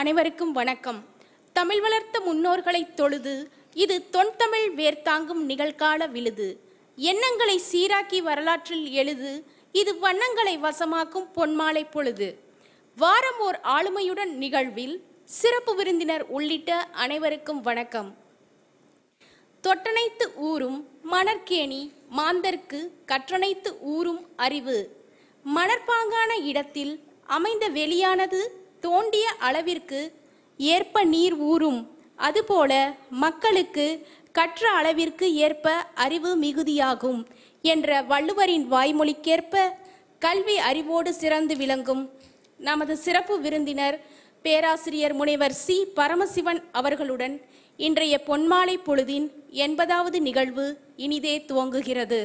அனைவருக்கும் வணக்கம் தமிழ் வளர்த்த முன்னோர்களை தொழுது இது தொன்தமிழ் வேர்த்தாங்கும் நிகழ்கால விழுது எண்ணங்களை சீராக்கி வரலாற்றில் எழுது இது வண்ணங்களை வசமாக்கும் பொன்மாலை பொழுது வாரம் ஓர் ஆளுமையுடன் நிகழ்வில் சிறப்பு விருந்தினர் உள்ளிட்ட அனைவருக்கும் வணக்கம் தொட்டனைத்து ஊரும் மணற்கேணி மாந்தர்க்கு கற்றனைத்து ஊரும் அறிவு மணற்பாங்கான இடத்தில் அமைந்த வெளியானது தோண்டிய அளவிற்கு ஏற்ப நீர் ஊறும் அதுபோல மக்களுக்கு கற்ற அளவிற்கு ஏற்ப அறிவு மிகுதியாகும் என்ற வள்ளுவரின் வாய்மொழிக்கேற்ப கல்வி அறிவோடு சிறந்து விளங்கும் நமது சிறப்பு விருந்தினர் பேராசிரியர் முனைவர் சி பரமசிவன் அவர்களுடன் இன்றைய பொன்மாலை பொழுதின் எண்பதாவது நிகழ்வு இனிதே துவங்குகிறது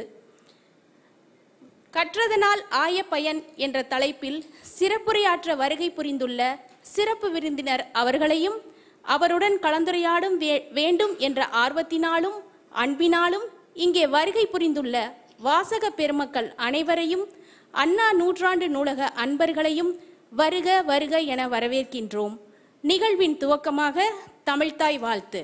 கற்றதனால் ஆய பயன் என்ற தலைப்பில் சிறப்புரையாற்ற வருகை புரிந்துள்ள சிறப்பு விருந்தினர் அவர்களையும் அவருடன் கலந்துரையாடும் வேண்டும் என்ற ஆர்வத்தினாலும் அன்பினாலும் இங்கே வருகை புரிந்துள்ள வாசக பெருமக்கள் அனைவரையும் அண்ணா நூற்றாண்டு நூலக அன்பர்களையும் வருக வருக என வரவேற்கின்றோம் நிகழ்வின் துவக்கமாக தமிழ்தாய் வாழ்த்து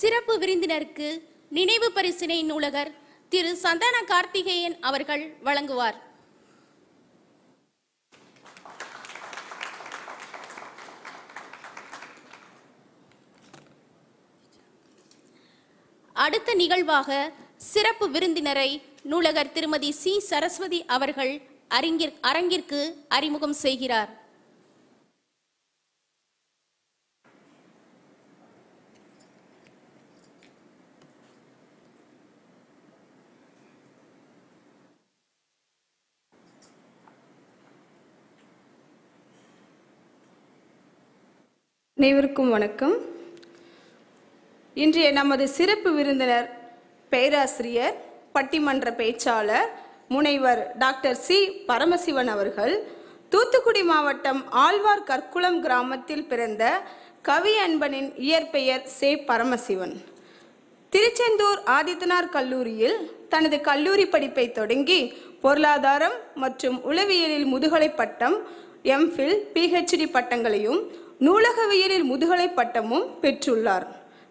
சிறப்பு விருந்தினருக்கு நினைவு பரிசினை நூலகர் திரு சந்தான கார்த்திகேயன் அவர்கள் வழங்குவார் அடுத்த நிகழ்வாக சிறப்பு விருந்தினரை நூலகர் திருமதி சி சரஸ்வதி அவர்கள் அரங்கிற்கு அறிமுகம் செய்கிறார் அனைவருக்கும் வணக்கம் இன்றைய நமது சிறப்பு விருந்தினர் பேராசிரியர் பட்டிமன்ற பேச்சாளர் முனைவர் டாக்டர் சி பரமசிவன் அவர்கள் தூத்துக்குடி மாவட்டம் ஆழ்வார் கற்குளம் கிராமத்தில் பிறந்த கவி அன்பனின் இயற்பெயர் சே பரமசிவன் திருச்செந்தூர் ஆதித்தனார் கல்லூரியில் தனது கல்லூரி படிப்பை தொடங்கி பொருளாதாரம் மற்றும் உளவியலில் முதுகலை பட்டம் எம்ஃபில் பிஹெச்டி பட்டங்களையும் நூலகவியலில் முதுகலை பட்டமும் பெற்றுள்ளார்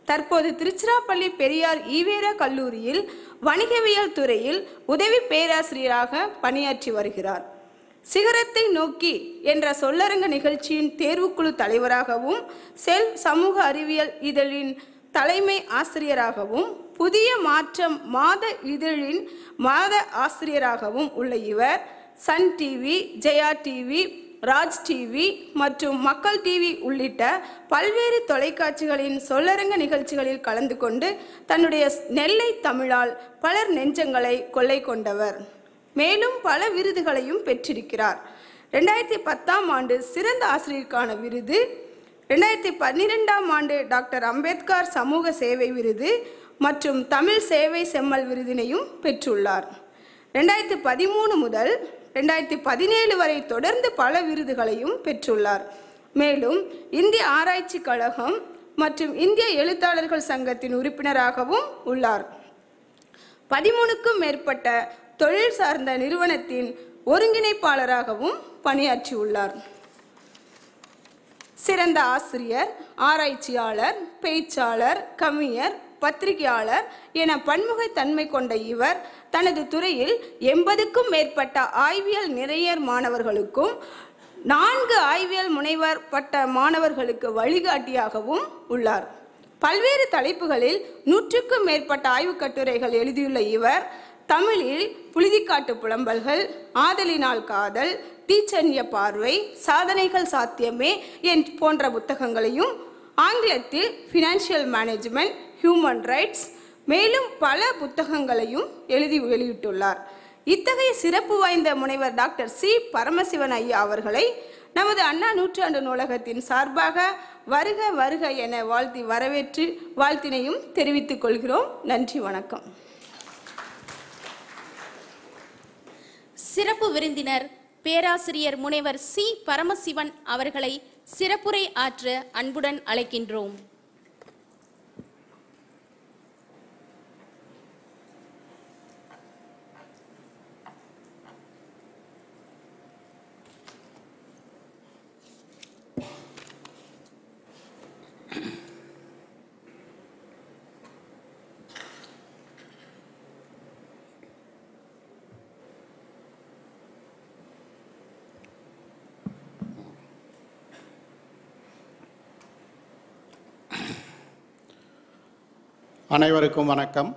தற்போது திருச்சிராப்பள்ளி பெரியார் ஈவேரா கல்லூரியில் வணிகவியல் துறையில் உதவி பேராசிரியராக பணியாற்றி வருகிறார் சிகரத்தை நோக்கி என்ற சொல்லரங்க நிகழ்ச்சியின் தேர்வுக்குழு தலைவராகவும் செல் சமூக அறிவியல் இதழின் தலைமை ஆசிரியராகவும் புதிய மாற்றம் மாத இதழின் மாத ஆசிரியராகவும் உள்ள இவர் Sun TV Jaya TV Raj TV மற்றும் மக்கள் டிவி உள்ளிட்ட பல்வேறு தொலைக்காட்சிகளின் சொல்லரங்க நிகழ்ச்சிகளில் கலந்து கொண்டு தன்னுடைய நெல்லை தமிழால் பலர் நெஞ்சங்களை கொள்ளை கொண்டவர் மேலும் பல விருதுகளையும் பெற்றிருக்கிறார் ரெண்டாயிரத்தி பத்தாம் ஆண்டு சிறந்த ஆசிரியருக்கான விருது ரெண்டாயிரத்தி பன்னிரெண்டாம் ஆண்டு டாக்டர் அம்பேத்கர் சமூக சேவை விருது மற்றும் தமிழ் சேவை செம்மல் விருதினையும் பெற்றுள்ளார் ரெண்டாயிரத்தி பதிமூணு முதல் ரெண்டாயிரத்தி பதினேழு வரை தொடர்ந்து பல விருதுகளையும் பெற்றுள்ளார் மேலும் இந்திய ஆராய்ச்சி கழகம் மற்றும் இந்திய எழுத்தாளர்கள் சங்கத்தின் உறுப்பினராகவும் உள்ளார் பதிமூணுக்கும் மேற்பட்ட தொழில் சார்ந்த நிறுவனத்தின் ஒருங்கிணைப்பாளராகவும் பணியாற்றியுள்ளார் சிறந்த ஆசிரியர் ஆராய்ச்சியாளர் பேச்சாளர் கவிஞர் பத்திரிகையாளர் என பன்முகத்தன்மை கொண்ட இவர் தனது துறையில் எண்பதுக்கும் மேற்பட்ட ஆய்வியல் நிறையர் மாணவர்களுக்கும் நான்கு ஆய்வியல் முனைவர் பட்ட மாணவர்களுக்கு வழிகாட்டியாகவும் உள்ளார் பல்வேறு தலைப்புகளில் நூற்றுக்கும் மேற்பட்ட ஆய்வுக் கட்டுரைகள் எழுதியுள்ள இவர் தமிழில் புழுதிக்காட்டு புலம்பல்கள் ஆதலினால் காதல் தீச்சன்ய பார்வை சாதனைகள் சாத்தியமே என் போன்ற புத்தகங்களையும் ஆங்கிலத்தில் ஃபினான்ஷியல் மேனேஜ்மெண்ட் ஹியூமன் ரைட்ஸ் மேலும் பல புத்தகங்களையும் எழுதி வெளியிட்டுள்ளார் இத்தகைய சிறப்பு வாய்ந்த முனைவர் டாக்டர் சி பரமசிவன் ஐயா அவர்களை நமது அண்ணா நூற்றாண்டு நூலகத்தின் சார்பாக வருக வருக என வாழ்த்தி வரவேற்று வாழ்த்தினையும் தெரிவித்துக் கொள்கிறோம் நன்றி வணக்கம் சிறப்பு விருந்தினர் பேராசிரியர் முனைவர் சி பரமசிவன் அவர்களை சிறப்புரை ஆற்ற அன்புடன் அழைக்கின்றோம் அனைவருக்கும் வணக்கம்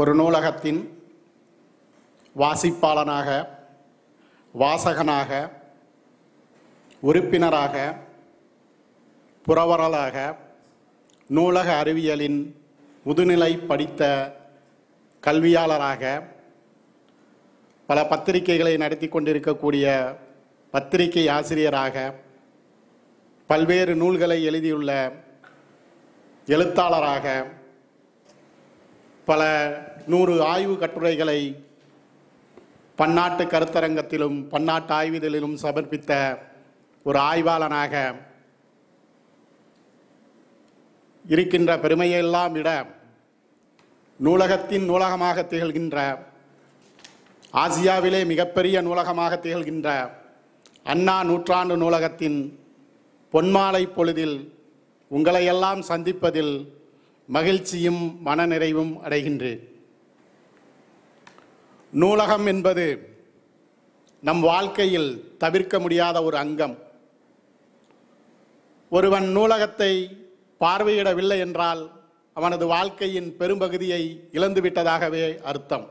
ஒரு நூலகத்தின் வாசிப்பாளனாக வாசகனாக உறுப்பினராக புறவரலாக நூலக அறிவியலின் முதுநிலை படித்த கல்வியாளராக பல பத்திரிகைகளை நடத்தி கொண்டிருக்கக்கூடிய பத்திரிகை ஆசிரியராக பல்வேறு நூல்களை எழுதியுள்ள எழுத்தாளராக பல நூறு ஆய்வு கட்டுரைகளை பன்னாட்டு கருத்தரங்கத்திலும் பன்னாட்டு ஆய்விதழிலும் சமர்ப்பித்த ஒரு ஆய்வாளனாக இருக்கின்ற பெருமையெல்லாம் விட நூலகத்தின் நூலகமாக திகழ்கின்ற ஆசியாவிலே மிகப்பெரிய நூலகமாக திகழ்கின்ற அண்ணா நூற்றாண்டு நூலகத்தின் பொன்மாலை பொழுதில் உங்களையெல்லாம் சந்திப்பதில் மகிழ்ச்சியும் மனநிறைவும் அடைகின்றேன் நூலகம் என்பது நம் வாழ்க்கையில் தவிர்க்க முடியாத ஒரு அங்கம் ஒருவன் நூலகத்தை பார்வையிடவில்லை என்றால் அவனது வாழ்க்கையின் பெரும்பகுதியை இழந்துவிட்டதாகவே அர்த்தம்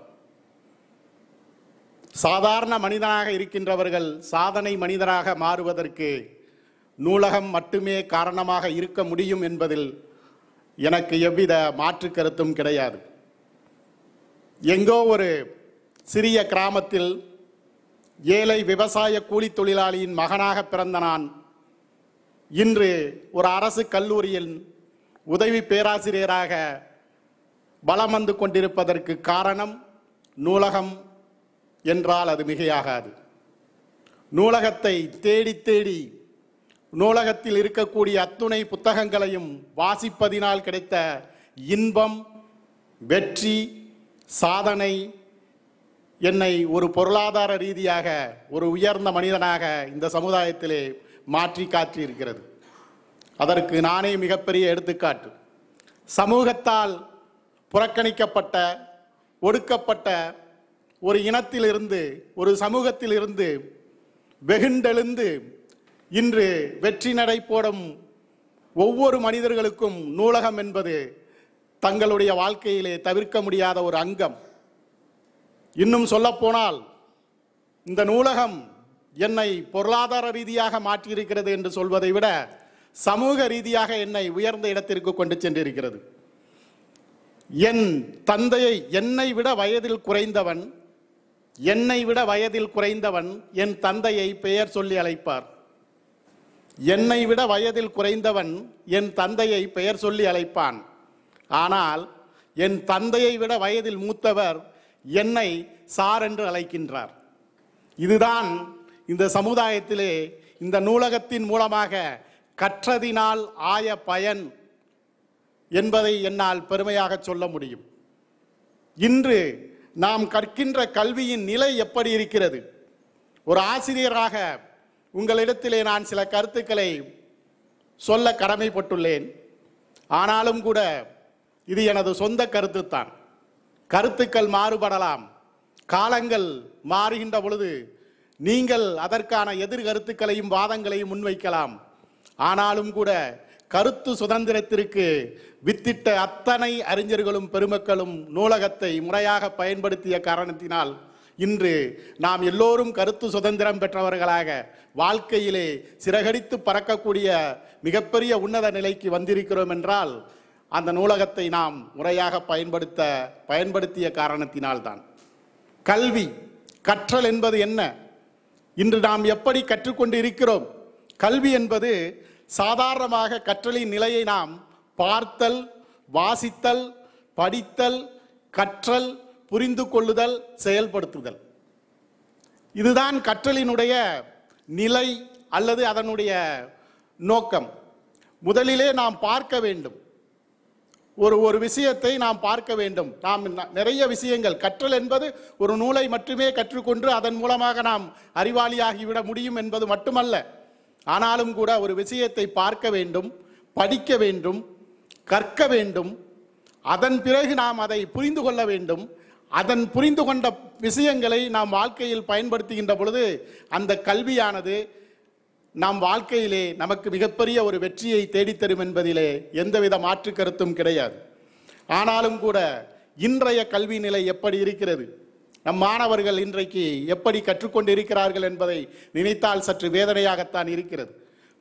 சாதாரண மனிதனாக இருக்கின்றவர்கள் சாதனை மனிதராக மாறுவதற்கு நூலகம் மட்டுமே காரணமாக இருக்க முடியும் என்பதில் எனக்கு எவ்வித மாற்று கருத்தும் கிடையாது எங்கோ ஒரு சிறிய கிராமத்தில் ஏழை விவசாய கூலி தொழிலாளியின் மகனாக பிறந்த நான் இன்று ஒரு அரசு கல்லூரியில் உதவி பேராசிரியராக பலம் வந்து கொண்டிருப்பதற்கு காரணம் நூலகம் என்றால் அது மிகையாகாது நூலகத்தை தேடி தேடி நூலகத்தில் இருக்கக்கூடிய அத்துணை புத்தகங்களையும் வாசிப்பதினால் கிடைத்த இன்பம் வெற்றி சாதனை என்னை ஒரு பொருளாதார ரீதியாக ஒரு உயர்ந்த மனிதனாக இந்த சமுதாயத்திலே மாற்றி காற்றியிருக்கிறது அதற்கு நானே மிகப்பெரிய எடுத்துக்காட்டு சமூகத்தால் புறக்கணிக்கப்பட்ட ஒடுக்கப்பட்ட ஒரு இனத்திலிருந்து ஒரு சமூகத்திலிருந்து வெகுண்டெழுந்து இன்று வெற்றி நடை போடும் ஒவ்வொரு மனிதர்களுக்கும் நூலகம் என்பது தங்களுடைய வாழ்க்கையிலே தவிர்க்க முடியாத ஒரு அங்கம் இன்னும் சொல்லப்போனால் இந்த நூலகம் என்னை பொருளாதார ரீதியாக மாற்றியிருக்கிறது என்று சொல்வதை விட சமூக ரீதியாக என்னை உயர்ந்த இடத்திற்கு கொண்டு சென்றிருக்கிறது என் தந்தையை என்னை விட வயதில் குறைந்தவன் என்னை விட வயதில் குறைந்தவன் என் தந்தையை பெயர் சொல்லி அழைப்பார் என்னை விட வயதில் குறைந்தவன் என் தந்தையை பெயர் சொல்லி அழைப்பான் ஆனால் என் தந்தையை விட வயதில் மூத்தவர் என்னை சார் என்று அழைக்கின்றார் இதுதான் இந்த சமுதாயத்திலே இந்த நூலகத்தின் மூலமாக கற்றதினால் ஆய பயன் என்பதை என்னால் பெருமையாக சொல்ல முடியும் இன்று நாம் கற்கின்ற கல்வியின் நிலை எப்படி இருக்கிறது ஒரு ஆசிரியராக உங்களிடத்திலே நான் சில கருத்துக்களை சொல்ல கடமைப்பட்டுள்ளேன் ஆனாலும் கூட இது எனது சொந்த கருத்து தான் கருத்துக்கள் மாறுபடலாம் காலங்கள் மாறுகின்ற பொழுது நீங்கள் அதற்கான எதிர்கருத்துக்களையும் வாதங்களையும் முன்வைக்கலாம் ஆனாலும் கூட கருத்து சுதந்திரத்திற்கு வித்திட்ட அத்தனை அறிஞர்களும் பெருமக்களும் நூலகத்தை முறையாக பயன்படுத்திய காரணத்தினால் இன்று நாம் எல்லோரும் கருத்து சுதந்திரம் பெற்றவர்களாக வாழ்க்கையிலே சிறகடித்து பறக்கக்கூடிய மிகப்பெரிய உன்னத நிலைக்கு வந்திருக்கிறோம் என்றால் அந்த நூலகத்தை நாம் முறையாக பயன்படுத்த பயன்படுத்திய காரணத்தினால்தான் கல்வி கற்றல் என்பது என்ன இன்று நாம் எப்படி கற்றுக்கொண்டு இருக்கிறோம் கல்வி என்பது சாதாரணமாக கற்றலின் நிலையை நாம் பார்த்தல் வாசித்தல் படித்தல் கற்றல் புரிந்து கொள்ளுதல் செயல்படுத்துதல் இதுதான் கற்றலினுடைய நிலை அல்லது அதனுடைய நோக்கம் முதலிலே நாம் பார்க்க வேண்டும் ஒரு ஒரு விஷயத்தை நாம் பார்க்க வேண்டும் நாம் நிறைய விஷயங்கள் கற்றல் என்பது ஒரு நூலை மட்டுமே கற்றுக்கொண்டு அதன் மூலமாக நாம் அறிவாளியாகிவிட முடியும் என்பது மட்டுமல்ல ஆனாலும் கூட ஒரு விஷயத்தை பார்க்க வேண்டும் படிக்க வேண்டும் கற்க வேண்டும் அதன் பிறகு நாம் அதை புரிந்து கொள்ள வேண்டும் அதன் புரிந்து கொண்ட விஷயங்களை நாம் வாழ்க்கையில் பயன்படுத்துகின்ற பொழுது அந்த கல்வியானது நாம் வாழ்க்கையிலே நமக்கு மிகப்பெரிய ஒரு வெற்றியை தேடித்தரும் என்பதிலே எந்தவித மாற்று கருத்தும் கிடையாது ஆனாலும் கூட இன்றைய கல்வி நிலை எப்படி இருக்கிறது நம் மாணவர்கள் இன்றைக்கு எப்படி கற்றுக்கொண்டு இருக்கிறார்கள் என்பதை நினைத்தால் சற்று வேதனையாகத்தான் இருக்கிறது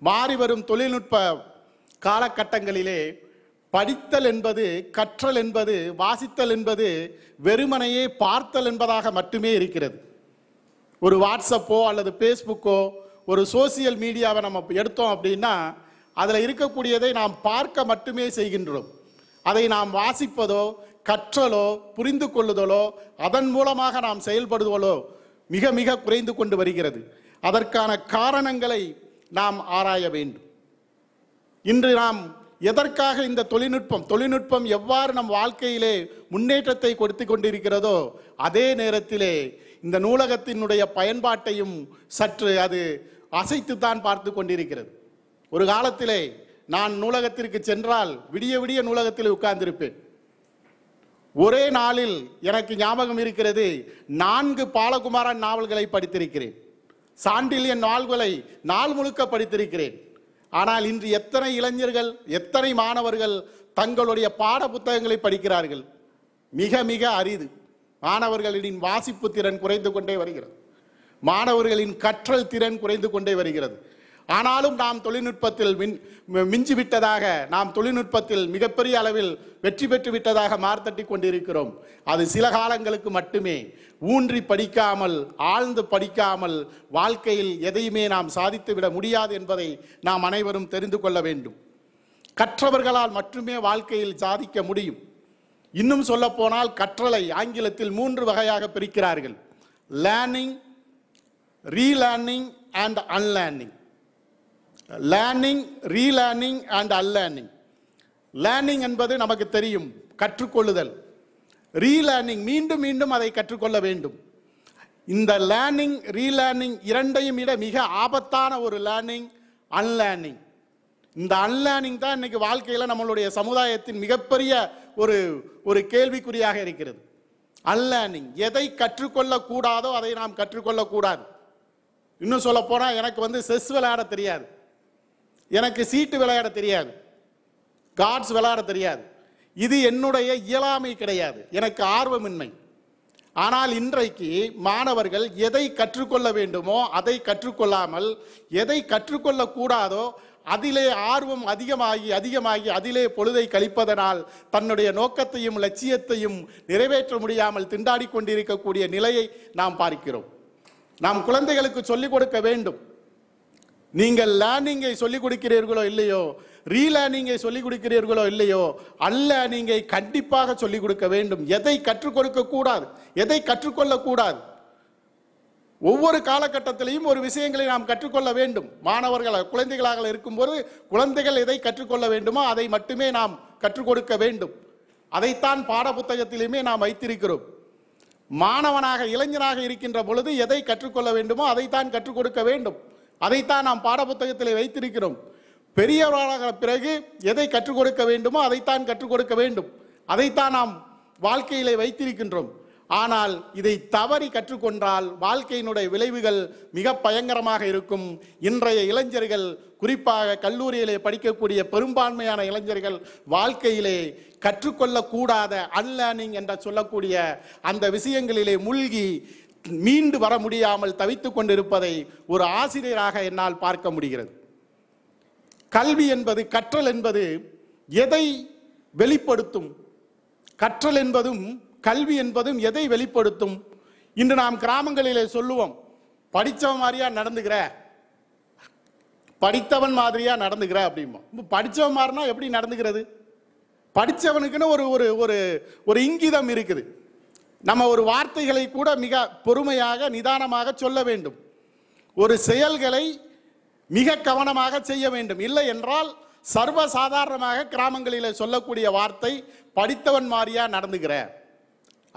மாறி வரும் தொழில்நுட்ப காலகட்டங்களிலே படித்தல் என்பது கற்றல் என்பது வாசித்தல் என்பது வெறுமனையே பார்த்தல் என்பதாக மட்டுமே இருக்கிறது ஒரு வாட்ஸ்அப்போ அல்லது ஃபேஸ்புக்கோ ஒரு சோசியல் மீடியாவை நம்ம எடுத்தோம் அப்படின்னா அதில் இருக்கக்கூடியதை நாம் பார்க்க மட்டுமே செய்கின்றோம் அதை நாம் வாசிப்பதோ கற்றலோ புரிந்து கொள்ளுதலோ அதன் மூலமாக நாம் செயல்படுதலோ மிக மிக குறைந்து கொண்டு வருகிறது அதற்கான காரணங்களை நாம் ஆராய வேண்டும் இன்று நாம் எதற்காக இந்த தொழில்நுட்பம் தொழில்நுட்பம் எவ்வாறு நம் வாழ்க்கையிலே முன்னேற்றத்தை கொடுத்து கொண்டிருக்கிறதோ அதே நேரத்திலே இந்த நூலகத்தினுடைய பயன்பாட்டையும் சற்று அது அசைத்து தான் பார்த்து கொண்டிருக்கிறது ஒரு காலத்திலே நான் நூலகத்திற்கு சென்றால் விடிய விடிய நூலகத்தில் உட்கார்ந்திருப்பேன் ஒரே நாளில் எனக்கு ஞாபகம் இருக்கிறது நான்கு பாலகுமாரன் நாவல்களை படித்திருக்கிறேன் சாண்டில்யன் நாவல்களை நாள் முழுக்க படித்திருக்கிறேன் ஆனால் இன்று எத்தனை இளைஞர்கள் எத்தனை மாணவர்கள் தங்களுடைய பாட புத்தகங்களை படிக்கிறார்கள் மிக மிக அரிது மாணவர்களின் வாசிப்பு திறன் குறைந்து கொண்டே வருகிறது மாணவர்களின் கற்றல் திறன் குறைந்து கொண்டே வருகிறது ஆனாலும் நாம் தொழில்நுட்பத்தில் மின் மிஞ்சி விட்டதாக நாம் தொழில்நுட்பத்தில் மிகப்பெரிய அளவில் வெற்றி பெற்று விட்டதாக மார்த்தட்டி கொண்டிருக்கிறோம் அது சில காலங்களுக்கு மட்டுமே ஊன்றி படிக்காமல் ஆழ்ந்து படிக்காமல் வாழ்க்கையில் எதையுமே நாம் சாதித்துவிட முடியாது என்பதை நாம் அனைவரும் தெரிந்து கொள்ள வேண்டும் கற்றவர்களால் மட்டுமே வாழ்க்கையில் சாதிக்க முடியும் இன்னும் சொல்லப்போனால் கற்றலை ஆங்கிலத்தில் மூன்று வகையாக பிரிக்கிறார்கள் learning relearning and unlearning learning relearning and unlearning learning என்பது நமக்கு தெரியும் கற்றுக்கொள்ளுதல் ரீலேர்னிங் மீண்டும் மீண்டும் அதை கற்றுக்கொள்ள வேண்டும் இந்த லேர்னிங் ரீலேர்னிங் இரண்டையும் விட மிக ஆபத்தான ஒரு லேர்னிங் அன்லேர்னிங் இந்த அன்லேர்னிங் தான் இன்னைக்கு வாழ்க்கையில் நம்மளுடைய சமுதாயத்தின் மிகப்பெரிய ஒரு ஒரு கேள்விக்குறியாக இருக்கிறது அன்லேர்னிங் எதை கற்றுக்கொள்ளக்கூடாதோ அதை நாம் கற்றுக்கொள்ளக்கூடாது இன்னும் சொல்ல போனால் எனக்கு வந்து செஸ் விளையாட தெரியாது எனக்கு சீட்டு விளையாட தெரியாது கார்ட்ஸ் விளையாட தெரியாது இது என்னுடைய இயலாமை கிடையாது எனக்கு ஆர்வமின்மை ஆனால் இன்றைக்கு மாணவர்கள் எதை கற்றுக்கொள்ள வேண்டுமோ அதை கற்றுக்கொள்ளாமல் எதை கற்றுக்கொள்ளக்கூடாதோ அதிலே ஆர்வம் அதிகமாகி அதிகமாகி அதிலே பொழுதை கழிப்பதனால் தன்னுடைய நோக்கத்தையும் லட்சியத்தையும் நிறைவேற்ற முடியாமல் திண்டாடி கொண்டிருக்கக்கூடிய நிலையை நாம் பார்க்கிறோம் நாம் குழந்தைகளுக்கு சொல்லிக் கொடுக்க வேண்டும் நீங்கள் லேர்னிங்கை சொல்லிக் கொடுக்கிறீர்களோ இல்லையோ ரீலேர்னிங்கை சொல்லிக் கொடுக்கிறீர்களோ இல்லையோ அல்ல நீங்கள் கண்டிப்பாக சொல்லிக் கொடுக்க வேண்டும் எதை கற்றுக் கொடுக்கக்கூடாது எதை கற்றுக்கொள்ளக்கூடாது ஒவ்வொரு காலகட்டத்திலையும் ஒரு விஷயங்களை நாம் கற்றுக்கொள்ள வேண்டும் மாணவர்கள் குழந்தைகளாக இருக்கும்போது குழந்தைகள் எதை கற்றுக்கொள்ள வேண்டுமோ அதை மட்டுமே நாம் கற்றுக் கொடுக்க வேண்டும் அதைத்தான் பாட புத்தகத்திலுமே நாம் வைத்திருக்கிறோம் மாணவனாக இளைஞனாக இருக்கின்ற பொழுது எதை கற்றுக்கொள்ள வேண்டுமோ அதைத்தான் கற்றுக் கொடுக்க வேண்டும் அதைத்தான் நாம் பாடப்புத்தகத்தில் வைத்திருக்கிறோம் பெரியவர்களாக பிறகு எதை கற்றுக் கொடுக்க வேண்டுமோ அதைத்தான் கற்றுக் கொடுக்க வேண்டும் அதைத்தான் நாம் வாழ்க்கையிலே வைத்திருக்கின்றோம் ஆனால் இதை தவறி கற்றுக்கொண்டால் வாழ்க்கையினுடைய விளைவுகள் மிக பயங்கரமாக இருக்கும் இன்றைய இளைஞர்கள் குறிப்பாக கல்லூரியிலே படிக்கக்கூடிய பெரும்பான்மையான இளைஞர்கள் வாழ்க்கையிலே கற்றுக்கொள்ளக்கூடாத அன்லேர்னிங் என்ற சொல்லக்கூடிய அந்த விஷயங்களிலே மூழ்கி மீண்டு வர முடியாமல் தவித்துக் கொண்டிருப்பதை ஒரு ஆசிரியராக என்னால் பார்க்க முடிகிறது கல்வி என்பது கற்றல் என்பது எதை வெளிப்படுத்தும் கற்றல் என்பதும் கல்வி என்பதும் எதை வெளிப்படுத்தும் இன்று நாம் கிராமங்களிலே சொல்லுவோம் படித்தவன் மாதிரியா நடந்துக்கிற படித்தவன் மாதிரியா நடந்துக்கிற அப்படிமா படித்தவன் மாதிரினா எப்படி நடந்துக்கிறது படித்தவனுக்குன்னு ஒரு ஒரு ஒரு இங்கிதம் இருக்குது நம்ம ஒரு வார்த்தைகளை கூட மிக பொறுமையாக நிதானமாக சொல்ல வேண்டும் ஒரு செயல்களை மிக கவனமாக செய்ய வேண்டும் இல்லை என்றால் சர்வசாதாரணமாக கிராமங்களில் சொல்லக்கூடிய வார்த்தை படித்தவன் மாதிரியா நடந்துகிற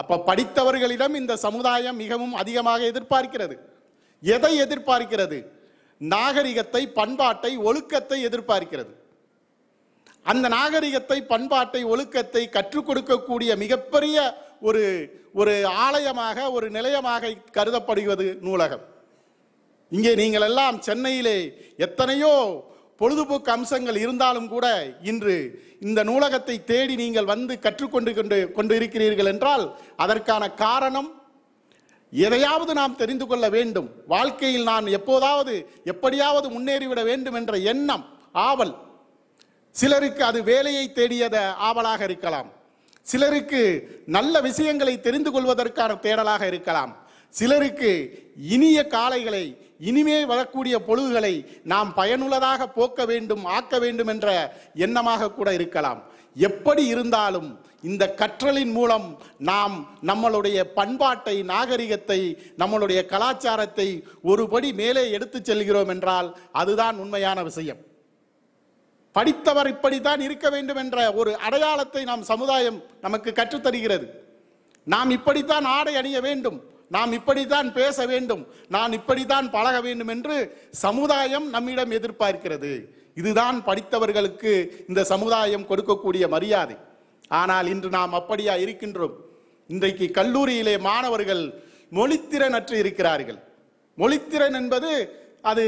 அப்ப படித்தவர்களிடம் இந்த சமுதாயம் மிகவும் அதிகமாக எதிர்பார்க்கிறது எதை எதிர்பார்க்கிறது நாகரிகத்தை பண்பாட்டை ஒழுக்கத்தை எதிர்பார்க்கிறது அந்த நாகரிகத்தை பண்பாட்டை ஒழுக்கத்தை கற்றுக் கொடுக்கக்கூடிய மிகப்பெரிய ஒரு ஒரு ஆலயமாக ஒரு நிலையமாக கருதப்படுகிறது நூலகம் இங்கே நீங்கள் எல்லாம் சென்னையிலே எத்தனையோ பொழுதுபோக்கு அம்சங்கள் இருந்தாலும் கூட இன்று இந்த நூலகத்தை தேடி நீங்கள் வந்து கற்றுக்கொண்டு கொண்டு கொண்டு இருக்கிறீர்கள் என்றால் அதற்கான காரணம் எதையாவது நாம் தெரிந்து கொள்ள வேண்டும் வாழ்க்கையில் நான் எப்போதாவது எப்படியாவது முன்னேறிவிட வேண்டும் என்ற எண்ணம் ஆவல் சிலருக்கு அது வேலையை தேடியத ஆவலாக இருக்கலாம் சிலருக்கு நல்ல விஷயங்களை தெரிந்து கொள்வதற்கான தேடலாக இருக்கலாம் சிலருக்கு இனிய காலைகளை இனிமே வரக்கூடிய பொழுதுகளை நாம் பயனுள்ளதாக போக்க வேண்டும் ஆக்க வேண்டும் என்ற எண்ணமாக கூட இருக்கலாம் எப்படி இருந்தாலும் இந்த கற்றலின் மூலம் நாம் நம்மளுடைய பண்பாட்டை நாகரிகத்தை நம்மளுடைய கலாச்சாரத்தை ஒருபடி மேலே எடுத்து செல்கிறோம் என்றால் அதுதான் உண்மையான விஷயம் படித்தவர் இப்படித்தான் இருக்க வேண்டும் என்ற ஒரு அடையாளத்தை நாம் சமுதாயம் நமக்கு கற்றுத்தருகிறது நாம் இப்படித்தான் ஆடை அணிய வேண்டும் நாம் இப்படித்தான் பேச வேண்டும் நான் இப்படித்தான் பழக வேண்டும் என்று சமுதாயம் நம்மிடம் எதிர்பார்க்கிறது இதுதான் படித்தவர்களுக்கு இந்த சமுதாயம் கொடுக்கக்கூடிய மரியாதை ஆனால் இன்று நாம் அப்படியா இருக்கின்றோம் இன்றைக்கு கல்லூரியிலே மாணவர்கள் மொழித்திறன் அற்று இருக்கிறார்கள் மொழித்திறன் என்பது அது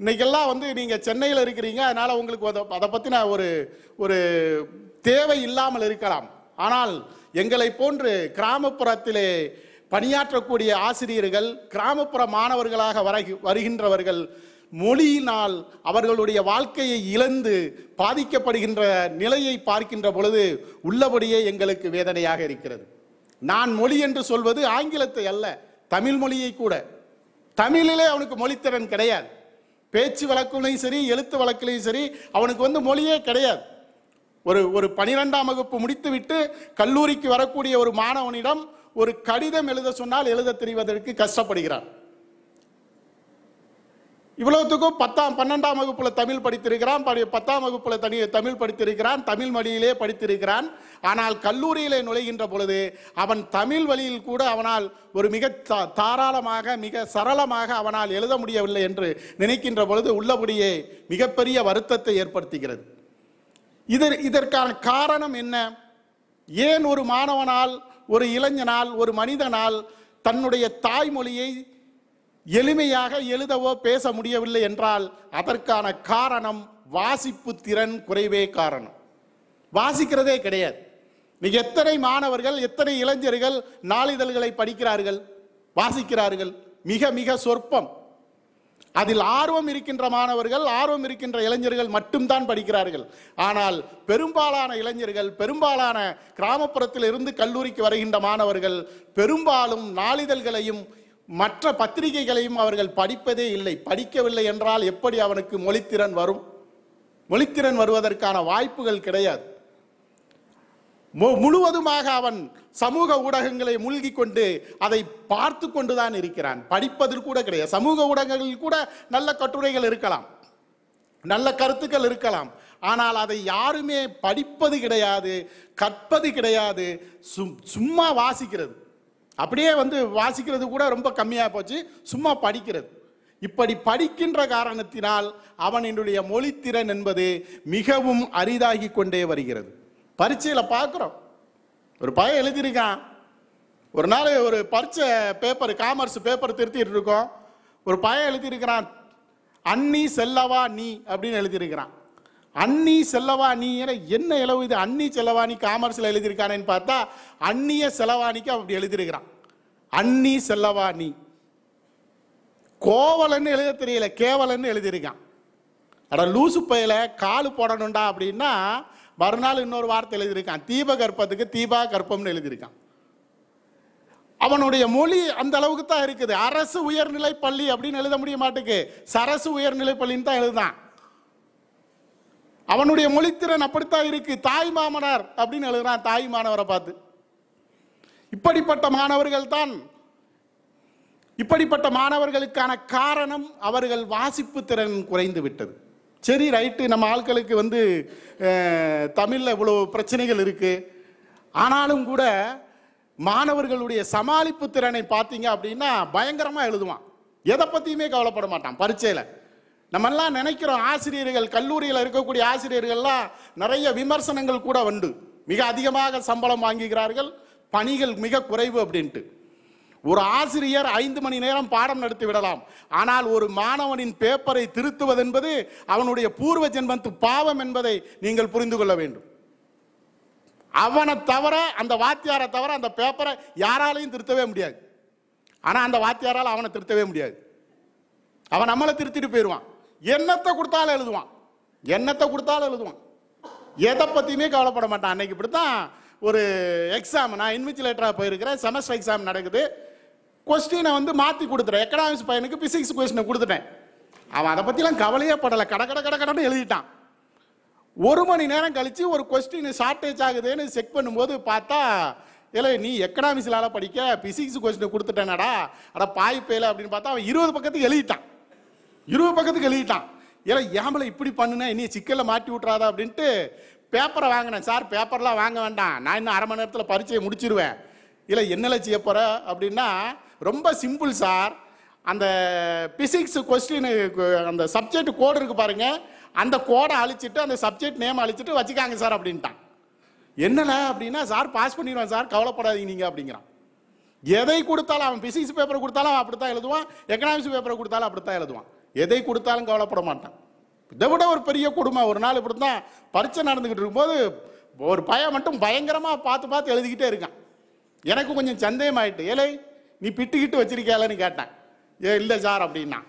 இன்றைக்கெல்லாம் வந்து நீங்கள் சென்னையில் இருக்கிறீங்க அதனால் உங்களுக்கு அதை அதை பற்றின ஒரு ஒரு தேவை இல்லாமல் இருக்கலாம் ஆனால் எங்களை போன்று கிராமப்புறத்திலே பணியாற்றக்கூடிய ஆசிரியர்கள் கிராமப்புற மாணவர்களாக வர வருகின்றவர்கள் மொழியினால் அவர்களுடைய வாழ்க்கையை இழந்து பாதிக்கப்படுகின்ற நிலையை பார்க்கின்ற பொழுது உள்ளபடியே எங்களுக்கு வேதனையாக இருக்கிறது நான் மொழி என்று சொல்வது ஆங்கிலத்தை அல்ல தமிழ் மொழியை கூட தமிழிலே அவனுக்கு மொழித்திறன் கிடையாது பேச்சு வழக்குலையும் சரி எழுத்து வழக்குலையும் சரி அவனுக்கு வந்து மொழியே கிடையாது ஒரு ஒரு பனிரெண்டாம் வகுப்பு முடித்துவிட்டு கல்லூரிக்கு வரக்கூடிய ஒரு மாணவனிடம் ஒரு கடிதம் எழுத சொன்னால் எழுத தெரிவதற்கு கஷ்டப்படுகிறான் இவ்வளவுத்துக்கும் பத்தாம் பன்னெண்டாம் வகுப்புல தமிழ் படித்திருக்கிறான் பத்தாம் வகுப்புல தனி தமிழ் படித்திருக்கிறான் தமிழ் மொழியிலே படித்திருக்கிறான் ஆனால் கல்லூரியிலே நுழைகின்ற பொழுது அவன் தமிழ் வழியில் கூட அவனால் ஒரு மிக தாராளமாக மிக சரளமாக அவனால் எழுத முடியவில்லை என்று நினைக்கின்ற பொழுது உள்ளபடியே மிகப்பெரிய வருத்தத்தை ஏற்படுத்துகிறது இதர் இதற்கான காரணம் என்ன ஏன் ஒரு மாணவனால் ஒரு இளைஞனால் ஒரு மனிதனால் தன்னுடைய தாய்மொழியை எளிமையாக எழுதவோ பேச முடியவில்லை என்றால் அதற்கான காரணம் வாசிப்பு திறன் குறைவே காரணம் வாசிக்கிறதே கிடையாது நீங்க எத்தனை மாணவர்கள் எத்தனை இளைஞர்கள் நாளிதழ்களை படிக்கிறார்கள் வாசிக்கிறார்கள் மிக மிக சொற்பம் அதில் ஆர்வம் இருக்கின்ற மாணவர்கள் ஆர்வம் இருக்கின்ற இளைஞர்கள் மட்டும்தான் படிக்கிறார்கள் ஆனால் பெரும்பாலான இளைஞர்கள் பெரும்பாலான கிராமப்புறத்தில் இருந்து கல்லூரிக்கு வருகின்ற மாணவர்கள் பெரும்பாலும் நாளிதழ்களையும் மற்ற பத்திரிகைகளையும் அவர்கள் படிப்பதே இல்லை படிக்கவில்லை என்றால் எப்படி அவனுக்கு மொழித்திறன் வரும் மொழித்திறன் வருவதற்கான வாய்ப்புகள் கிடையாது முழுவதுமாக அவன் சமூக ஊடகங்களை மூழ்கி கொண்டு அதை பார்த்து கொண்டுதான் இருக்கிறான் படிப்பதில் கூட கிடையாது சமூக ஊடகங்களில் கூட நல்ல கட்டுரைகள் இருக்கலாம் நல்ல கருத்துக்கள் இருக்கலாம் ஆனால் அதை யாருமே படிப்பது கிடையாது கற்பது கிடையாது சும்மா வாசிக்கிறது அப்படியே வந்து வாசிக்கிறது கூட ரொம்ப கம்மியாக போச்சு சும்மா படிக்கிறது இப்படி படிக்கின்ற காரணத்தினால் அவனினுடைய மொழித்திறன் என்பது மிகவும் அரிதாகி கொண்டே வருகிறது பரீட்சையில் பார்க்குறோம் ஒரு பையன் எழுதியிருக்கான் ஒரு நாள் ஒரு பரீட்சை பேப்பர் காமர்ஸ் பேப்பர் திருத்திட்டு இருக்கோம் ஒரு பையன் எழுதியிருக்கிறான் அன்னி செல்லவா நீ அப்படின்னு எழுதியிருக்கிறான் அன்னி செல்லவாணிங்கிற என்ன இளவு இது அன்னி செல்லவாணி காமர்ஸில் எழுதியிருக்கானேன்னு பார்த்தா அந்நிய செலவாணிக்கு அப்படி எழுதியிருக்கிறான் அன்னி செல்லவாணி கோவலன்னு எழுத தெரியல கேவலன்னு எழுதியிருக்கான் அட லூசு பையில காலு போடணும்டா அப்படின்னா மறுநாள் இன்னொரு வார்த்தை எழுதியிருக்கான் தீப கற்பத்துக்கு தீபா கற்பம்னு எழுதியிருக்கான் அவனுடைய மொழி அந்த அளவுக்கு தான் இருக்குது அரசு உயர்நிலை பள்ளி அப்படின்னு எழுத முடிய மாட்டேக்கு சரசு உயர்நிலை பள்ளின்னு தான் எழுதான் அவனுடைய மொழித்திறன் அப்படித்தான் இருக்கு தாய் மாமனார் அப்படின்னு எழுதுறான் தாய் மாணவரை பார்த்து இப்படிப்பட்ட மாணவர்கள் தான் இப்படிப்பட்ட மாணவர்களுக்கான காரணம் அவர்கள் வாசிப்பு திறன் குறைந்து விட்டது சரி ரைட்டு நம்ம ஆட்களுக்கு வந்து தமிழில் இவ்வளோ பிரச்சனைகள் இருக்குது ஆனாலும் கூட மாணவர்களுடைய சமாளிப்பு திறனை பார்த்தீங்க அப்படின்னா பயங்கரமாக எழுதுவான் எதை பற்றியுமே கவலைப்பட மாட்டான் பரீட்சையில் நம்மெல்லாம் நினைக்கிறோம் ஆசிரியர்கள் கல்லூரியில் இருக்கக்கூடிய ஆசிரியர்கள்லாம் நிறைய விமர்சனங்கள் கூட உண்டு மிக அதிகமாக சம்பளம் வாங்குகிறார்கள் பணிகள் மிக குறைவு அப்படின்ட்டு ஒரு ஆசிரியர் ஐந்து மணி நேரம் பாடம் நடத்தி விடலாம் ஆனால் ஒரு மாணவனின் பேப்பரை திருத்துவது என்பது அவனுடைய பூர்வ ஜென்மத்து பாவம் என்பதை நீங்கள் புரிந்து கொள்ள வேண்டும் அவனை தவிர அந்த வாத்தியாரை தவிர அந்த பேப்பரை யாராலையும் திருத்தவே முடியாது ஆனால் அந்த வாத்தியாரால் அவனை திருத்தவே முடியாது அவன் நம்மளை திருத்திட்டு போயிடுவான் என்னத்தை கொடுத்தாலும் எழுதுவான் என்னத்தை கொடுத்தாலும் எழுதுவான் எதை பற்றியுமே கவலைப்பட மாட்டான் அன்னைக்கு இப்படி தான் ஒரு எக்ஸாம் நான் இன்விஜிலேட்டராக போயிருக்கிறேன் செமஸ்டர் எக்ஸாம் நடக்குது கொஸ்டினை வந்து மாற்றி கொடுத்துறேன் எக்கனாமிக்ஸ் பையனுக்கு பிசிக்ஸ் கொஸ்டினை கொடுத்துட்டேன் அவன் அதை பற்றிலாம் கவலையே படலை கட கட கட கடன்னு எழுதிட்டான் ஒரு மணி நேரம் கழித்து ஒரு கொஸ்டின் ஷார்ட்டேஜ் ஆகுதுன்னு செக் பண்ணும்போது பார்த்தா இல்லை நீ எக்கனாமிக்ஸ்லால படிக்க பிசிக்ஸ் கொஸ்டின் கொடுத்துட்டேனடா அட பாய்ப்பேல அப்படின்னு பார்த்தா அவன் இருபது பக்கத்துக்கு எழுதிட்டான் இருபது பக்கத்துக்கு எழுதிட்டான் ஏன்னா ஏம்பல இப்படி பண்ணுனா இனி சிக்கலில் மாட்டி விட்றாதா அப்படின்ட்டு பேப்பரை வாங்கினேன் சார் பேப்பர்லாம் வாங்க வேண்டாம் நான் இன்னும் அரை மணி நேரத்தில் பரீட்சையை முடிச்சிருவேன் இல்லை என்னெல்லாம் செய்ய போகிற அப்படின்னா ரொம்ப சிம்பிள் சார் அந்த பிசிக்ஸ் கொஸ்டின் அந்த சப்ஜெக்ட் கோடு இருக்குது பாருங்கள் அந்த கோடை அழிச்சிட்டு அந்த சப்ஜெக்ட் நேம் அழிச்சிட்டு வச்சுக்காங்க சார் அப்படின்ட்டான் என்னல அப்படின்னா சார் பாஸ் பண்ணிடுவான் சார் கவலைப்படாதீங்க நீங்கள் அப்படிங்கிறான் எதை கொடுத்தாலும் அவன் பிசிக்ஸ் பேப்பரை கொடுத்தாலும் அப்படித்தான் எழுதுவான் எக்கனாமிக்ஸ் பேப்பரை கொடுத்தாலும் அப்படித்தான் எழுதுவான் எதை கொடுத்தாலும் கவலைப்பட மாட்டான் இதை விட ஒரு பெரிய குடும்பம் ஒரு நாள் இப்படி தான் பரீட்சை நடந்துக்கிட்டு இருக்கும்போது ஒரு பையன் மட்டும் பயங்கரமாக பார்த்து பார்த்து எழுதிக்கிட்டே இருக்கான் எனக்கு கொஞ்சம் சந்தேகமாயிட்டு ஏலை நீ பிட்டுக்கிட்டு வச்சிருக்கியாலன்னு கேட்டேன் ஏ இல்லை சார் அப்படின்னா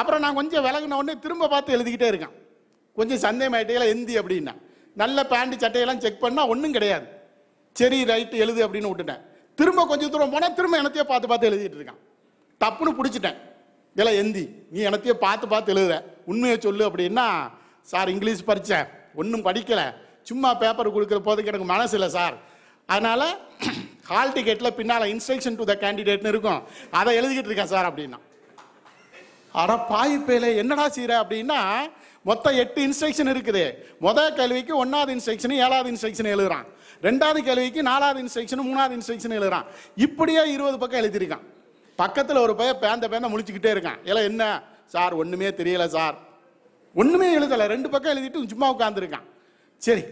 அப்புறம் நான் கொஞ்சம் விலகின உடனே திரும்ப பார்த்து எழுதிக்கிட்டே இருக்கான் கொஞ்சம் சந்தேகமாயிட்டே எந்தி அப்படின்னா நல்ல பேண்ட் சட்டையெல்லாம் செக் பண்ணால் ஒன்றும் கிடையாது சரி ரைட்டு எழுது அப்படின்னு விட்டுட்டேன் திரும்ப கொஞ்சம் தூரம் போனால் திரும்ப எனத்தையே பார்த்து பார்த்து எழுதிட்டு இருக்கான் தப்புன்னு பிடிச்சிட்டேன் இதெல்லாம் எந்தி நீ எனத்தையே பார்த்து பார்த்து எழுதுற உண்மையை சொல்லு அப்படின்னா சார் இங்கிலீஷ் படித்தேன் ஒன்றும் படிக்கலை சும்மா பேப்பர் கொடுக்குற போதுக்கு எனக்கு மனசு இல்லை சார் அதனால் ஹால் டிக்கெட்டில் பின்னால் இன்ஸ்ட்ரக்ஷன் டு த கேண்டிடேட்னு இருக்கும் அதை எழுதிக்கிட்டு இருக்கேன் சார் அப்படின்னா அட பாய்ப்பேல என்னடா செய்கிற அப்படின்னா மொத்தம் எட்டு இன்ஸ்ட்ரக்ஷன் இருக்குது மொதல் கேள்விக்கு ஒன்றாவது இன்ஸ்ட்ரக்ஷன் ஏழாவது இன்ஸ்ட்ரக்ஷன் எழுதுறான் ரெண்டாவது கேள்விக்கு நாலாவது இன்ஸ்ட்ரக்ஷன் மூணாவது இன்ஸ்ட்ரக்ஷன் எழுதுறான் இப்படியே இருபது பக்கம் எழுதியிருக்கான் பக்கத்தில் ஒரு பையன் பேந்த பேந்த முழிச்சுக்கிட்டே இருக்கான் எல்லாம் என்ன சார் ஒன்றுமே தெரியல சார் ஒன்றுமே எழுதலை ரெண்டு பக்கம் எழுதிட்டு சும்மா உட்காந்துருக்கான் சரி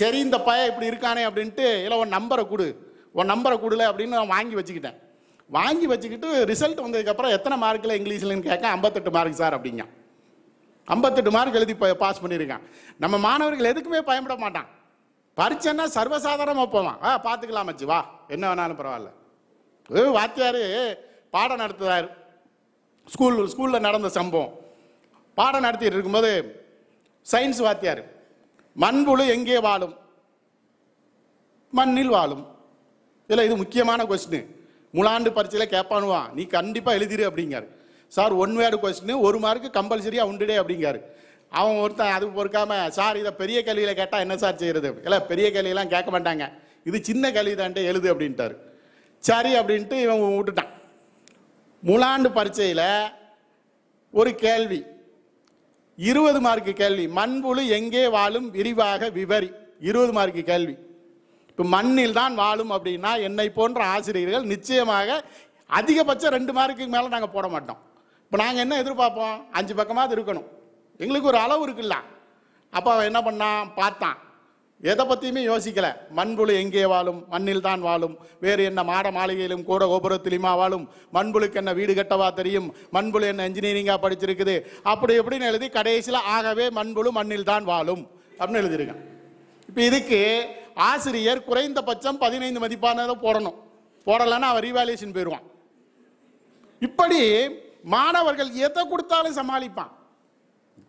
சரி இந்த பையன் இப்படி இருக்கானே அப்படின்ட்டு இல்லை உன் நம்பரை கொடு உன் நம்பரை கொடுல அப்படின்னு நான் வாங்கி வச்சுக்கிட்டேன் வாங்கி வச்சுக்கிட்டு ரிசல்ட் வந்ததுக்கப்புறம் எத்தனை மார்க்கில் இங்கிலீஷ்லன்னு கேட்க ஐம்பத்தெட்டு மார்க் சார் அப்படிங்க ஐம்பத்தெட்டு மார்க் எழுதி பாஸ் பண்ணியிருக்கான் நம்ம மாணவர்கள் எதுக்குமே பயன்பட மாட்டான் பரீட்சைன்னா சர்வசாதாரணமாக போவான் ஆ பார்த்துக்கலாம் வா என்ன வேணாலும் பரவாயில்ல வாத்தியாரு பாடம் நடத்துகிறார் ஸ்கூல் ஸ்கூலில் நடந்த சம்பவம் பாடம் நடத்திட்டு இருக்கும்போது சயின்ஸ் வாத்தியார் மண்புழு எங்கே வாழும் மண்ணில் வாழும் இல்லை இது முக்கியமான கொஸ்டின் முலாண்டு பரீட்சையில் கேட்பானுவான் நீ கண்டிப்பாக எழுதிடு அப்படிங்கார் சார் ஒன் வேர்டு கொஸ்டின் ஒரு மார்க்கு கம்பல்சரியாக உண்டுடே அப்படிங்கார் அவன் ஒருத்தன் அது பொறுக்காம சார் இதை பெரிய கல்வியில் கேட்டால் என்ன சார் செய்கிறது இல்லை பெரிய கல்வியெல்லாம் கேட்க மாட்டாங்க இது சின்ன கல்வி தான்ட்டு எழுது அப்படின்ட்டார் சரி அப்படின்ட்டு இவன் விட்டுட்டான் முலாண்டு பரீட்சையில் ஒரு கேள்வி இருபது மார்க்கு கேள்வி மண்புழு எங்கே வாழும் விரிவாக விவரி இருபது மார்க்கு கேள்வி இப்போ மண்ணில் தான் வாழும் அப்படின்னா என்னை போன்ற ஆசிரியர்கள் நிச்சயமாக அதிகபட்சம் ரெண்டு மார்க்குக்கு மேலே நாங்கள் போட மாட்டோம் இப்போ நாங்கள் என்ன எதிர்பார்ப்போம் அஞ்சு பக்கமாக இருக்கணும் எங்களுக்கு ஒரு அளவு இருக்குல்ல அப்போ அவன் என்ன பண்ணான் பார்த்தான் எதை பற்றியுமே யோசிக்கலை மண்புழு எங்கே வாழும் மண்ணில் தான் வாழும் வேறு என்ன மாட மாளிகையிலும் கூட கோபுரத்திலுமா வாழும் மண்புழுக்கு என்ன வீடு கட்டவா தெரியும் மண்புழு என்ன இன்ஜினியரிங்காக படிச்சிருக்குது அப்படி எப்படின்னு எழுதி கடைசியில் ஆகவே மண்புழு மண்ணில் தான் வாழும் அப்படின்னு எழுதியிருக்கேன் இப்போ இதுக்கு ஆசிரியர் குறைந்தபட்சம் பதினைந்து மதிப்பானதை போடணும் போடலைன்னா அவர் ரீவாலியூஷன் போயிடுவான் இப்படி மாணவர்கள் எதை கொடுத்தாலும் சமாளிப்பான்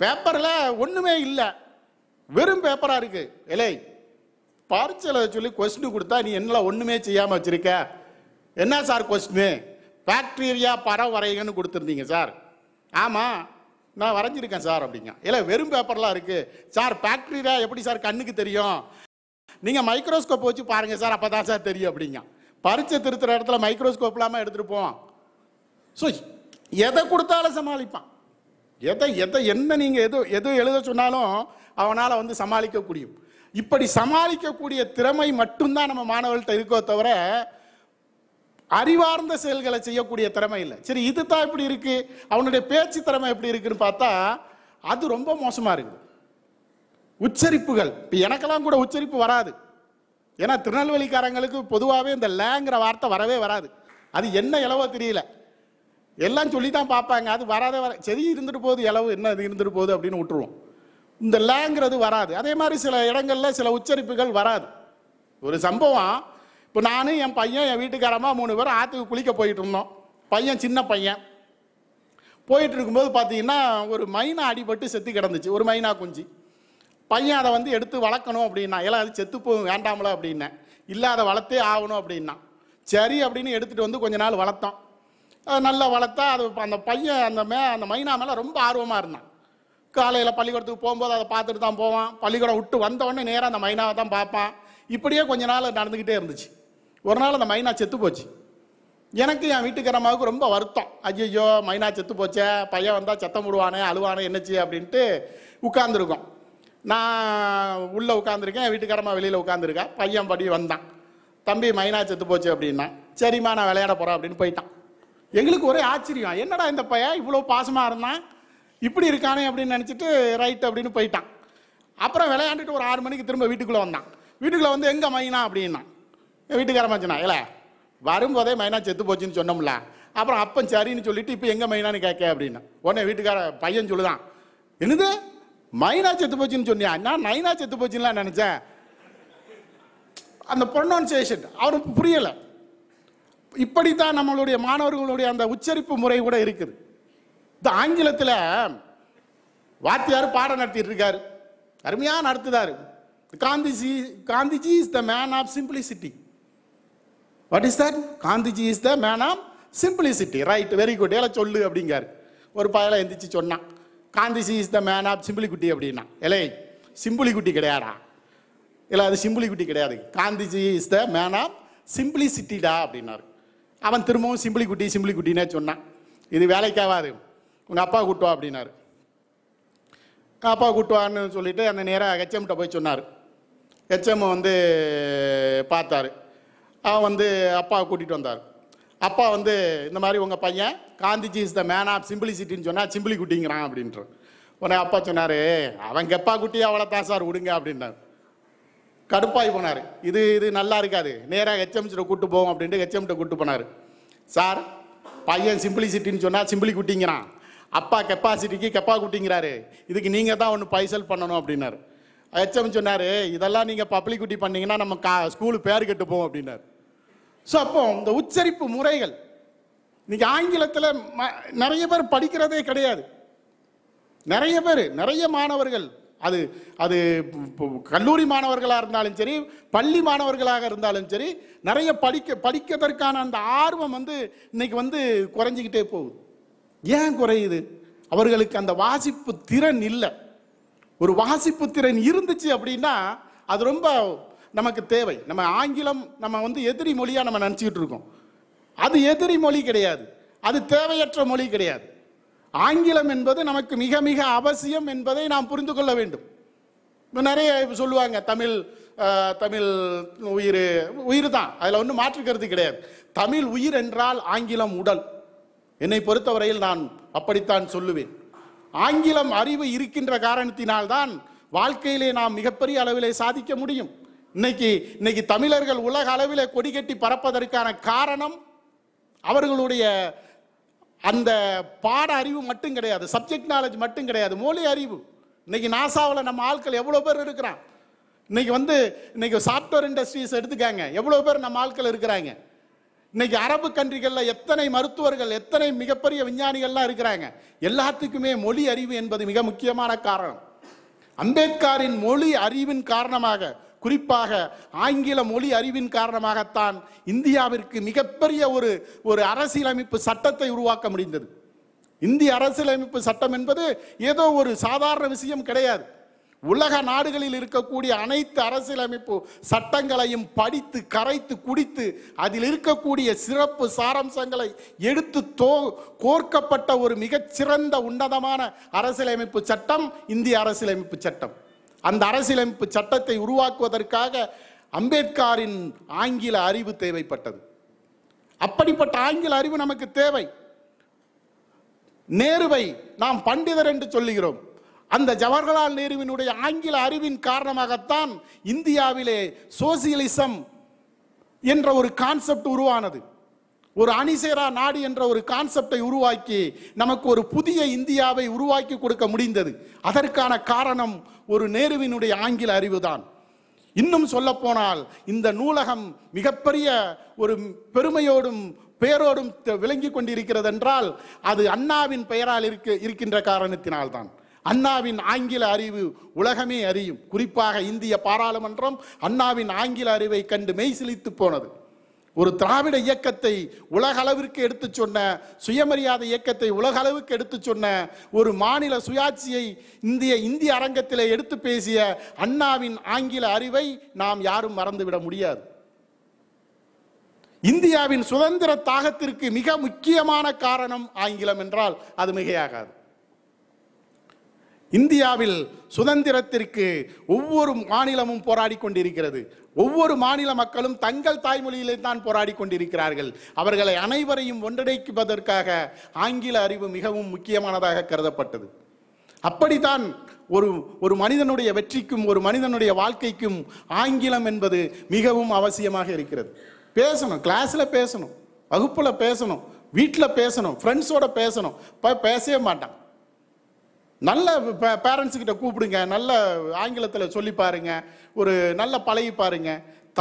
பேப்பரில் ஒன்றுமே இல்லை வெறும் பேப்பரா இருக்கு இலை பரீட்சையில் சொல்லி கொஸ்டின் கொடுத்தா நீ என்ன ஒன்றுமே செய்யாமல் வச்சுருக்க என்ன சார் கொஸ்டின் பாக்டீரியா பரவரைகன்னு கொடுத்துருந்தீங்க சார் ஆமாம் நான் வரைஞ்சிருக்கேன் சார் அப்படிங்க இல்லை வெறும் பேப்பர்லாம் இருக்குது சார் பாக்டீரியா எப்படி சார் கண்ணுக்கு தெரியும் நீங்கள் மைக்ரோஸ்கோப் வச்சு பாருங்கள் சார் அப்போ தான் சார் தெரியும் அப்படிங்க பரிச்சை திருத்துற இடத்துல மைக்ரோஸ்கோப் இல்லாம எடுத்துருப்போம் ஸோ எதை கொடுத்தாலும் சமாளிப்பான் எதை எதை என்ன நீங்கள் எது எது எழுத சொன்னாலும் அவனால் வந்து சமாளிக்க முடியும் இப்படி சமாளிக்கக்கூடிய திறமை மட்டும்தான் நம்ம மாணவர்கள்ட்ட இருக்கோ தவிர அறிவார்ந்த செயல்களை செய்யக்கூடிய திறமை இல்லை சரி இது தான் இப்படி இருக்குது அவனுடைய பேச்சு திறமை எப்படி இருக்குன்னு பார்த்தா அது ரொம்ப மோசமாக இருக்குது உச்சரிப்புகள் இப்போ எனக்கெல்லாம் கூட உச்சரிப்பு வராது ஏன்னா திருநெல்வேலிக்காரங்களுக்கு பொதுவாகவே இந்த லேங்கிற வார்த்தை வரவே வராது அது என்ன இளவோ தெரியல எல்லாம் சொல்லி தான் பார்ப்பாங்க அது வராத வர சரி இருந்துட்டு போகுது இளவு என்ன இருந்துட்டு போகுது அப்படின்னு விட்டுருவோம் இந்த லேங்கிறது வராது அதே மாதிரி சில இடங்களில் சில உச்சரிப்புகள் வராது ஒரு சம்பவம் இப்போ நானும் என் பையன் என் வீட்டுக்காரமா மூணு பேரும் ஆற்றுக்கு குளிக்க போயிட்டு இருந்தோம் பையன் சின்ன பையன் போயிட்டு இருக்கும்போது பார்த்தீங்கன்னா ஒரு மைனா அடிபட்டு செத்து கிடந்துச்சு ஒரு மைனா குஞ்சு பையன் அதை வந்து எடுத்து வளர்க்கணும் அப்படின்னா எல்லாம் அது செத்து போகும் வேண்டாமல அப்படின்னேன் இல்லாத வளர்த்தே ஆகணும் அப்படின்னா சரி அப்படின்னு எடுத்துகிட்டு வந்து கொஞ்ச நாள் வளர்த்தோம் நல்லா வளர்த்தா அது அந்த பையன் அந்த மே அந்த மைனா மேலே ரொம்ப ஆர்வமாக இருந்தான் காலையில் பள்ளிக்கூடத்துக்கு போகும்போது அதை பார்த்துட்டு தான் போவான் பள்ளிக்கூடம் விட்டு வந்தவொடனே நேராக அந்த மைனாவை தான் பார்ப்பான் இப்படியே கொஞ்ச நாள் நடந்துக்கிட்டே இருந்துச்சு ஒரு நாள் அந்த மைனா செத்து போச்சு எனக்கு என் வீட்டுக்காரம்மாவுக்கு ரொம்ப வருத்தம் ஐயோ மைனா செத்து போச்சே பையன் வந்தால் சத்தம் விடுவானே அழுவானே என்னச்சு அப்படின்ட்டு உட்காந்துருக்கோம் நான் உள்ளே உட்காந்துருக்கேன் என் வீட்டுக்காரம்மா வெளியில் உட்காந்துருக்கேன் பையன் படி வந்தான் தம்பி மைனா செத்து போச்சு அப்படின்னா சரிம்மா நான் விளையாட போகிறேன் அப்படின்னு போயிட்டான் எங்களுக்கு ஒரே ஆச்சரியம் என்னடா இந்த பையன் இவ்வளோ பாசமாக இருந்தான் இப்படி இருக்கானே அப்படின்னு நினச்சிட்டு ரைட் அப்படின்னு போயிட்டான் அப்புறம் விளையாண்டுட்டு ஒரு ஆறு மணிக்கு திரும்ப வீட்டுக்குள்ளே வந்தான் வீட்டுக்குள்ளே வந்து எங்கே மைனா அப்படின்னா வீட்டுக்காரமாச்சுனா இல்லை வரும்போதே மைனா செத்து போச்சுன்னு சொன்னோம்ல அப்புறம் அப்பன் சரின்னு சொல்லிட்டு இப்போ எங்கே மைனான்னு கேட்க அப்படின்னா உடனே வீட்டுக்கார பையன் சொல்லுதான் என்னது மைனா செத்து போச்சுன்னு சொன்னியா நான் நைனா செத்து போச்சுன்னா நினச்சேன் அந்த ப்ரொனவுன்சியேஷன் அவனுக்கு புரியலை இப்படித்தான் நம்மளுடைய மாணவர்களுடைய அந்த உச்சரிப்பு முறை கூட இருக்குது இந்த ஆங்கிலத்தில் வாத்தியார் பாடம் நடத்திட்டு இருக்காரு அருமையாக நடத்துதார் Gandhiji Gandhiji is the man of simplicity what is that Gandhiji is the man of simplicity right very good எல்லாம் சொல்லு அப்படிங்கார் ஒரு பயலை எந்திரிச்சு சொன்னான் Gandhiji is the man of சிம்பிளிக்குட்டி அப்படின்னா இலை சிம்பிளிக்குட்டி கிடையாடா இல்லை அது சிம்பிளிக்குட்டி கிடையாது Gandhiji is the man of சிம்பிளிசிட்டிடா அப்படின்னாரு அவன் திரும்பவும் சிம்பிளிக்குட்டி சிம்பிளிக்குட்டினே சொன்னான் இது வேலைக்காவாது உங்கள் அப்பா கூட்டுவா அப்படின்னாரு அப்பா கூட்டுவான்னு சொல்லிட்டு அந்த நேராக ஹெச்எம்கிட்ட போய் சொன்னார் ஹெச்எம் வந்து பார்த்தார் அவன் வந்து அப்பாவை கூட்டிகிட்டு வந்தார் அப்பா வந்து இந்த மாதிரி உங்கள் பையன் Gandhiji is the man of சிம்பிளிசிட்டின்னு சொன்னால் சிம்பிளி குட்டிங்கிறான் அப்படின்ற உடனே அப்பா சொன்னார் அவன் கெப்பா குட்டியை அவ்வளோ தான் சார் விடுங்க அப்படின்னார் கடுப்பாகி போனார் இது இது நல்லா இருக்காது நேராக ஹெச்எம்சிட்ட கூட்டு போவோம் அப்படின்ட்டு ஹெச்எம்கிட்ட கூட்டு போனார் சார் பையன் சிம்பிளிசிட்டின்னு சொன்னால் சிம்பிளி குட்டிங்கிறான் அப்பா கெப்பாசிட்டிக்கு கெப்பா குட்டிங்கிறாரு இதுக்கு நீங்கள் தான் ஒன்று பைசல் பண்ணணும் அப்படின்னாரு ஹெச்எம் சொன்னார் இதெல்லாம் நீங்கள் பப்ளிக்குட்டி பண்ணீங்கன்னா நம்ம கா ஸ்கூலு பேர் கெட்டு போவோம் அப்படின்னாரு ஸோ அப்போ இந்த உச்சரிப்பு முறைகள் இன்னைக்கு ஆங்கிலத்தில் ம நிறைய பேர் படிக்கிறதே கிடையாது நிறைய பேர் நிறைய மாணவர்கள் அது அது கல்லூரி மாணவர்களாக இருந்தாலும் சரி பள்ளி மாணவர்களாக இருந்தாலும் சரி நிறைய படிக்க படிக்கிறதற்கான அந்த ஆர்வம் வந்து இன்னைக்கு வந்து குறைஞ்சிக்கிட்டே போகுது ஏன் குறையுது அவர்களுக்கு அந்த வாசிப்பு திறன் இல்லை ஒரு வாசிப்பு திறன் இருந்துச்சு அப்படின்னா அது ரொம்ப நமக்கு தேவை நம்ம ஆங்கிலம் நம்ம வந்து எதிரி மொழியாக நம்ம நினச்சிக்கிட்டு இருக்கோம் அது எதிரி மொழி கிடையாது அது தேவையற்ற மொழி கிடையாது ஆங்கிலம் என்பது நமக்கு மிக மிக அவசியம் என்பதை நாம் புரிந்து கொள்ள வேண்டும் நிறைய சொல்லுவாங்க தமிழ் தமிழ் உயிர் உயிர் தான் அதில் ஒன்றும் மாற்றுக்கிறது கிடையாது தமிழ் உயிர் என்றால் ஆங்கிலம் உடல் என்னை பொறுத்தவரையில் நான் அப்படித்தான் சொல்லுவேன் ஆங்கிலம் அறிவு இருக்கின்ற காரணத்தினால்தான் வாழ்க்கையிலே நாம் மிகப்பெரிய அளவிலே சாதிக்க முடியும் இன்னைக்கு இன்னைக்கு தமிழர்கள் உலக அளவிலே கொடி கட்டி பறப்பதற்கான காரணம் அவர்களுடைய அந்த பாட அறிவு மட்டும் கிடையாது சப்ஜெக்ட் நாலேஜ் மட்டும் கிடையாது மொழி அறிவு இன்னைக்கு நாசாவில் நம்ம ஆட்கள் எவ்வளோ பேர் இருக்கிறான் இன்னைக்கு வந்து இன்னைக்கு சாஃப்ட்வேர் இண்டஸ்ட்ரீஸ் எடுத்துக்காங்க எவ்வளோ பேர் நம்ம ஆட்கள் இருக்கிறாங்க இன்னைக்கு அரபு கன்றிகளில் எத்தனை மருத்துவர்கள் எத்தனை மிகப்பெரிய விஞ்ஞானிகள்லாம் இருக்கிறாங்க எல்லாத்துக்குமே மொழி அறிவு என்பது மிக முக்கியமான காரணம் அம்பேத்கரின் மொழி அறிவின் காரணமாக குறிப்பாக ஆங்கில மொழி அறிவின் காரணமாகத்தான் இந்தியாவிற்கு மிகப்பெரிய ஒரு ஒரு அரசியலமைப்பு சட்டத்தை உருவாக்க முடிந்தது இந்திய அரசியலமைப்பு சட்டம் என்பது ஏதோ ஒரு சாதாரண விஷயம் கிடையாது உலக நாடுகளில் இருக்கக்கூடிய அனைத்து அரசியலமைப்பு சட்டங்களையும் படித்து கரைத்து குடித்து அதில் இருக்கக்கூடிய சிறப்பு சாரம்சங்களை எடுத்து தோ கோர்க்கப்பட்ட ஒரு மிகச்சிறந்த உன்னதமான அரசியலமைப்பு சட்டம் இந்திய அரசியலமைப்பு சட்டம் அந்த அரசியலமைப்பு சட்டத்தை உருவாக்குவதற்காக அம்பேத்கரின் ஆங்கில அறிவு தேவைப்பட்டது அப்படிப்பட்ட ஆங்கில அறிவு நமக்கு தேவை நேருவை நாம் பண்டிதர் என்று சொல்லுகிறோம் அந்த ஜவஹர்லால் நேருவினுடைய ஆங்கில அறிவின் காரணமாகத்தான் இந்தியாவிலே சோசியலிசம் என்ற ஒரு கான்செப்ட் உருவானது ஒரு அணிசேரா நாடு என்ற ஒரு கான்செப்டை உருவாக்கி நமக்கு ஒரு புதிய இந்தியாவை உருவாக்கி கொடுக்க முடிந்தது அதற்கான காரணம் ஒரு நேருவினுடைய ஆங்கில தான் இன்னும் சொல்லப்போனால் இந்த நூலகம் மிகப்பெரிய ஒரு பெருமையோடும் பெயரோடும் விளங்கி கொண்டிருக்கிறது என்றால் அது அண்ணாவின் பெயரால் இருக்க இருக்கின்ற காரணத்தினால்தான் அண்ணாவின் ஆங்கில அறிவு உலகமே அறியும் குறிப்பாக இந்திய பாராளுமன்றம் அண்ணாவின் ஆங்கில அறிவை கண்டு மெய்சிலித்து போனது ஒரு திராவிட இயக்கத்தை உலக அளவிற்கு எடுத்து சொன்ன சுயமரியாதை இயக்கத்தை உலக அளவுக்கு எடுத்து சொன்ன ஒரு மாநில சுயாட்சியை இந்திய இந்திய அரங்கத்திலே எடுத்து பேசிய அண்ணாவின் ஆங்கில அறிவை நாம் யாரும் மறந்துவிட முடியாது இந்தியாவின் சுதந்திர தாகத்திற்கு மிக முக்கியமான காரணம் ஆங்கிலம் என்றால் அது மிகையாகாது இந்தியாவில் சுதந்திரத்திற்கு ஒவ்வொரு மாநிலமும் போராடி கொண்டிருக்கிறது ஒவ்வொரு மாநில மக்களும் தங்கள் தாய்மொழியிலே தான் போராடி கொண்டிருக்கிறார்கள் அவர்களை அனைவரையும் ஒன்றிணைப்பதற்காக ஆங்கில அறிவு மிகவும் முக்கியமானதாக கருதப்பட்டது அப்படித்தான் ஒரு ஒரு மனிதனுடைய வெற்றிக்கும் ஒரு மனிதனுடைய வாழ்க்கைக்கும் ஆங்கிலம் என்பது மிகவும் அவசியமாக இருக்கிறது பேசணும் கிளாஸில் பேசணும் வகுப்பில் பேசணும் வீட்டில் பேசணும் ஃப்ரெண்ட்ஸோட பேசணும் இப்போ பேசவே மாட்டான் நல்ல பேரண்ட்ஸுக்கிட்ட கூப்பிடுங்க நல்ல ஆங்கிலத்தில் சொல்லி பாருங்க ஒரு நல்ல பழகி பாருங்க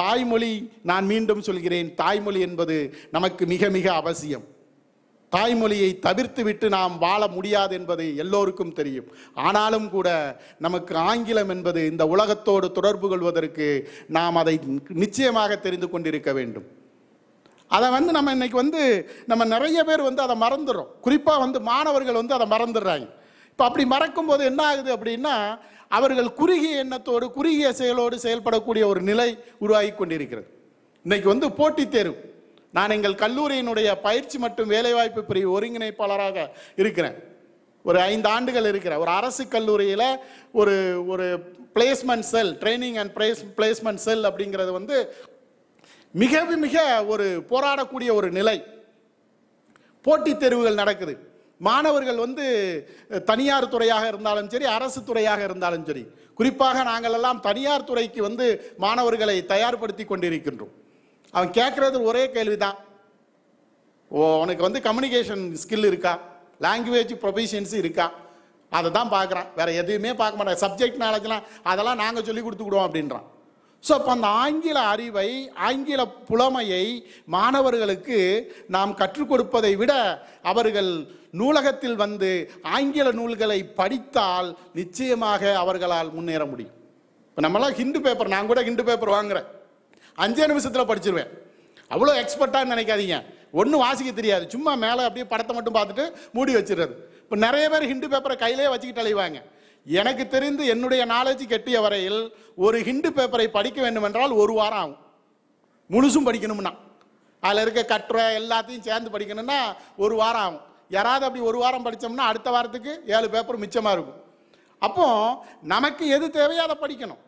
தாய்மொழி நான் மீண்டும் சொல்கிறேன் தாய்மொழி என்பது நமக்கு மிக மிக அவசியம் தாய்மொழியை தவிர்த்து விட்டு நாம் வாழ முடியாது என்பது எல்லோருக்கும் தெரியும் ஆனாலும் கூட நமக்கு ஆங்கிலம் என்பது இந்த உலகத்தோடு தொடர்பு கொள்வதற்கு நாம் அதை நிச்சயமாக தெரிந்து கொண்டிருக்க வேண்டும் அதை வந்து நம்ம இன்னைக்கு வந்து நம்ம நிறைய பேர் வந்து அதை மறந்துடுறோம் குறிப்பாக வந்து மாணவர்கள் வந்து அதை மறந்துடுறாங்க இப்போ அப்படி மறக்கும்போது என்ன ஆகுது அப்படின்னா அவர்கள் குறுகிய எண்ணத்தோடு குறுகிய செயலோடு செயல்படக்கூடிய ஒரு நிலை உருவாகி கொண்டிருக்கிறது இன்னைக்கு வந்து போட்டி தேர்வு நான் எங்கள் கல்லூரியினுடைய பயிற்சி மற்றும் வேலைவாய்ப்பு பிரிவு ஒருங்கிணைப்பாளராக இருக்கிறேன் ஒரு ஐந்து ஆண்டுகள் இருக்கிற ஒரு அரசு கல்லூரியில் ஒரு ஒரு placement cell training and place placement cell அப்படிங்கிறது வந்து மிக மிக ஒரு போராடக்கூடிய ஒரு நிலை போட்டித் தேர்வுகள் நடக்குது மாணவர்கள் வந்து தனியார் துறையாக இருந்தாலும் சரி அரசு துறையாக இருந்தாலும் சரி குறிப்பாக நாங்கள் எல்லாம் தனியார் துறைக்கு வந்து மாணவர்களை தயார்படுத்தி கொண்டிருக்கின்றோம் அவன் கேட்குறது ஒரே கேள்விதான் ஓ உனக்கு வந்து கம்யூனிகேஷன் ஸ்கில் இருக்கா லாங்குவேஜ் ப்ரொஃபிஷியன்சி இருக்கா அதை தான் பார்க்குறான் வேறு எதுவுமே பார்க்க மாட்டேன் சப்ஜெக்ட் நாலேஜ்லாம் அதெல்லாம் நாங்கள் சொல்லி கொடுத்துக்கிடுவோம் அப்படின்றான் ஸோ அப்போ அந்த ஆங்கில அறிவை ஆங்கில புலமையை மாணவர்களுக்கு நாம் கற்றுக் கொடுப்பதை விட அவர்கள் நூலகத்தில் வந்து ஆங்கில நூல்களை படித்தால் நிச்சயமாக அவர்களால் முன்னேற முடியும் இப்போ நம்மளாம் ஹிந்து பேப்பர் நான் கூட ஹிந்து பேப்பர் வாங்குறேன் அஞ்சே நிமிஷத்தில் படிச்சிருவேன் அவ்வளோ எக்ஸ்பர்ட்டாக நினைக்காதீங்க ஒன்றும் வாசிக்க தெரியாது சும்மா மேலே அப்படியே படத்தை மட்டும் பார்த்துட்டு மூடி வச்சிடுறது இப்போ நிறைய பேர் ஹிண்டு பேப்பரை கையிலே வச்சுக்கிட்டு அழிவாங்க எனக்கு தெரிந்து என்னுடைய நாலேஜ் கெட்டிய வரையில் ஒரு ஹிண்டு பேப்பரை படிக்க வேண்டுமென்றால் ஒரு வாரம் ஆகும் முழுசும் படிக்கணும்னா அதில் இருக்க கட்டுரை எல்லாத்தையும் சேர்ந்து படிக்கணும்னா ஒரு வாரம் ஆகும் யாராவது அப்படி ஒரு வாரம் படித்தோம்னா அடுத்த வாரத்துக்கு ஏழு பேப்பர் மிச்சமாக இருக்கும் அப்போ நமக்கு எது தேவையோ அதை படிக்கணும்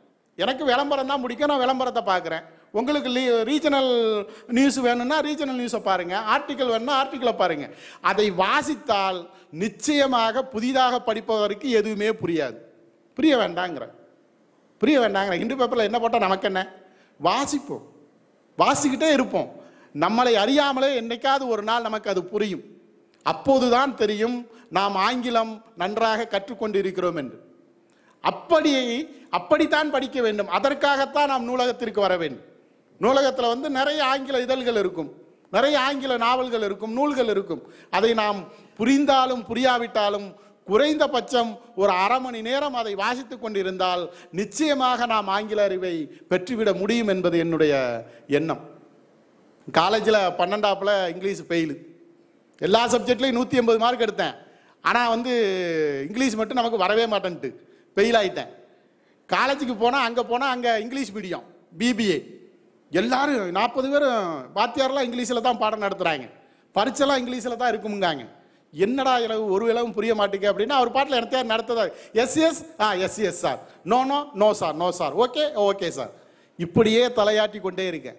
எனக்கு விளம்பரம் தான் முடிக்கணும் நான் விளம்பரத்தை பார்க்குறேன் உங்களுக்கு லீ ரீஜனல் நியூஸ் வேணும்னா ரீஜனல் நியூஸை பாருங்கள் ஆர்டிக்கல் வேணும்னா ஆர்டிக்கலை பாருங்கள் அதை வாசித்தால் நிச்சயமாக புதிதாக படிப்பவருக்கு எதுவுமே புரியாது புரிய வேண்டாங்கிற புரிய வேண்டாங்கிற இந்து பேப்பரில் என்ன போட்டால் நமக்கு என்ன வாசிப்போம் வாசிக்கிட்டே இருப்போம் நம்மளை அறியாமலே என்றைக்காவது ஒரு நாள் நமக்கு அது புரியும் அப்போதுதான் தெரியும் நாம் ஆங்கிலம் நன்றாக கற்றுக்கொண்டு இருக்கிறோம் என்று அப்படி அப்படித்தான் படிக்க வேண்டும் அதற்காகத்தான் நாம் நூலகத்திற்கு வர வேண்டும் நூலகத்தில் வந்து நிறைய ஆங்கில இதழ்கள் இருக்கும் நிறைய ஆங்கில நாவல்கள் இருக்கும் நூல்கள் இருக்கும் அதை நாம் புரிந்தாலும் புரியாவிட்டாலும் குறைந்தபட்சம் ஒரு அரை மணி நேரம் அதை வாசித்து கொண்டிருந்தால் நிச்சயமாக நாம் ஆங்கில அறிவை பெற்றுவிட முடியும் என்பது என்னுடைய எண்ணம் காலேஜில் பன்னெண்டாப்பில் இங்கிலீஷ் ஃபெயிலு எல்லா சப்ஜெக்ட்லேயும் நூற்றி எண்பது மார்க் எடுத்தேன் ஆனால் வந்து இங்கிலீஷ் மட்டும் நமக்கு வரவே மாட்டேன்ட்டு ஃபெயில் ஆகிட்டேன் காலேஜுக்கு போனால் அங்கே போனால் அங்கே இங்கிலீஷ் மீடியம் பிபிஏ எல்லாரும் நாற்பது பேரும் வாத்தியாரெலாம் இங்கிலீஷில் தான் பாடம் நடத்துகிறாங்க பரிச்செல்லாம் இங்கிலீஷில் தான் இருக்குங்காங்க என்னடா இளவு ஒரு இளவும் புரிய மாட்டேங்க அப்படின்னா அவர் பாட்டில் எனத்தையார் நடத்ததா எஸ் எஸ் ஆ yes yes sir no no no sir no sir okay okay sir இப்படியே தலையாட்டி கொண்டே இருக்கேன்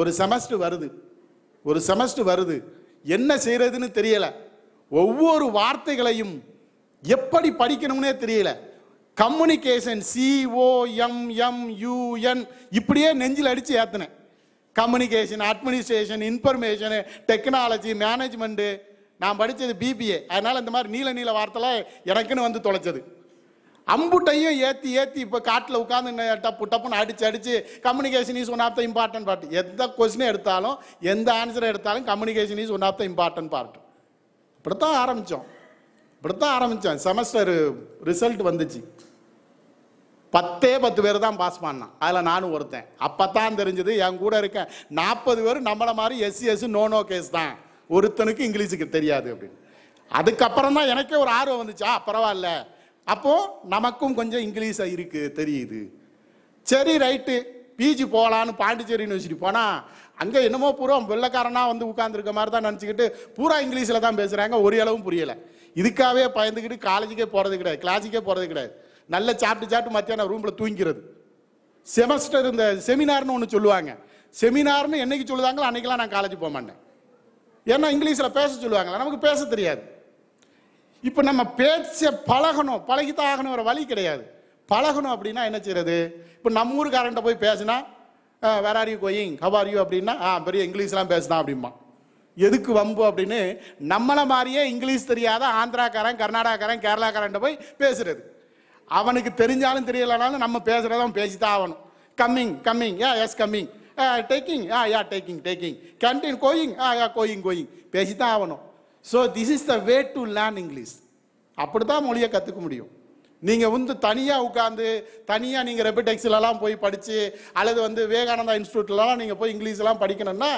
ஒரு செமஸ்டர் வருது ஒரு செமஸ்டர் வருது என்ன செய்கிறதுன்னு தெரியலை ஒவ்வொரு வார்த்தைகளையும் எப்படி படிக்கணும்னே தெரியல கம்யூனிகேஷன் சிஓஎம்எம்யூஎன் இப்படியே நெஞ்சில் அடித்து ஏற்றினேன் communication administration information technology management நான் படித்தது பிபிஏ அதனால் இந்த மாதிரி நீல நீல வார்த்தைலாம் எனக்குன்னு வந்து தொலைச்சது அம்புட்டையும் ஏற்றி ஏற்றி இப்போ காட்டில் உட்காந்து டப்பு டப்புன்னு அடித்து அடித்து communication is one of the important part எந்த கொஸ்டினும் எடுத்தாலும் எந்த ஆன்சரை எடுத்தாலும் communication is one of the important part இப்படித்தான் ஆரம்பித்தோம் இப்படித்தான் ஆரம்பித்தோம் செமஸ்டர் ரிசல்ட் வந்துச்சு பத்தே பத்து பேர் தான் பாஸ் பண்ணான் அதில் நானும் ஒருத்தன் அப்போ தான் தெரிஞ்சது என் கூட இருக்கேன் நாற்பது பேர் நம்மளை மாதிரி SC yes no no case தான் ஒருத்தனுக்கு இங்கிலீஷுக்கு தெரியாது அப்படின்னு அதுக்கப்புறம் தான் எனக்கே ஒரு ஆர்வம் வந்துச்சா பரவாயில்ல அப்போது நமக்கும் கொஞ்சம் இங்கிலீஷாக இருக்குது தெரியுது சரி ரைட்டு பிஜி போகலான்னு பாண்டிச்சேரி யூனிவர்சிட்டி போனால் அங்கே என்னமோ பூரா வெள்ளக்காரனாக வந்து உட்காந்துருக்க மாதிரி தான் நினச்சிக்கிட்டு பூரா இங்கிலீஷில் தான் பேசுகிறாங்க ஒரு அளவும் புரியலை இதுக்காகவே பயந்துக்கிட்டு காலேஜுக்கே போகிறது கிடையாது கிளாஸுக்கே போகிறது கிடையாது நல்ல சாப்பிட்டு சாப்பிட்டு மத்தியானம் ரூமில் தூங்கிறது செமஸ்டர் இந்த செமினார்னு ஒன்று சொல்லுவாங்க செமினார்னு என்னைக்கு சொல்லுதாங்களோ அன்றைக்கெலாம் நான் காலேஜ் போக மாட்டேன் ஏன்னா இங்கிலீஷில் பேச சொல்லுவாங்களா நமக்கு பேச தெரியாது இப்போ நம்ம பேச்சை பழகணும் பழகித்தான் ஆகணும் ஒரு வழி கிடையாது பழகணும் அப்படின்னா என்ன செய்யறது இப்போ நம்ம ஊருக்காரன்ட்ட போய் பேசினா வேறாரியும் போய் கவாரியோ கோயிங் அப்படின்னா ஆ பெரிய இங்கிலீஷ்லாம் பேசுதான் அப்படிம்பான் எதுக்கு வம்பு அப்படின்னு நம்மளை மாதிரியே இங்கிலீஷ் தெரியாத ஆந்திராக்காரன் கர்நாடகாக்காரன் கேரளாக்காரன்ட்ட போய் பேசுறது அவனுக்கு தெரிஞ்சாலும் தெரியலனாலும் நம்ம பேசுகிறதான் பேசி தான் ஆகணும் coming coming eh yes coming taking ah yeah taking taking canteen going ah yeah going going பேசி தான் ஆகணும் so this is the way to learn English அப்படி தான் மொழியை கற்றுக்க முடியும் நீங்கள் வந்து தனியாக உட்காந்து தனியாக நீங்கள் ரெபிடெக்ஸ்லலாம் போய் படித்து அல்லது வந்து விவேகானந்தா இன்ஸ்டியூட்லலாம் நீங்கள் போய் இங்கிலீஷ்லாம் படிக்கணும்னா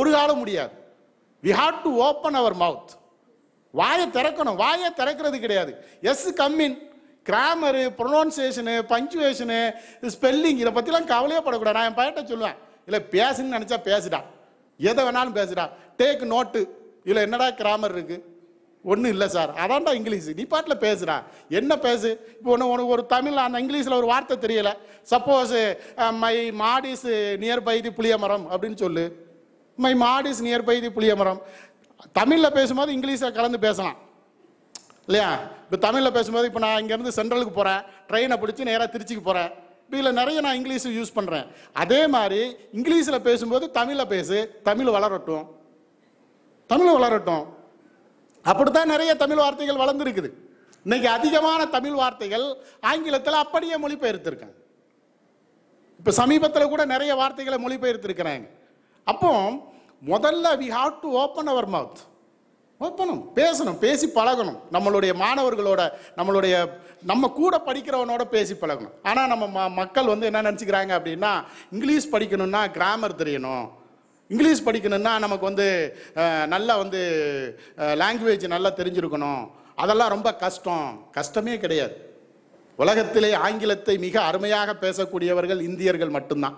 ஒரு காலம் முடியாது we have to open our mouth வாயை திறக்கணும் வாயை திறக்கிறது கிடையாது yes coming grammar pronunciation punctuation spelling இதை பற்றிலாம் கவலையே படக்கூடாது நான் என் பையட்ட சொல்லுவேன் இல்லை பேசுன்னு நினச்சா பேசுடா எதை வேணாலும் பேசுடா டேக் நோட்டு இல்லை என்னடா கிராமர் இருக்குது ஒன்றும் இல்லை சார் அதான்டா இங்கிலீஷ் நீ பாட்டில் பேசுடா என்ன பேசு இப்போ ஒன்று உனக்கு ஒரு தமிழ் அந்த இங்கிலீஷில் ஒரு வார்த்தை தெரியலை சப்போஸ் மை மாடிஸ் நியர் பைதி புளிய புளியமரம் அப்படின்னு சொல்லு மை மாடிஸ் நியர் பைதி புளிய புளியமரம் தமிழில் பேசும்போது இங்கிலீஷில் கலந்து பேசலாம் இல்லையா இப்போ தமிழில் பேசும்போது இப்போ நான் இங்கேருந்து சென்ட்ரலுக்கு போகிறேன் ட்ரெயினை பிடிச்சி நேராக திருச்சிக்கு போகிறேன் இப்போ இதில் நிறைய நான் இங்கிலீஷ் யூஸ் பண்ணுறேன் அதே மாதிரி இங்கிலீஷில் பேசும்போது தமிழில் பேசு தமிழ் வளரட்டும் தமிழ் வளரட்டும் அப்படி தான் நிறைய தமிழ் வார்த்தைகள் வளர்ந்துருக்குது இன்னைக்கு அதிகமான தமிழ் வார்த்தைகள் ஆங்கிலத்தில் அப்படியே மொழிபெயர்த்திருக்காங்க இப்போ சமீபத்தில் கூட நிறைய வார்த்தைகளை மொழிபெயர்த்திருக்கிறாங்க அப்போ முதல்ல we have to open our mouth பண்ணணும் பேசணும் பேசி பழகணும் நம்மளுடைய மாணவர்களோட நம்மளுடைய நம்ம கூட படிக்கிறவனோட பேசி பழகணும் ஆனால் நம்ம ம மக்கள் வந்து என்ன நினச்சிக்கிறாங்க அப்படின்னா இங்கிலீஷ் படிக்கணும்னா கிராமர் தெரியணும் இங்கிலீஷ் படிக்கணும்னா நமக்கு வந்து நல்லா வந்து லாங்குவேஜ் நல்லா தெரிஞ்சிருக்கணும் அதெல்லாம் ரொம்ப கஷ்டம் கஷ்டமே கிடையாது உலகத்திலே ஆங்கிலத்தை மிக அருமையாக பேசக்கூடியவர்கள் இந்தியர்கள் மட்டும்தான்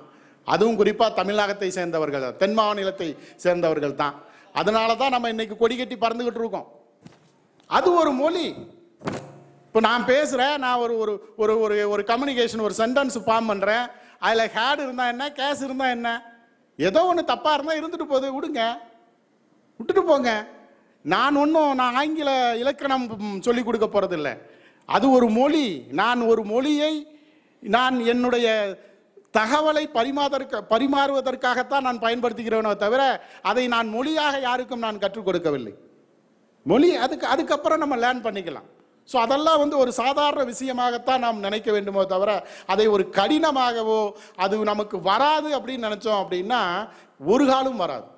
அதுவும் குறிப்பாக தமிழகத்தை சேர்ந்தவர்கள் தென் மாநிலத்தை சேர்ந்தவர்கள் தான் அதனால தான் நம்ம இன்னைக்கு கொடி கட்டி பறந்துக்கிட்டு இருக்கோம் அது ஒரு மொழி இப்போ நான் பேசுகிறேன் நான் ஒரு ஒரு ஒரு ஒரு ஒரு கம்யூனிகேஷன் ஒரு சென்டென்ஸ் ஃபார்ம் பண்ணுறேன் அதில் ஹேட் இருந்தால் என்ன கேஷ் இருந்தால் என்ன ஏதோ ஒன்று தப்பாக இருந்தால் இருந்துட்டு போகுது விடுங்க விட்டுட்டு போங்க நான் ஒன்றும் நான் ஆங்கில இலக்கணம் சொல்லிக் கொடுக்க போகிறதில்ல அது ஒரு மொழி நான் ஒரு மொழியை நான் என்னுடைய தகவலை பரிமாதற்கு பரிமாறுவதற்காகத்தான் நான் பயன்படுத்துகிறேனோ தவிர அதை நான் மொழியாக யாருக்கும் நான் கற்றுக் கொடுக்கவில்லை மொழி அதுக்கு அதுக்கப்புறம் நம்ம லேர்ன் பண்ணிக்கலாம் ஸோ அதெல்லாம் வந்து ஒரு சாதாரண விஷயமாகத்தான் நாம் நினைக்க வேண்டுமோ தவிர அதை ஒரு கடினமாகவோ அது நமக்கு வராது அப்படின்னு நினச்சோம் அப்படின்னா ஒரு காலும் வராது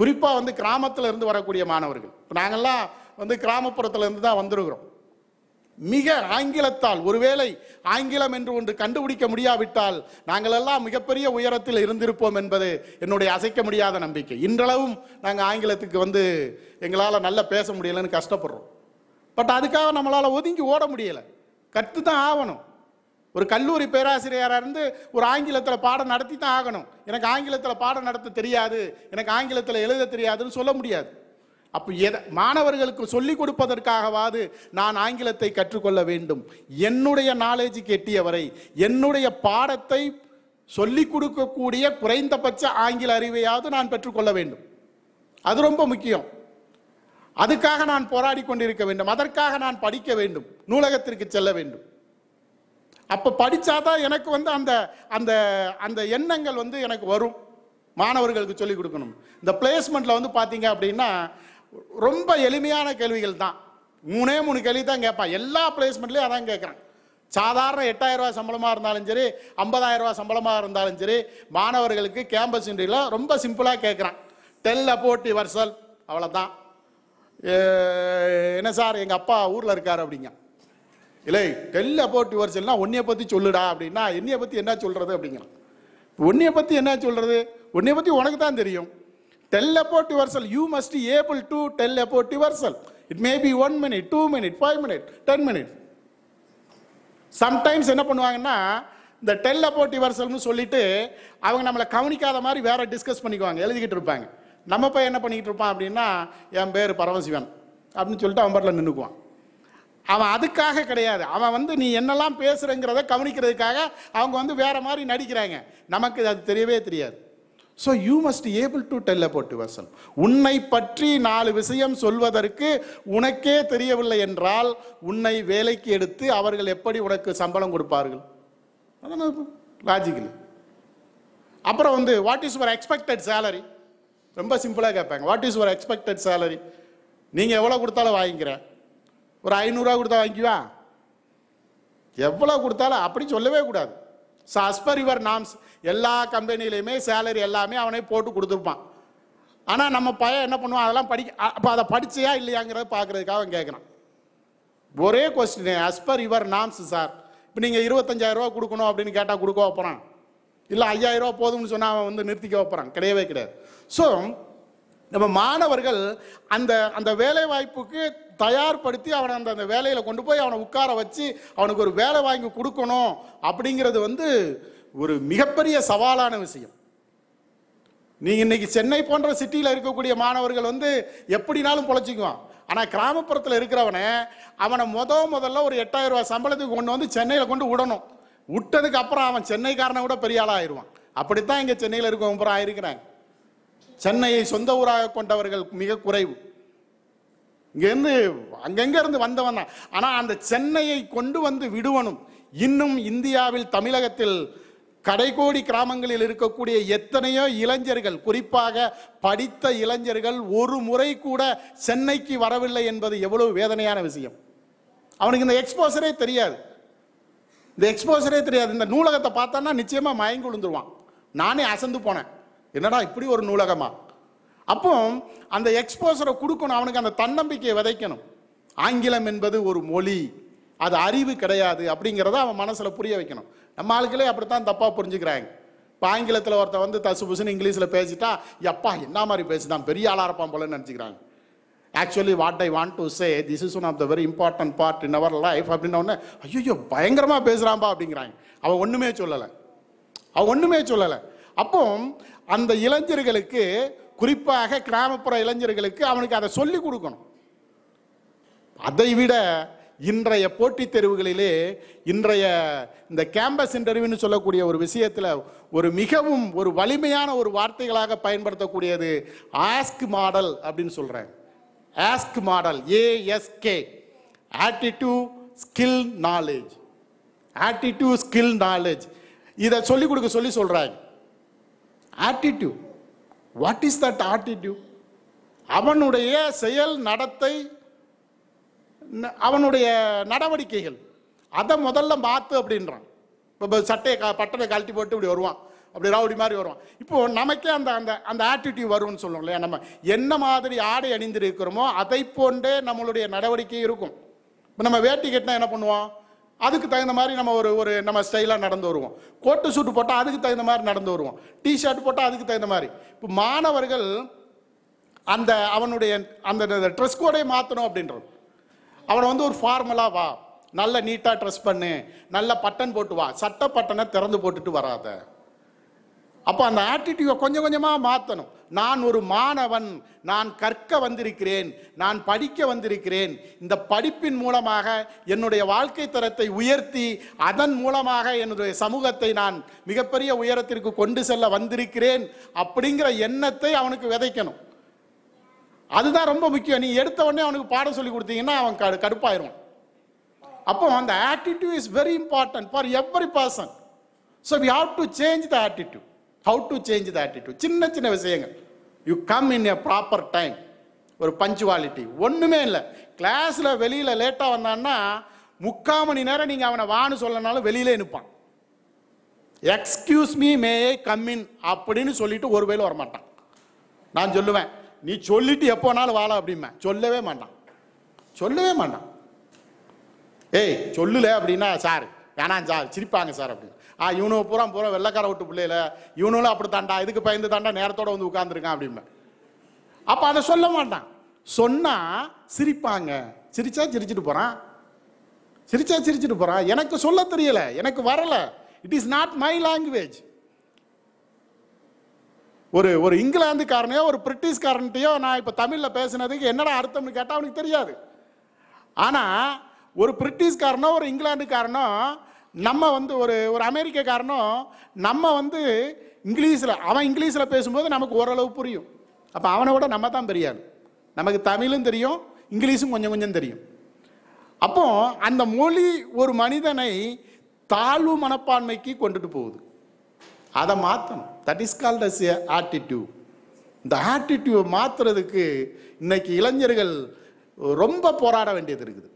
குறிப்பாக வந்து கிராமத்தில் இருந்து வரக்கூடிய மாணவர்கள் இப்போ நாங்கள்லாம் வந்து கிராமப்புறத்துலேருந்து தான் வந்துருக்குறோம் மிக ஆங்கிலத்தால் ஒருவேளை ஆங்கிலம் என்று ஒன்று கண்டுபிடிக்க முடியாவிட்டால் நாங்கள் எல்லாம் மிகப்பெரிய உயரத்தில் இருந்திருப்போம் என்பது என்னுடைய அசைக்க முடியாத நம்பிக்கை இன்றளவும் நாங்கள் ஆங்கிலத்துக்கு வந்து எங்களால் நல்லா பேச முடியலைன்னு கஷ்டப்படுறோம் பட் அதுக்காக நம்மளால் ஒதுங்கி ஓட முடியலை கற்று தான் ஆகணும் ஒரு கல்லூரி பேராசிரியராக இருந்து ஒரு ஆங்கிலத்தில் பாடம் நடத்தி தான் ஆகணும் எனக்கு ஆங்கிலத்தில் பாடம் நடத்த தெரியாது எனக்கு ஆங்கிலத்தில் எழுத தெரியாதுன்னு சொல்ல முடியாது அப்போ எதை மாணவர்களுக்கு சொல்லிக் கொடுப்பதற்காகவாது நான் ஆங்கிலத்தை கற்றுக்கொள்ள வேண்டும் என்னுடைய நாலேஜுக்கு கெட்டியவரை என்னுடைய பாடத்தை சொல்லிக் கொடுக்கக்கூடிய குறைந்தபட்ச ஆங்கில அறிவையாவது நான் பெற்றுக்கொள்ள வேண்டும் அது ரொம்ப முக்கியம் அதுக்காக நான் போராடி கொண்டிருக்க வேண்டும் அதற்காக நான் படிக்க வேண்டும் நூலகத்திற்கு செல்ல வேண்டும் அப்போ படித்தாதான் எனக்கு வந்து அந்த அந்த அந்த எண்ணங்கள் வந்து எனக்கு வரும் மாணவர்களுக்கு சொல்லிக் கொடுக்கணும் இந்த பிளேஸ்மெண்ட்டில் வந்து பார்த்தீங்க அப்படின்னா ரொம்ப எளிமையான கேள்விகள் தான் மூணே மூணு கேள்வி தான் கேட்பான் எல்லா பிளேஸ்மெண்ட்லேயும் அதான் கேட்குறான் சாதாரண எட்டாயிரம் ரூபாய் சம்பளமாக இருந்தாலும் சரி ஐம்பதாயிரம் ரூபா சம்பளமாக இருந்தாலும் சரி மாணவர்களுக்கு கேம்பஸ் இன்ட்ரியில் ரொம்ப சிம்பிளாக கேட்குறான் டெல்ல போட்டி வர்சல் அவ்வளோதான் என்ன சார் எங்கள் அப்பா ஊரில் இருக்கார் அப்படிங்க இல்லை டெல்ல போட்டி வர்சல்னா உன்னைய பற்றி சொல்லுடா அப்படின்னா என்னைய பற்றி என்ன சொல்கிறது அப்படிங்கிறான் உன்னைய பற்றி என்ன சொல்கிறது உன்னைய பற்றி உனக்கு தான் தெரியும் Tell about yourself. You must be able to tell about yourself. It may be one minute two minute five minute ten minute. Sometimes என்ன பண்ணுவாங்கன்னா இந்த டெல்ல போட்டி வர்சல்னு சொல்லிட்டு அவங்க நம்மளை கவனிக்காத மாதிரி வேற டிஸ்கஸ் பண்ணிக்குவாங்க எழுதிக்கிட்டு இருப்பாங்க நம்ம போய் என்ன பண்ணிக்கிட்டு இருப்பான் அப்படின்னா என் பேர் பரமசிவன் அப்படின்னு சொல்லிட்டு அவன் பாட்டில் நின்றுக்குவான் அவன் அதுக்காக கிடையாது அவன் வந்து நீ என்னெல்லாம் பேசுகிறேங்கிறத கவனிக்கிறதுக்காக அவங்க வந்து வேற மாதிரி நடிக்கிறாங்க நமக்கு அது தெரியவே தெரியாது so you must able to tell about your yourself பற்றி நாலு விஷயம் சொல்வதற்கு உனக்கே தெரியவில்லை என்றால் உன்னை வேலைக்கு எடுத்து அவர்கள் எப்படி உனக்கு சம்பளம் கொடுப்பார்கள் லாஜிக்கலி அப்புறம் வந்து what is your expected salary ரொம்ப சிம்பிளாக கேட்பாங்க what is your expected salary நீங்கள் எவ்வளோ கொடுத்தாலும் வாங்கிக்கிறேன் ஒரு ஐநூறுரூவா கொடுத்தா வாங்கிக்குவேன் எவ்வளோ கொடுத்தாலும் அப்படி சொல்லவே கூடாது சஸ்பர் அஸ்பர் யுவர் நாம்ஸ் எல்லா கம்பெனிலையுமே சேலரி எல்லாமே அவனே போட்டு கொடுத்துருப்பான் ஆனால் நம்ம பையன் என்ன பண்ணுவான் அதெல்லாம் படி அப்போ அதை படிச்சியா இல்லையாங்கிறத பார்க்குறதுக்காக அவன் கேட்குறான் ஒரே question as per your norms sir இப்போ நீங்கள் ரூபா கொடுக்கணும் அப்படின்னு கேட்டால் கொடுக்க வைப்பறான் இல்லை ரூபா போதும்னு சொன்னால் அவன் வந்து நிறுத்திக்க வைப்பறான் கிடையவே கிடையாது ஸோ நம்ம மாணவர்கள் அந்த அந்த வேலை வாய்ப்புக்கு தயார்படுத்தி அவனை அந்த அந்த வேலையில் கொண்டு போய் அவனை உட்கார வச்சு அவனுக்கு ஒரு வேலை வாங்கி கொடுக்கணும் அப்படிங்கிறது வந்து ஒரு மிகப்பெரிய சவாலான விஷயம் நீங்கள் இன்னைக்கு சென்னை போன்ற சிட்டியில் இருக்கக்கூடிய மாணவர்கள் வந்து எப்படினாலும் பொழைச்சிக்குவான் ஆனால் கிராமப்புறத்தில் இருக்கிறவனை அவனை முத முதல்ல ஒரு எட்டாயிரம் ரூபாய் சம்பளத்துக்கு கொண்டு வந்து சென்னையில் கொண்டு விடணும் விட்டதுக்கு அப்புறம் அவன் சென்னைக்காரனை விட பெரிய ஆளாக ஆயிடுவான் அப்படித்தான் இங்கே சென்னையில் இருக்கவங்க அப்புறம் ஆயிருக்கிறாங்க சென்னையை சொந்த ஊராக கொண்டவர்கள் மிக குறைவு இங்கேருந்து அங்கெங்க இருந்து வந்தவன் தான் ஆனால் அந்த சென்னையை கொண்டு வந்து விடுவனும் இன்னும் இந்தியாவில் தமிழகத்தில் கடைகோடி கிராமங்களில் இருக்கக்கூடிய எத்தனையோ இளைஞர்கள் குறிப்பாக படித்த இளைஞர்கள் ஒரு முறை கூட சென்னைக்கு வரவில்லை என்பது எவ்வளவு வேதனையான விஷயம் அவனுக்கு இந்த எக்ஸ்போசரே தெரியாது இந்த எக்ஸ்போசரே தெரியாது இந்த நூலகத்தை பார்த்தான்னா நிச்சயமாக மயங்கி விழுந்துருவான் நானே அசந்து போனேன் என்னடா இப்படி ஒரு நூலகமா அப்போ அந்த எக்ஸ்போசரை கொடுக்கணும் அவனுக்கு அந்த தன்னம்பிக்கையை விதைக்கணும் ஆங்கிலம் என்பது ஒரு மொழி அது அறிவு கிடையாது அப்படிங்கிறத அவன் மனசில் புரிய வைக்கணும் நம்ம ஆளுக்களே அப்படித்தான் தப்பாக புரிஞ்சுக்கிறாங்க இப்போ ஆங்கிலத்தில் ஒருத்த வந்து தசு புசுன்னு இங்கிலீஷில் பேசிட்டா எப்பா என்ன மாதிரி பேசுதான் பெரிய ஆளாக இருப்பான் போலன்னு நினச்சிக்கிறாங்க actually what I want to say this is one of the very important part in our life உடனே ஐயோ பயங்கரமாக பேசுகிறான்பா அப்படிங்கிறாங்க அவன் ஒன்றுமே சொல்லலை அவன் ஒன்றுமே சொல்லலை அப்போ அந்த இளைஞர்களுக்கு குறிப்பாக கிராமப்புற இளைஞர்களுக்கு அவனுக்கு அதை சொல்லிக் கொடுக்கணும் அதை விட இன்றைய போட்டித் தேர்வுகளிலே இன்றைய இந்த கேம்பஸ் இன்டர்வியூன்னு சொல்லக்கூடிய ஒரு விஷயத்தில் ஒரு மிகவும் ஒரு வலிமையான ஒரு வார்த்தைகளாக பயன்படுத்தக்கூடியது ஆஸ்க் மாடல் அப்படின்னு சொல்கிறேன் ask model A S K attitude skill knowledge attitude skill knowledge இதை சொல்லிக் கொடுக்க சொல்லி சொல்கிறாங்க attitude what is that attitude அவனுடைய செயல் நடத்தை அவனுடைய நடவடிக்கைகள் அதை முதல்ல பார்த்து அப்படின்றான் இப்போ சட்டையை கா பட்டனை கழட்டி போட்டு இப்படி வருவான் அப்படி ராவுடி மாதிரி வருவான் இப்போ நமக்கே அந்த அந்த அந்த ஆட்டிடியூட் வரும்னு சொல்லுவோம் இல்லையா நம்ம என்ன மாதிரி ஆடை அணிந்திருக்கிறோமோ அதை போன்றே நம்மளுடைய நடவடிக்கை இருக்கும் இப்போ நம்ம வேட்டி கட்டினா என்ன பண்ணுவோம் அதுக்கு தகுந்த மாதிரி நம்ம ஒரு ஒரு நம்ம ஸ்டைலாக நடந்து வருவோம் கோட்டு சூட்டு போட்டால் அதுக்கு தகுந்த மாதிரி நடந்து வருவோம் டிஷர்ட் போட்டால் அதுக்கு தகுந்த மாதிரி இப்போ மாணவர்கள் அந்த அவனுடைய அந்த ட்ரெஸ் கோடை மாற்றணும் அப்படின்றது அவனை வந்து ஒரு ஃபார்மலாக வா நல்ல நீட்டாக ட்ரெஸ் பண்ணு நல்ல பட்டன் போட்டு வா சட்ட பட்டனை திறந்து போட்டுட்டு வராத அப்போ அந்த ஆட்டிடியூவை கொஞ்சம் கொஞ்சமாக மாற்றணும் நான் ஒரு மாணவன் நான் கற்க வந்திருக்கிறேன் நான் படிக்க வந்திருக்கிறேன் இந்த படிப்பின் மூலமாக என்னுடைய வாழ்க்கை தரத்தை உயர்த்தி அதன் மூலமாக என்னுடைய சமூகத்தை நான் மிகப்பெரிய உயரத்திற்கு கொண்டு செல்ல வந்திருக்கிறேன் அப்படிங்கிற எண்ணத்தை அவனுக்கு விதைக்கணும் அதுதான் ரொம்ப முக்கியம் நீ எடுத்த உடனே அவனுக்கு பாடம் சொல்லி கொடுத்தீங்கன்னா அவன் க கடுப்பாயிருவான் அப்போ அந்த attitude is very important for every person so we have to change the attitude how to change the attitude சின்ன சின்ன விஷயங்கள் you come in a proper time ஒரு பஞ்சுவாலிட்டி ஒன்றுமே இல்லை கிளாஸில் வெளியில் லேட்டாக வந்தான்னா முக்கால் மணி நேரம் நீங்கள் அவனை வான்னு சொல்லனாலும் வெளியிலே நிற்பான் எக்ஸ்கியூஸ் மீ மே கம்மின் அப்படின்னு சொல்லிட்டு ஒரு வேலை வரமாட்டான் நான் சொல்லுவேன் நீ சொல்லிட்டு எப்போனாலும் வாழ அப்படிமே சொல்லவே மாட்டான் சொல்லவே மாட்டான் ஏய் சொல்லலை அப்படின்னா சார் வேணாம் சார் சிரிப்பாங்க சார் அப்படின்னு ஆ இவனோ பூரா பூரா வெள்ளக்கார விட்டு பிள்ளையில இவனும் அப்படி தாண்டா இதுக்கு பயந்து தாண்டா நேரத்தோட வந்து உட்காந்துருக்கான் அப்படின்னு அப்போ அதை சொல்ல மாட்டான் சொன்னால் சிரிப்பாங்க சிரிச்சா சிரிச்சுட்டு போகிறான் சிரிச்சா சிரிச்சுட்டு போகிறான் எனக்கு சொல்ல தெரியல எனக்கு வரலை it is not my language ஒரு ஒரு இங்கிலாந்துக்காரனையோ ஒரு பிரிட்டிஷ்காரன்ட்டையோ நான் இப்போ தமிழில் பேசுனதுக்கு என்னடா அர்த்தம்னு கேட்டால் அவனுக்கு தெரியாது ஆனால் ஒரு பிரிட்டிஷ்காரனோ ஒரு இங்கிலாந்துக்காரனோ நம்ம வந்து ஒரு ஒரு அமெரிக்கக்காரனும் நம்ம வந்து இங்கிலீஷில் அவன் இங்கிலீஷில் பேசும்போது நமக்கு ஓரளவு புரியும் அப்போ அவனை விட நம்ம தான் பெரிய நமக்கு தமிழும் தெரியும் இங்கிலீஷும் கொஞ்சம் கொஞ்சம் தெரியும் அப்போ அந்த மொழி ஒரு மனிதனை தாழ்வு மனப்பான்மைக்கு கொண்டுட்டு போகுது அதை மாற்றணும் that is call thus attitude இந்த ஆட்டிடியூட் மாற்றுறதுக்கு இன்னைக்கு இளைஞர்கள் ரொம்ப போராட வேண்டியது இருக்குது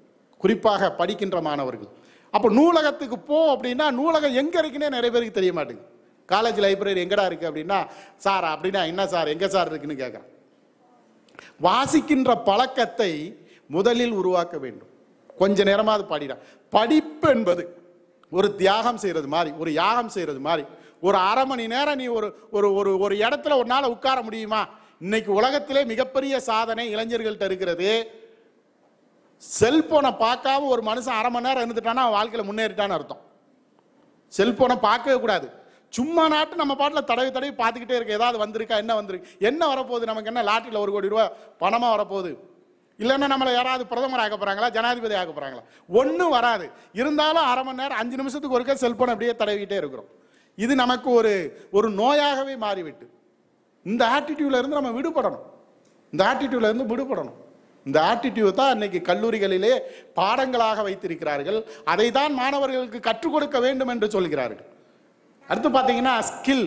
குறிப்பாக படிக்கின்ற மாணவர்கள் அப்போ நூலகத்துக்கு போ அப்படின்னா நூலகம் எங்கே இருக்குன்னே நிறைய பேருக்கு தெரிய மாட்டேங்குது காலேஜ் லைப்ரரி எங்கடா இருக்குது அப்படின்னா சார் அப்படின்னா என்ன சார் எங்கே சார் இருக்குன்னு கேட்குறான் வாசிக்கின்ற பழக்கத்தை முதலில் உருவாக்க வேண்டும் கொஞ்ச நேரமாக அது பாடிடா படிப்பு என்பது ஒரு தியாகம் செய்கிறது மாதிரி ஒரு யாகம் செய்கிறது மாதிரி ஒரு அரை மணி நேரம் நீ ஒரு ஒரு ஒரு ஒரு இடத்துல ஒரு நாள் உட்கார முடியுமா இன்னைக்கு உலகத்திலே மிகப்பெரிய சாதனை இளைஞர்கள்ட்ட இருக்கிறது செல்ஃபோனை பார்க்காம ஒரு மனுஷன் அரை மணி நேரம் இருந்துட்டானா வாழ்க்கையில் முன்னேறிட்டான்னு அர்த்தம் செல்ஃபோனை பார்க்கவே கூடாது சும்மா நாட்டு நம்ம பாட்டில் தடவி தடவி பார்த்துக்கிட்டே இருக்கு ஏதாவது வந்திருக்கா என்ன வந்திருக்கு என்ன வரப்போகுது நமக்கு என்ன லாட்டில் ஒரு கோடி ரூபா பணமாக வரப்போகுது இல்லைன்னா நம்மளை யாராவது பிரதமர் ஆக்க போகிறாங்களா ஜனாதிபதி ஆக்க போகிறாங்களா ஒன்றும் வராது இருந்தாலும் அரை மணி நேரம் அஞ்சு நிமிஷத்துக்கு ஒருக்க செல்போனை அப்படியே தடவிக்கிட்டே இருக்கிறோம் இது நமக்கு ஒரு ஒரு நோயாகவே மாறிவிட்டு இந்த ஆட்டிடியூட்ல இருந்து நம்ம விடுபடணும் இந்த ஆட்டிடியூட்ல இருந்து விடுபடணும் இந்த ஆட்டிடியூட் தான் இன்னைக்கு கல்லூரிகளிலே பாடங்களாக வைத்திருக்கிறார்கள் அதை தான் மாணவர்களுக்கு கற்றுக் கொடுக்க வேண்டும் என்று சொல்கிறார்கள் அடுத்து பார்த்தீங்கன்னா ஸ்கில்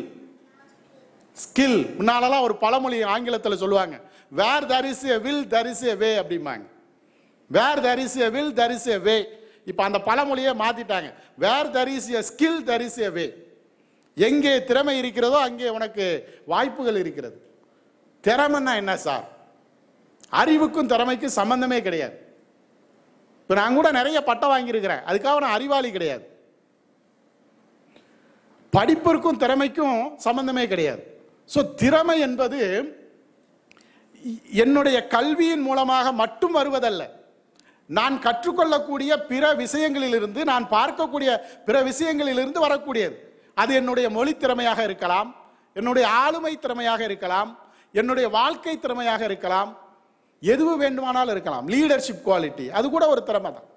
ஸ்கில் முன்னாலெல்லாம் ஒரு பழமொழி ஆங்கிலத்தில் சொல்லுவாங்க வேர் தரிச வில் தரிச வே அப்படிம்பாங்க வேர் தரிச வில் தரிச வே இப்போ அந்த பழமொழியை மாற்றிட்டாங்க வேர் தரிச ஸ்கில் தரிச வே எங்கே திறமை இருக்கிறதோ அங்கே உனக்கு வாய்ப்புகள் இருக்கிறது திறமைன்னா என்ன சார் அறிவுக்கும் திறமைக்கும் சம்மந்தமே கிடையாது இப்போ நான் கூட நிறைய பட்டம் வாங்கியிருக்கிறேன் அதுக்காக நான் அறிவாளி கிடையாது படிப்பிற்கும் திறமைக்கும் சம்மந்தமே கிடையாது ஸோ திறமை என்பது என்னுடைய கல்வியின் மூலமாக மட்டும் வருவதல்ல நான் கற்றுக்கொள்ளக்கூடிய பிற விஷயங்களிலிருந்து நான் பார்க்கக்கூடிய பிற விஷயங்களிலிருந்து வரக்கூடியது அது என்னுடைய மொழி திறமையாக இருக்கலாம் என்னுடைய ஆளுமை திறமையாக இருக்கலாம் என்னுடைய வாழ்க்கை திறமையாக இருக்கலாம் எதுவு வேண்டுமானாலும் இருக்கலாம் லீடர்ஷிப் குவாலிட்டி அது கூட ஒரு திறமை தான்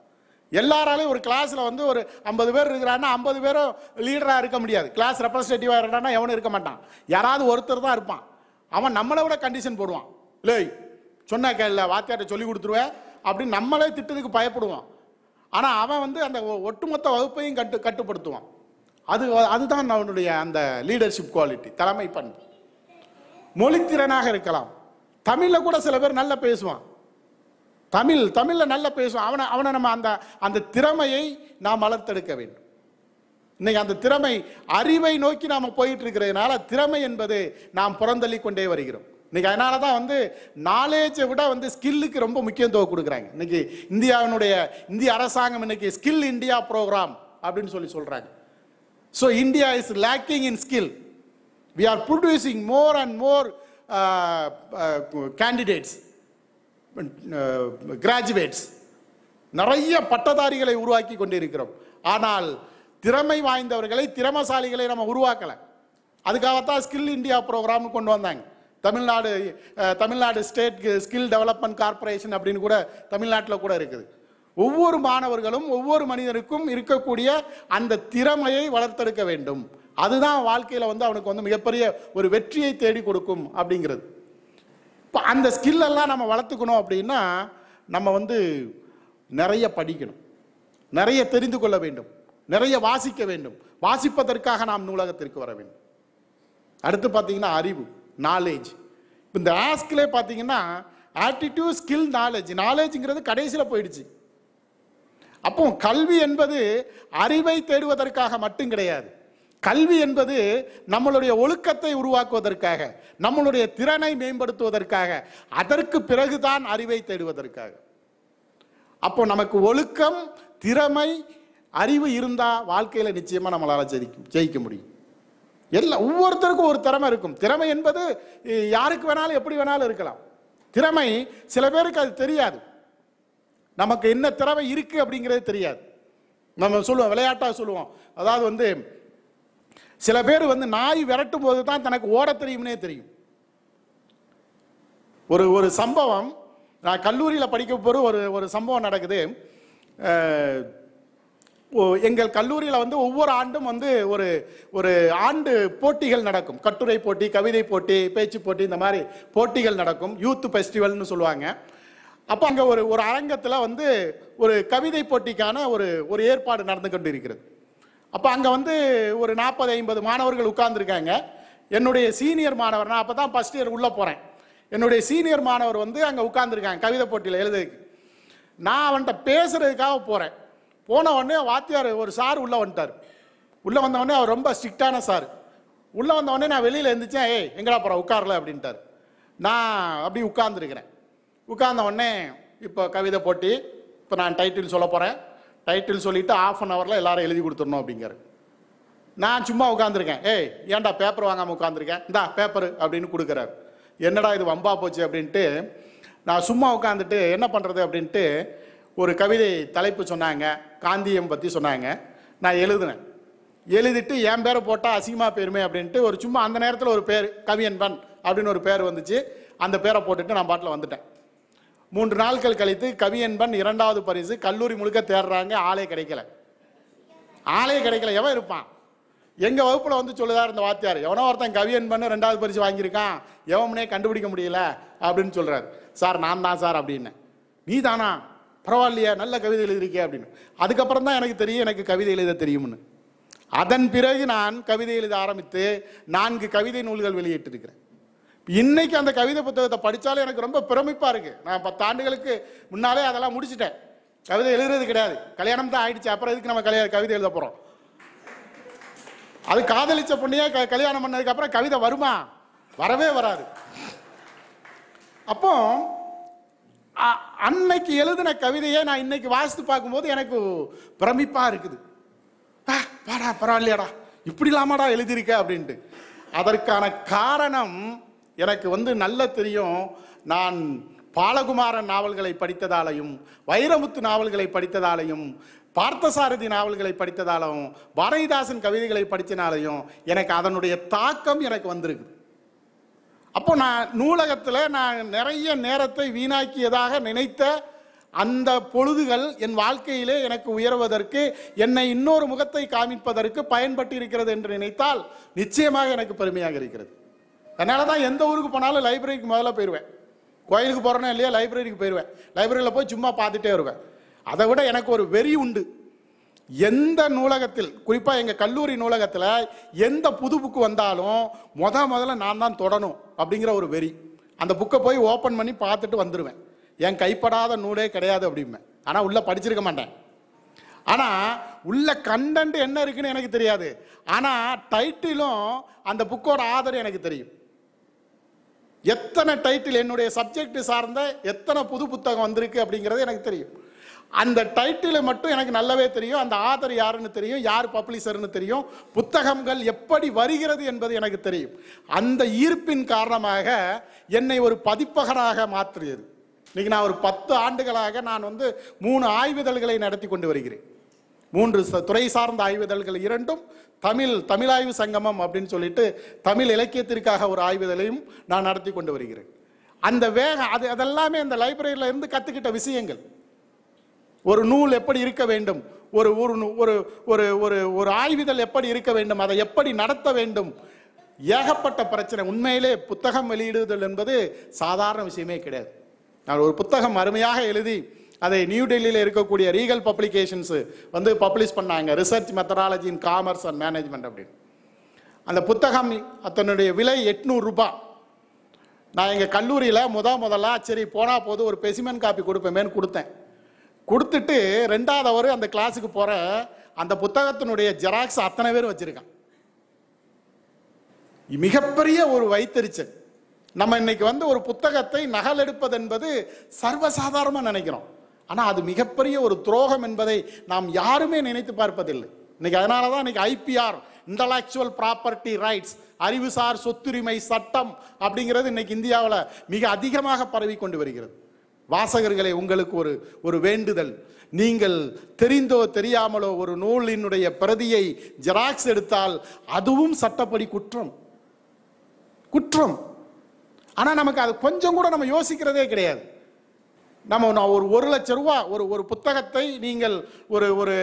எல்லாராலையும் ஒரு கிளாஸில் வந்து ஒரு ஐம்பது பேர் இருக்கிறான்னா ஐம்பது பேரும் லீடராக இருக்க முடியாது கிளாஸ் ரெப்ரஸன்டேட்டிவாக இருக்கிறான்னா எவனும் இருக்க மாட்டான் யாராவது ஒருத்தர் தான் இருப்பான் அவன் நம்மளை விட கண்டிஷன் போடுவான் இல்லை சொன்ன கேள்வி வாத்தியார்ட்ட சொல்லி கொடுத்துருவேன் அப்படின்னு நம்மளே திட்டத்துக்கு பயப்படுவான் ஆனால் அவன் வந்து அந்த ஒட்டுமொத்த வகுப்பையும் கட்டு கட்டுப்படுத்துவான் அது அதுதான் அவனுடைய அந்த லீடர்ஷிப் குவாலிட்டி தலைமை பண்பு மொழித்திறனாக இருக்கலாம் தமிழில் கூட சில பேர் நல்லா பேசுவான் தமிழ் தமிழில் நல்லா பேசுவான் அவனை அவனை நம்ம அந்த அந்த திறமையை நாம் வளர்த்தெடுக்க வேண்டும் இன்னைக்கு அந்த திறமை அறிவை நோக்கி நாம் போயிட்டு இருக்கிறதுனால திறமை என்பது நாம் புறந்தள்ளி கொண்டே வருகிறோம் இன்னைக்கு அதனால தான் வந்து நாலேஜை விட வந்து ஸ்கில்லுக்கு ரொம்ப முக்கியத்துவம் கொடுக்குறாங்க இன்னைக்கு இந்தியாவினுடைய இந்திய அரசாங்கம் இன்னைக்கு ஸ்கில் இந்தியா ப்ரோக்ராம் அப்படின்னு சொல்லி சொல்கிறாங்க so India is lacking in skill we are producing more and more candidates uh, graduates uh, uh, நிறைய பட்டதாரிகளை உருவாக்கி கொண்டிருக்கிறோம் ஆனால் திறமை வாய்ந்தவர்களை திறமசாலிகளை நம்ம உருவாக்கலை அதுக்காகத்தான் ஸ்கில் இந்தியா ப்ரோக்ராம் கொண்டு வந்தாங்க Tamil Nadu Tamil Nadu state skill development corporation அப்படின்னு கூட தமிழ்நாட்டில் கூட இருக்குது ஒவ்வொரு மாணவர்களும் ஒவ்வொரு மனிதனுக்கும் இருக்கக்கூடிய அந்த திறமையை வளர்த்தெடுக்க வேண்டும் அதுதான் வாழ்க்கையில் வந்து அவனுக்கு வந்து மிகப்பெரிய ஒரு வெற்றியை தேடி கொடுக்கும் அப்படிங்கிறது இப்போ அந்த ஸ்கில்லெல்லாம் நம்ம வளர்த்துக்கணும் அப்படின்னா நம்ம வந்து நிறைய படிக்கணும் நிறைய தெரிந்து கொள்ள வேண்டும் நிறைய வாசிக்க வேண்டும் வாசிப்பதற்காக நாம் நூலகத்திற்கு வர வேண்டும் அடுத்து பார்த்தீங்கன்னா அறிவு நாலேஜ் இப்போ இந்த ஆஸ்கிலே பார்த்தீங்கன்னா ஆட்டிடியூட் ஸ்கில் நாலேஜ் நாலேஜுங்கிறது கடைசியில் போயிடுச்சு அப்போ கல்வி என்பது அறிவை தேடுவதற்காக மட்டும் கிடையாது கல்வி என்பது நம்மளுடைய ஒழுக்கத்தை உருவாக்குவதற்காக நம்மளுடைய திறனை மேம்படுத்துவதற்காக அதற்கு பிறகுதான் அறிவை தேடுவதற்காக அப்போ நமக்கு ஒழுக்கம் திறமை அறிவு இருந்தால் வாழ்க்கையில் நிச்சயமாக நம்மளால் ஜெயிக்க ஜெயிக்க முடியும் எல்லா ஒவ்வொருத்தருக்கும் ஒரு திறமை இருக்கும் திறமை என்பது யாருக்கு வேணாலும் எப்படி வேணாலும் இருக்கலாம் திறமை சில பேருக்கு அது தெரியாது நமக்கு என்ன திறமை இருக்குது அப்படிங்கிறது தெரியாது நம்ம சொல்லுவோம் விளையாட்டாக சொல்லுவோம் அதாவது வந்து சில பேர் வந்து நாய் விரட்டும் போது தான் தனக்கு ஓட தெரியும்னே தெரியும் ஒரு ஒரு சம்பவம் நான் கல்லூரியில் படிக்க போகிற ஒரு ஒரு சம்பவம் நடக்குது எங்கள் கல்லூரியில் வந்து ஒவ்வொரு ஆண்டும் வந்து ஒரு ஒரு ஆண்டு போட்டிகள் நடக்கும் கட்டுரை போட்டி கவிதை போட்டி பேச்சு போட்டி இந்த மாதிரி போட்டிகள் நடக்கும் யூத் ஃபெஸ்டிவல்னு சொல்லுவாங்க அப்போ அங்கே ஒரு ஒரு அரங்கத்தில் வந்து ஒரு கவிதை போட்டிக்கான ஒரு ஒரு ஏற்பாடு நடந்து கொண்டு இருக்கிறது அப்போ அங்கே வந்து ஒரு நாற்பது ஐம்பது மாணவர்கள் உட்கார்ந்துருக்காங்க என்னுடைய சீனியர் நான் அப்போ தான் ஃபஸ்ட் இயர் உள்ளே போகிறேன் என்னுடைய சீனியர் மாணவர் வந்து அங்கே உட்காந்துருக்காங்க கவிதை போட்டியில் எழுதுக்கு நான் அவன்கிட்ட பேசுகிறதுக்காக போகிறேன் போன உடனே வாத்தியார் ஒரு சார் உள்ளே வந்துட்டார் உள்ளே வந்தவொடனே அவர் ரொம்ப ஸ்ட்ரிக்டான சார் உள்ளே வந்தவொடனே நான் வெளியில் எழுந்திரிச்சேன் ஏய் எங்கடா போகிற உட்காரல அப்படின்ட்டார் நான் அப்படி உட்கார்ந்துருக்கிறேன் உட்கார்ந்த உடனே இப்போ கவிதை போட்டி இப்போ நான் டைட்டில் சொல்ல போகிறேன் டைட்டில் சொல்லிவிட்டு ஆஃப் அன் அவரில் எல்லாரும் எழுதி கொடுத்துடணும் அப்படிங்கிற நான் சும்மா உட்காந்துருக்கேன் ஏய் ஏன்டா பேப்பர் வாங்காமல் உட்காந்துருக்கேன் இந்தா பேப்பர் அப்படின்னு கொடுக்குறாரு என்னடா இது வம்பா போச்சு அப்படின்ட்டு நான் சும்மா உட்காந்துட்டு என்ன பண்ணுறது அப்படின்ட்டு ஒரு கவிதை தலைப்பு சொன்னாங்க காந்தியம் பற்றி சொன்னாங்க நான் எழுதுனேன் எழுதிட்டு என் பேரை போட்டால் அசிங்கமாக பேருமே அப்படின்ட்டு ஒரு சும்மா அந்த நேரத்தில் ஒரு பேர் கவியன்பன் அப்படின்னு ஒரு பேர் வந்துச்சு அந்த பேரை போட்டுட்டு நான் பாட்டில் வந்துட்டேன் மூன்று நாட்கள் கழித்து கவி என்பன் இரண்டாவது பரிசு கல்லூரி முழுக்க தேடுறாங்க ஆளே கிடைக்கல ஆலையை கிடைக்கல எவன் இருப்பான் எங்கள் வகுப்பில் வந்து சொல்லுதார் இந்த வாத்தியார் எவனோ ஒருத்தன் கவி என்பன் ரெண்டாவது பரிசு வாங்கியிருக்கான் எவனே கண்டுபிடிக்க முடியல அப்படின்னு சொல்றாரு சார் நான் தான் சார் அப்படின்னு நீ தானா பரவாயில்லையா நல்ல கவிதை எழுதியிருக்கே அப்படின்னு அதுக்கப்புறம் தான் எனக்கு தெரியும் எனக்கு கவிதை எழுத தெரியும்னு அதன் பிறகு நான் கவிதை எழுத ஆரம்பித்து நான்கு கவிதை நூல்கள் வெளியிட்டிருக்கிறேன் இன்னைக்கு அந்த கவிதை புத்தகத்தை படித்தாலும் எனக்கு ரொம்ப பிரமிப்பாக இருக்குது நான் பத்து ஆண்டுகளுக்கு முன்னாலே அதெல்லாம் முடிச்சுட்டேன் கவிதை எழுதுறது கிடையாது கல்யாணம் தான் ஆயிடுச்சு அப்புறம் இதுக்கு நம்ம கல்யாணம் கவிதை எழுத போகிறோம் அது காதலிச்ச பொண்ணையே க கல்யாணம் பண்ணதுக்கப்புறம் கவிதை வருமா வரவே வராது அப்போ அன்னைக்கு எழுதின கவிதையை நான் இன்னைக்கு வாசித்து பார்க்கும்போது எனக்கு பிரமிப்பாக இருக்குது பாடா பரவாயில்லையாடா இப்படி இல்லாமடா எழுதியிருக்க அப்படின்ட்டு அதற்கான காரணம் எனக்கு வந்து நல்ல தெரியும் நான் பாலகுமாரன் நாவல்களை படித்ததாலையும் வைரமுத்து நாவல்களை படித்ததாலையும் பார்த்தசாரதி நாவல்களை படித்ததாலும் பாரதிதாசன் கவிதைகளை படித்தனாலையும் எனக்கு அதனுடைய தாக்கம் எனக்கு வந்திருக்குது அப்போ நான் நூலகத்தில் நான் நிறைய நேரத்தை வீணாக்கியதாக நினைத்த அந்த பொழுதுகள் என் வாழ்க்கையிலே எனக்கு உயர்வதற்கு என்னை இன்னொரு முகத்தை காமிப்பதற்கு பயன்பட்டு இருக்கிறது என்று நினைத்தால் நிச்சயமாக எனக்கு பெருமையாக இருக்கிறது அதனால தான் எந்த ஊருக்கு போனாலும் லைப்ரரிக்கு முதல்ல போயிடுவேன் கோயிலுக்கு போகிறனே இல்லையா லைப்ரரிக்கு போயிடுவேன் லைப்ரரியில் போய் சும்மா பார்த்துட்டே வருவேன் அதை விட எனக்கு ஒரு வெறி உண்டு எந்த நூலகத்தில் குறிப்பாக எங்கள் கல்லூரி நூலகத்தில் எந்த புது புக்கு வந்தாலும் முத முதல்ல நான் தான் தொடணும் அப்படிங்கிற ஒரு வெறி அந்த புக்கை போய் ஓப்பன் பண்ணி பார்த்துட்டு வந்துடுவேன் என் கைப்படாத நூலே கிடையாது அப்படிம்பேன் ஆனால் உள்ளே படிச்சிருக்க மாட்டேன் ஆனால் உள்ள கண்டென்ட் என்ன இருக்குன்னு எனக்கு தெரியாது ஆனால் டைட்டிலும் அந்த புக்கோட ஆதரவு எனக்கு தெரியும் எத்தனை டைட்டில் என்னுடைய சப்ஜெக்ட் சார்ந்த எத்தனை புது புத்தகம் வந்திருக்கு அப்படிங்கிறது எனக்கு தெரியும் அந்த டைட்டிலை மட்டும் எனக்கு நல்லாவே தெரியும் அந்த ஆதர் யாருன்னு தெரியும் யார் பப்ளிஷர்னு தெரியும் புத்தகங்கள் எப்படி வருகிறது என்பது எனக்கு தெரியும் அந்த ஈர்ப்பின் காரணமாக என்னை ஒரு பதிப்பகராக மாற்றியது இன்றைக்கி நான் ஒரு பத்து ஆண்டுகளாக நான் வந்து மூணு ஆய்விதழ்களை நடத்தி கொண்டு வருகிறேன் மூன்று துறை சார்ந்த ஆய்விதழ்கள் இரண்டும் தமிழ் தமிழாய்வு சங்கமம் அப்படின்னு சொல்லிட்டு தமிழ் இலக்கியத்திற்காக ஒரு ஆய்வுதலையும் நான் நடத்தி கொண்டு வருகிறேன் அந்த வேகம் அது அதெல்லாமே அந்த லைப்ரரியில் இருந்து கற்றுக்கிட்ட விஷயங்கள் ஒரு நூல் எப்படி இருக்க வேண்டும் ஒரு ஒரு ஒரு ஒரு ஒரு ஒரு ஆய்விதழ் எப்படி இருக்க வேண்டும் அதை எப்படி நடத்த வேண்டும் ஏகப்பட்ட பிரச்சனை உண்மையிலே புத்தகம் வெளியிடுதல் என்பது சாதாரண விஷயமே கிடையாது நான் ஒரு புத்தகம் அருமையாக எழுதி அதை நியூ டெல்லியில் இருக்கக்கூடிய ரீகல் பப்ளிகேஷன்ஸு வந்து பப்ளிஷ் பண்ணாங்க research methodology in commerce and management அப்படின்னு அந்த புத்தகம் அத்தனுடைய விலை எட்நூறுரூபா நான் எங்கள் கல்லூரியில் முத முதல்ல சரி போனால் போது ஒரு பெசிமென் காப்பி கொடுப்பேமேன்னு கொடுத்தேன் கொடுத்துட்டு ரெண்டாவது அவர் அந்த கிளாஸுக்கு போகிற அந்த புத்தகத்தினுடைய ஜெராக்ஸ் அத்தனை பேர் வச்சுருக்கான் மிகப்பெரிய ஒரு வைத்தறிச்சல் நம்ம இன்னைக்கு வந்து ஒரு புத்தகத்தை நகல் எடுப்பது என்பது சர்வசாதாரணமாக நினைக்கிறோம் ஆனால் அது மிகப்பெரிய ஒரு துரோகம் என்பதை நாம் யாருமே நினைத்து பார்ப்பதில்லை இன்னைக்கு அதனால தான் இன்னைக்கு ஐபிஆர் இன்டலாக்சுவல் ப்ராப்பர்ட்டி ரைட்ஸ் அறிவுசார் சொத்துரிமை சட்டம் அப்படிங்கிறது இன்னைக்கு இந்தியாவில் மிக அதிகமாக பரவி கொண்டு வருகிறது வாசகர்களை உங்களுக்கு ஒரு ஒரு வேண்டுதல் நீங்கள் தெரிந்தோ தெரியாமலோ ஒரு நூலினுடைய பிரதியை ஜெராக்ஸ் எடுத்தால் அதுவும் சட்டப்படி குற்றம் குற்றம் ஆனால் நமக்கு அது கொஞ்சம் கூட நம்ம யோசிக்கிறதே கிடையாது நம்ம நான் ஒரு ஒரு லட்ச ரூபா ஒரு ஒரு புத்தகத்தை நீங்கள் ஒரு ஒரு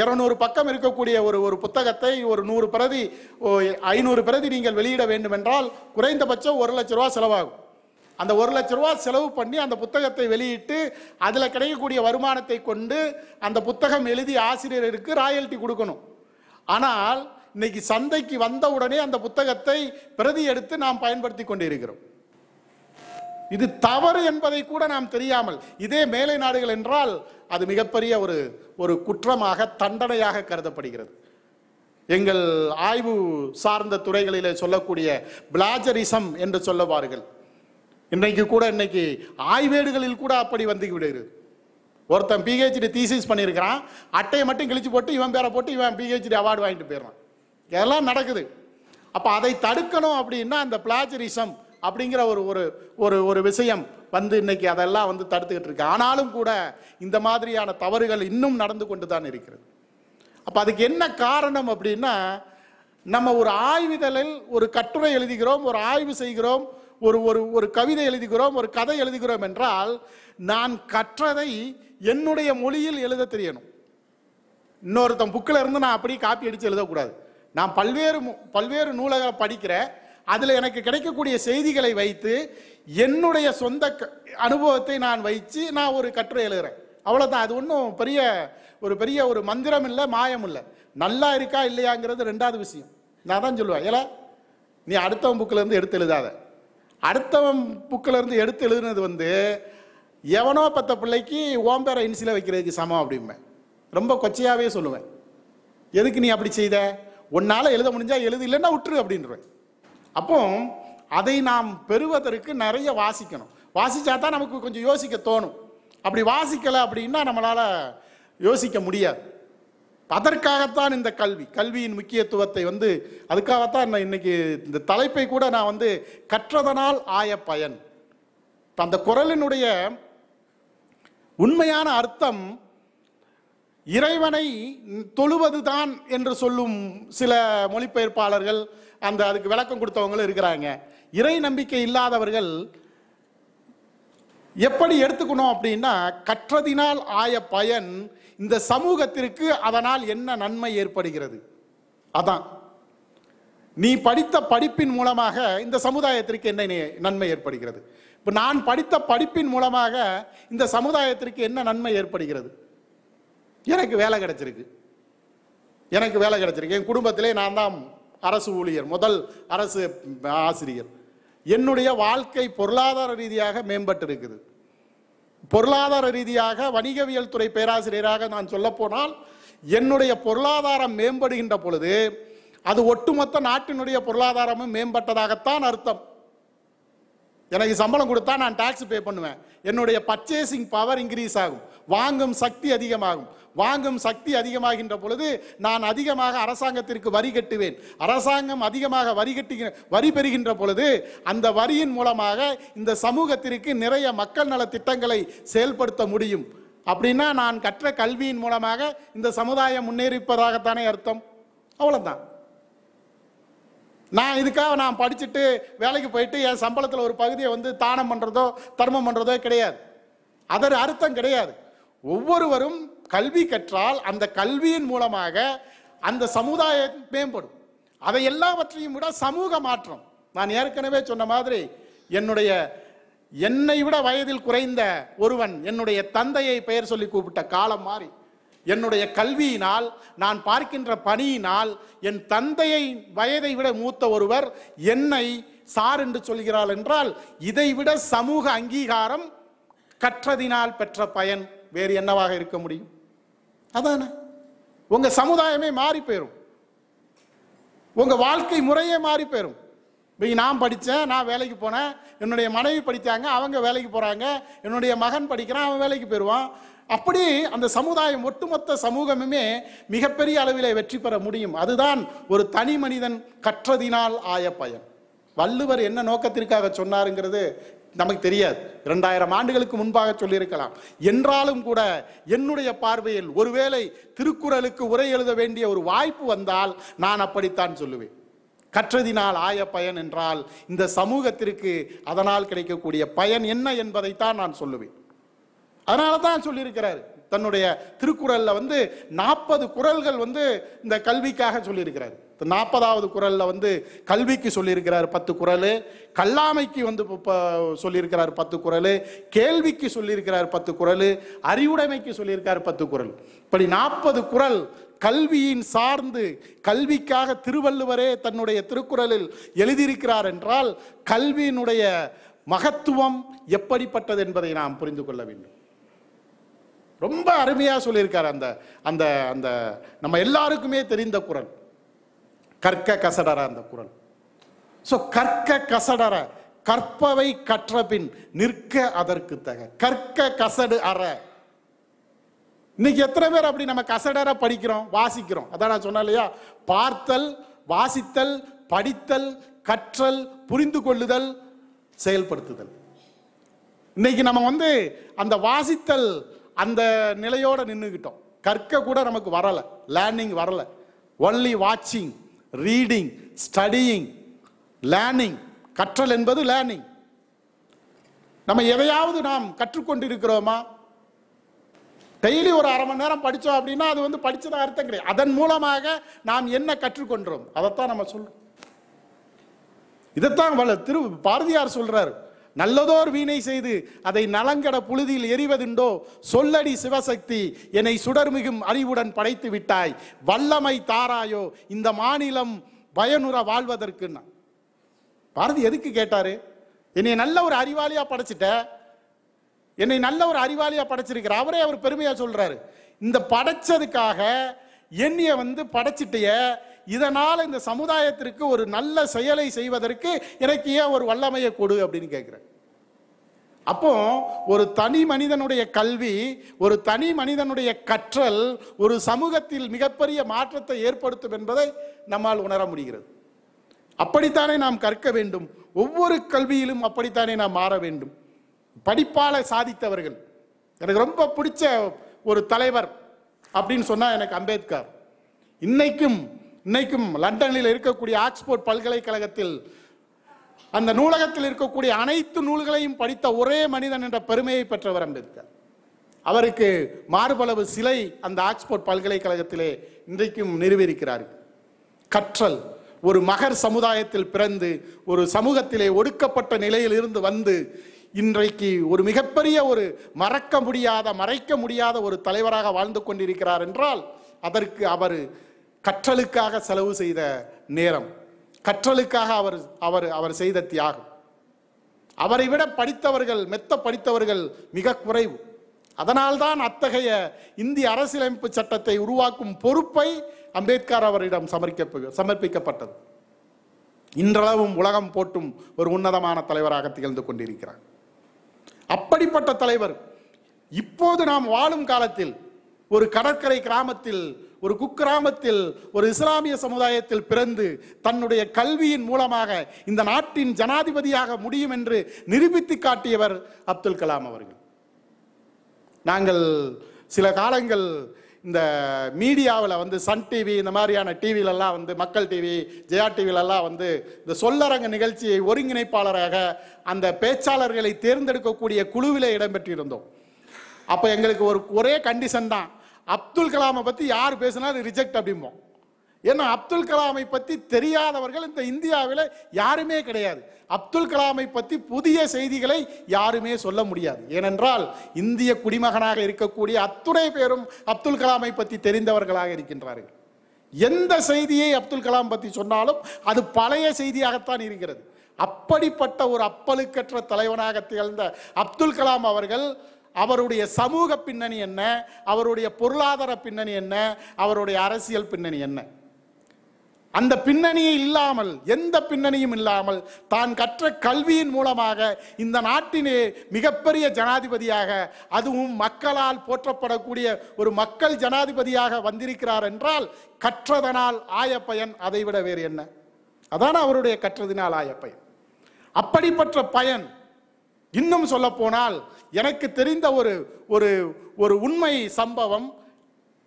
இரநூறு பக்கம் இருக்கக்கூடிய ஒரு ஒரு புத்தகத்தை ஒரு நூறு பிரதி ஐநூறு பிரதி நீங்கள் வெளியிட வேண்டும் என்றால் குறைந்தபட்சம் ஒரு லட்ச ரூபா செலவாகும் அந்த ஒரு லட்ச ரூபா செலவு பண்ணி அந்த புத்தகத்தை வெளியிட்டு அதில் கிடைக்கக்கூடிய வருமானத்தை கொண்டு அந்த புத்தகம் எழுதி ஆசிரியருக்கு ராயல்ட்டி கொடுக்கணும் ஆனால் இன்னைக்கு சந்தைக்கு வந்தவுடனே அந்த புத்தகத்தை பிரதி எடுத்து நாம் பயன்படுத்தி கொண்டிருக்கிறோம் இது தவறு என்பதை கூட நாம் தெரியாமல் இதே மேலை நாடுகள் என்றால் அது மிகப்பெரிய ஒரு ஒரு குற்றமாக தண்டனையாக கருதப்படுகிறது எங்கள் ஆய்வு சார்ந்த துறைகளிலே சொல்லக்கூடிய பிளாஜரிசம் என்று சொல்லுவார்கள் இன்றைக்கு கூட இன்னைக்கு ஆய்வேடுகளில் கூட அப்படி வந்து விடுகிறது ஒருத்தன் பிஹெச்டி தீசிஸ் பண்ணியிருக்கிறான் அட்டையை மட்டும் கிழிச்சு போட்டு இவன் பேரை போட்டு இவன் பிஹெச்டி அவார்டு வாங்கிட்டு போயிடுறான் இதெல்லாம் நடக்குது அப்போ அதை தடுக்கணும் அப்படின்னா அந்த பிளாஜரிசம் அப்படிங்கிற ஒரு ஒரு ஒரு ஒரு விஷயம் வந்து இன்னைக்கு அதெல்லாம் வந்து தடுத்துக்கிட்டு இருக்கு ஆனாலும் கூட இந்த மாதிரியான தவறுகள் இன்னும் நடந்து கொண்டு தான் இருக்கிறது அப்போ அதுக்கு என்ன காரணம் அப்படின்னா நம்ம ஒரு ஆய்விதழில் ஒரு கட்டுரை எழுதுகிறோம் ஒரு ஆய்வு செய்கிறோம் ஒரு ஒரு ஒரு கவிதை எழுதுகிறோம் ஒரு கதை எழுதுகிறோம் என்றால் நான் கற்றதை என்னுடைய மொழியில் எழுத தெரியணும் இன்னொருத்தன் புக்கில் இருந்து நான் அப்படியே காப்பி அடித்து எழுதக்கூடாது நான் பல்வேறு பல்வேறு நூலக படிக்கிறேன் அதில் எனக்கு கிடைக்கக்கூடிய செய்திகளை வைத்து என்னுடைய சொந்த அனுபவத்தை நான் வைத்து நான் ஒரு கட்டுரை எழுதுறேன் அவ்வளோதான் அது ஒன்றும் பெரிய ஒரு பெரிய ஒரு மந்திரம் இல்லை மாயம் இல்லை நல்லா இருக்கா இல்லையாங்கிறது ரெண்டாவது விஷயம் நான் தான் சொல்லுவேன் ஏல நீ அடுத்தவன் புக்கிலேருந்து எடுத்து எழுதாத அடுத்தவன் புக்கிலேருந்து எடுத்து எழுதுனது வந்து எவனோ பத்த பிள்ளைக்கு ஓம்பேரை இன்சில வைக்கிறதுக்கு சமம் அப்படிம்பேன் ரொம்ப கொச்சையாகவே சொல்லுவேன் எதுக்கு நீ அப்படி செய்த உன்னால் எழுத முடிஞ்சால் எழுது இல்லைன்னா விட்டுரு அப்படின்றேன் அப்போ அதை நாம் பெறுவதற்கு நிறைய வாசிக்கணும் வாசிச்சா தான் நமக்கு கொஞ்சம் யோசிக்க தோணும் அப்படி வாசிக்கலை அப்படின்னா நம்மளால் யோசிக்க முடியாது அதற்காகத்தான் இந்த கல்வி கல்வியின் முக்கியத்துவத்தை வந்து அதுக்காகத்தான் இன்னைக்கு இந்த தலைப்பை கூட நான் வந்து கற்றதனால் ஆய பயன் அந்த குரலினுடைய உண்மையான அர்த்தம் இறைவனை தொழுவதுதான் என்று சொல்லும் சில மொழிபெயர்ப்பாளர்கள் அந்த அதுக்கு விளக்கம் கொடுத்தவங்களும் இருக்கிறாங்க இறை நம்பிக்கை இல்லாதவர்கள் எப்படி எடுத்துக்கணும் அப்படின்னா கற்றதினால் ஆய பயன் இந்த சமூகத்திற்கு அதனால் என்ன நன்மை ஏற்படுகிறது அதான் நீ படித்த படிப்பின் மூலமாக இந்த சமுதாயத்திற்கு என்ன நன்மை ஏற்படுகிறது இப்போ நான் படித்த படிப்பின் மூலமாக இந்த சமுதாயத்திற்கு என்ன நன்மை ஏற்படுகிறது எனக்கு வேலை கிடைச்சிருக்கு எனக்கு வேலை கிடைச்சிருக்கு என் குடும்பத்திலே நான் தான் அரசு ஊழியர் முதல் அரசு ஆசிரியர் என்னுடைய வாழ்க்கை பொருளாதார ரீதியாக மேம்பட்டிருக்குது பொருளாதார ரீதியாக வணிகவியல் துறை பேராசிரியராக நான் சொல்லப்போனால் என்னுடைய பொருளாதாரம் மேம்படுகின்ற பொழுது அது ஒட்டுமொத்த நாட்டினுடைய பொருளாதாரமும் மேம்பட்டதாகத்தான் அர்த்தம் எனக்கு சம்பளம் கொடுத்தா நான் டாக்ஸ் பே பண்ணுவேன் என்னுடைய பர்ச்சேசிங் பவர் இன்க்ரீஸ் ஆகும் வாங்கும் சக்தி அதிகமாகும் வாங்கும் சக்தி அதிகமாகின்ற பொழுது நான் அதிகமாக அரசாங்கத்திற்கு வரி கட்டுவேன் அரசாங்கம் அதிகமாக வரி கட்டி வரி பெறுகின்ற பொழுது அந்த வரியின் மூலமாக இந்த சமூகத்திற்கு நிறைய மக்கள் நல திட்டங்களை செயல்படுத்த முடியும் அப்படின்னா நான் கற்ற கல்வியின் மூலமாக இந்த சமுதாயம் முன்னேறிப்பதாகத்தானே அர்த்தம் அவ்வளோதான் நான் இதுக்காக நான் படிச்சுட்டு வேலைக்கு போயிட்டு என் சம்பளத்தில் ஒரு பகுதியை வந்து தானம் பண்ணுறதோ தர்மம் பண்ணுறதோ கிடையாது அதர் அர்த்தம் கிடையாது ஒவ்வொருவரும் கல்வி கற்றால் அந்த கல்வியின் மூலமாக அந்த சமுதாயம் மேம்படும் அதை எல்லாவற்றையும் விட சமூக மாற்றம் நான் ஏற்கனவே சொன்ன மாதிரி என்னுடைய என்னை விட வயதில் குறைந்த ஒருவன் என்னுடைய தந்தையை பெயர் சொல்லி கூப்பிட்ட காலம் மாறி என்னுடைய கல்வியினால் நான் பார்க்கின்ற பணியினால் என் தந்தையை வயதை விட மூத்த ஒருவர் என்னை சார் என்று சொல்கிறாள் என்றால் இதைவிட சமூக அங்கீகாரம் கற்றதினால் பெற்ற பயன் வேறு என்னவாக இருக்க முடியும் அதான உங்கள் சமுதாயமே மாறி போயிடும் உங்கள் வாழ்க்கை முறையே மாறி போயிடும் இப்போ நான் படித்தேன் நான் வேலைக்கு போனேன் என்னுடைய மனைவி படித்தாங்க அவங்க வேலைக்கு போகிறாங்க என்னுடைய மகன் படிக்கிறான் அவன் வேலைக்கு போயிடுவான் அப்படி அந்த சமுதாயம் ஒட்டுமொத்த சமூகமுமே மிகப்பெரிய அளவில் வெற்றி பெற முடியும் அதுதான் ஒரு தனி மனிதன் கற்றதினால் ஆய பயன் வள்ளுவர் என்ன நோக்கத்திற்காக சொன்னாருங்கிறது நமக்கு தெரியாது இரண்டாயிரம் ஆண்டுகளுக்கு முன்பாக சொல்லியிருக்கலாம் என்றாலும் கூட என்னுடைய பார்வையில் ஒருவேளை திருக்குறளுக்கு உரை எழுத வேண்டிய ஒரு வாய்ப்பு வந்தால் நான் அப்படித்தான் சொல்லுவேன் கற்றதினால் ஆய பயன் என்றால் இந்த சமூகத்திற்கு அதனால் கிடைக்கக்கூடிய பயன் என்ன என்பதைத்தான் நான் சொல்லுவேன் அதனால தான் சொல்லியிருக்கிறார் தன்னுடைய திருக்குறளில் வந்து நாற்பது குரல்கள் வந்து இந்த கல்விக்காக சொல்லியிருக்கிறார் நாற்பதாவது குரலில் வந்து கல்விக்கு சொல்லியிருக்கிறார் பத்து குரல் கல்லாமைக்கு வந்து சொல்லியிருக்கிறார் பத்து குரல் கேள்விக்கு சொல்லியிருக்கிறார் பத்து குரல் அறிவுடைமைக்கு சொல்லியிருக்கார் பத்து குரல் இப்படி நாற்பது குரல் கல்வியின் சார்ந்து கல்விக்காக திருவள்ளுவரே தன்னுடைய திருக்குறளில் எழுதியிருக்கிறார் என்றால் கல்வியினுடைய மகத்துவம் எப்படிப்பட்டது என்பதை நாம் புரிந்து கொள்ள வேண்டும் ரொம்ப அருமையாக சொல்லியிருக்கார் அந்த அந்த அந்த நம்ம எல்லாருக்குமே தெரிந்த குரல் கற்க கசடர அந்த குரல் ஸோ கற்க கசடர கற்பவை கற்ற பின் நிற்க அதற்கு தக கற்க கசடு அற இன்னைக்கு எத்தனை பேர் அப்படி நம்ம கசடர படிக்கிறோம் வாசிக்கிறோம் அதான் நான் சொன்னேன் இல்லையா பார்த்தல் வாசித்தல் படித்தல் கற்றல் புரிந்து கொள்ளுதல் செயல்படுத்துதல் இன்னைக்கு நம்ம வந்து அந்த வாசித்தல் அந்த நிலையோட நின்றுக்கிட்டோம் கற்க கூட நமக்கு வரலை லேர்னிங் வரலை ஒன்லி வாட்சிங் ரீடிங் ஸ்டடியிங் லேர்னிங் கற்றல் என்பது லேர்னிங் நம்ம எதையாவது நாம் கற்றுக்கொண்டிருக்கிறோமா டெய்லி ஒரு அரை மணி நேரம் படித்தோம் அப்படின்னா அது வந்து படித்ததாக அர்த்தம் கிடையாது அதன் மூலமாக நாம் என்ன கற்றுக்கொண்டோம் அதைத்தான் நம்ம சொல்றோம் இதைத்தான் திரு பாரதியார் சொல்றாரு நல்லதோர் வீணை செய்து அதை நலங்கட புழுதியில் எறிவதுண்டோ சொல்லடி சிவசக்தி என்னை சுடர்மிகும் அறிவுடன் படைத்து விட்டாய் வல்லமை தாராயோ இந்த மாநிலம் பயனுற வாழ்வதற்குன்னா பாரதி எதுக்கு கேட்டாரு என்னை நல்ல ஒரு அறிவாளியா படைச்சிட்ட என்னை நல்ல ஒரு அறிவாளியா படைச்சிருக்கிற அவரே அவர் பெருமையா சொல்றாரு இந்த படைச்சதுக்காக என்னைய வந்து படைச்சிட்டிய இதனால் இந்த சமுதாயத்திற்கு ஒரு நல்ல செயலை செய்வதற்கு எனக்கு ஏன் ஒரு வல்லமையை கொடு அப்படின்னு கேட்குறேன் அப்போ ஒரு தனி மனிதனுடைய கல்வி ஒரு தனி மனிதனுடைய கற்றல் ஒரு சமூகத்தில் மிகப்பெரிய மாற்றத்தை ஏற்படுத்தும் என்பதை நம்மால் உணர முடிகிறது அப்படித்தானே நாம் கற்க வேண்டும் ஒவ்வொரு கல்வியிலும் அப்படித்தானே நாம் மாற வேண்டும் படிப்பால சாதித்தவர்கள் எனக்கு ரொம்ப பிடிச்ச ஒரு தலைவர் அப்படின்னு சொன்னால் எனக்கு அம்பேத்கர் இன்னைக்கும் இன்னைக்கும் லண்டனில் இருக்கக்கூடிய ஆக்ஸ்போர்ட் பல்கலைக்கழகத்தில் அந்த நூலகத்தில் இருக்கக்கூடிய அனைத்து நூல்களையும் படித்த ஒரே மனிதன் என்ற பெருமையை பெற்றவர் அம்பேத்கர் அவருக்கு மார்பளவு சிலை அந்த ஆக்ஸ்போர்ட் பல்கலைக்கழகத்திலே இன்றைக்கும் நிறுவிருக்கிறார் கற்றல் ஒரு மகர் சமுதாயத்தில் பிறந்து ஒரு சமூகத்திலே ஒடுக்கப்பட்ட நிலையில் இருந்து வந்து இன்றைக்கு ஒரு மிகப்பெரிய ஒரு மறக்க முடியாத மறைக்க முடியாத ஒரு தலைவராக வாழ்ந்து கொண்டிருக்கிறார் என்றால் அதற்கு அவர் கற்றலுக்காக செலவு செய்த நேரம் கற்றலுக்காக அவர் அவர் அவர் செய்த தியாகம் அவரை விட படித்தவர்கள் மெத்த படித்தவர்கள் மிக குறைவு அதனால்தான் அத்தகைய இந்திய அரசியலமைப்பு சட்டத்தை உருவாக்கும் பொறுப்பை அம்பேத்கர் அவரிடம் சமர்க்க சமர்ப்பிக்கப்பட்டது இன்றளவும் உலகம் போட்டும் ஒரு உன்னதமான தலைவராக திகழ்ந்து கொண்டிருக்கிறார் அப்படிப்பட்ட தலைவர் இப்போது நாம் வாழும் காலத்தில் ஒரு கடற்கரை கிராமத்தில் ஒரு குக்கிராமத்தில் ஒரு இஸ்லாமிய சமுதாயத்தில் பிறந்து தன்னுடைய கல்வியின் மூலமாக இந்த நாட்டின் ஜனாதிபதியாக முடியும் என்று நிரூபித்து காட்டியவர் அப்துல் கலாம் அவர்கள் நாங்கள் சில காலங்கள் இந்த மீடியாவில் வந்து சன் டிவி இந்த மாதிரியான டிவிலெல்லாம் வந்து மக்கள் டிவி ஜெயா டிவிலெல்லாம் வந்து இந்த சொல்லரங்க நிகழ்ச்சியை ஒருங்கிணைப்பாளராக அந்த பேச்சாளர்களை தேர்ந்தெடுக்கக்கூடிய குழுவிலே இடம்பெற்றிருந்தோம் அப்போ எங்களுக்கு ஒரு ஒரே கண்டிஷன் தான் அப்துல் கலாமை பற்றி யார் பேசினாலும் ரிஜெக்ட் அப்படிம்போம் ஏன்னா அப்துல் கலாமை பற்றி தெரியாதவர்கள் இந்த இந்தியாவில் யாருமே கிடையாது அப்துல் கலாமை பற்றி புதிய செய்திகளை யாருமே சொல்ல முடியாது ஏனென்றால் இந்திய குடிமகனாக இருக்கக்கூடிய அத்துணை பேரும் அப்துல் கலாமை பற்றி தெரிந்தவர்களாக இருக்கின்றார்கள் எந்த செய்தியை அப்துல் கலாம் பற்றி சொன்னாலும் அது பழைய செய்தியாகத்தான் இருக்கிறது அப்படிப்பட்ட ஒரு அப்பழுக்கற்ற தலைவனாக திகழ்ந்த அப்துல் கலாம் அவர்கள் அவருடைய சமூக பின்னணி என்ன அவருடைய பொருளாதார பின்னணி என்ன அவருடைய அரசியல் பின்னணி என்ன அந்த பின்னணியை இல்லாமல் எந்த பின்னணியும் இல்லாமல் தான் கற்ற கல்வியின் மூலமாக இந்த நாட்டினே மிகப்பெரிய ஜனாதிபதியாக அதுவும் மக்களால் போற்றப்படக்கூடிய ஒரு மக்கள் ஜனாதிபதியாக வந்திருக்கிறார் என்றால் கற்றதனால் ஆய பயன் அதைவிட வேறு என்ன அதான் அவருடைய கற்றதினால் ஆய பயன் அப்படிப்பட்ட பயன் இன்னும் சொல்ல போனால் எனக்கு தெரிந்த ஒரு ஒரு ஒரு உண்மை சம்பவம்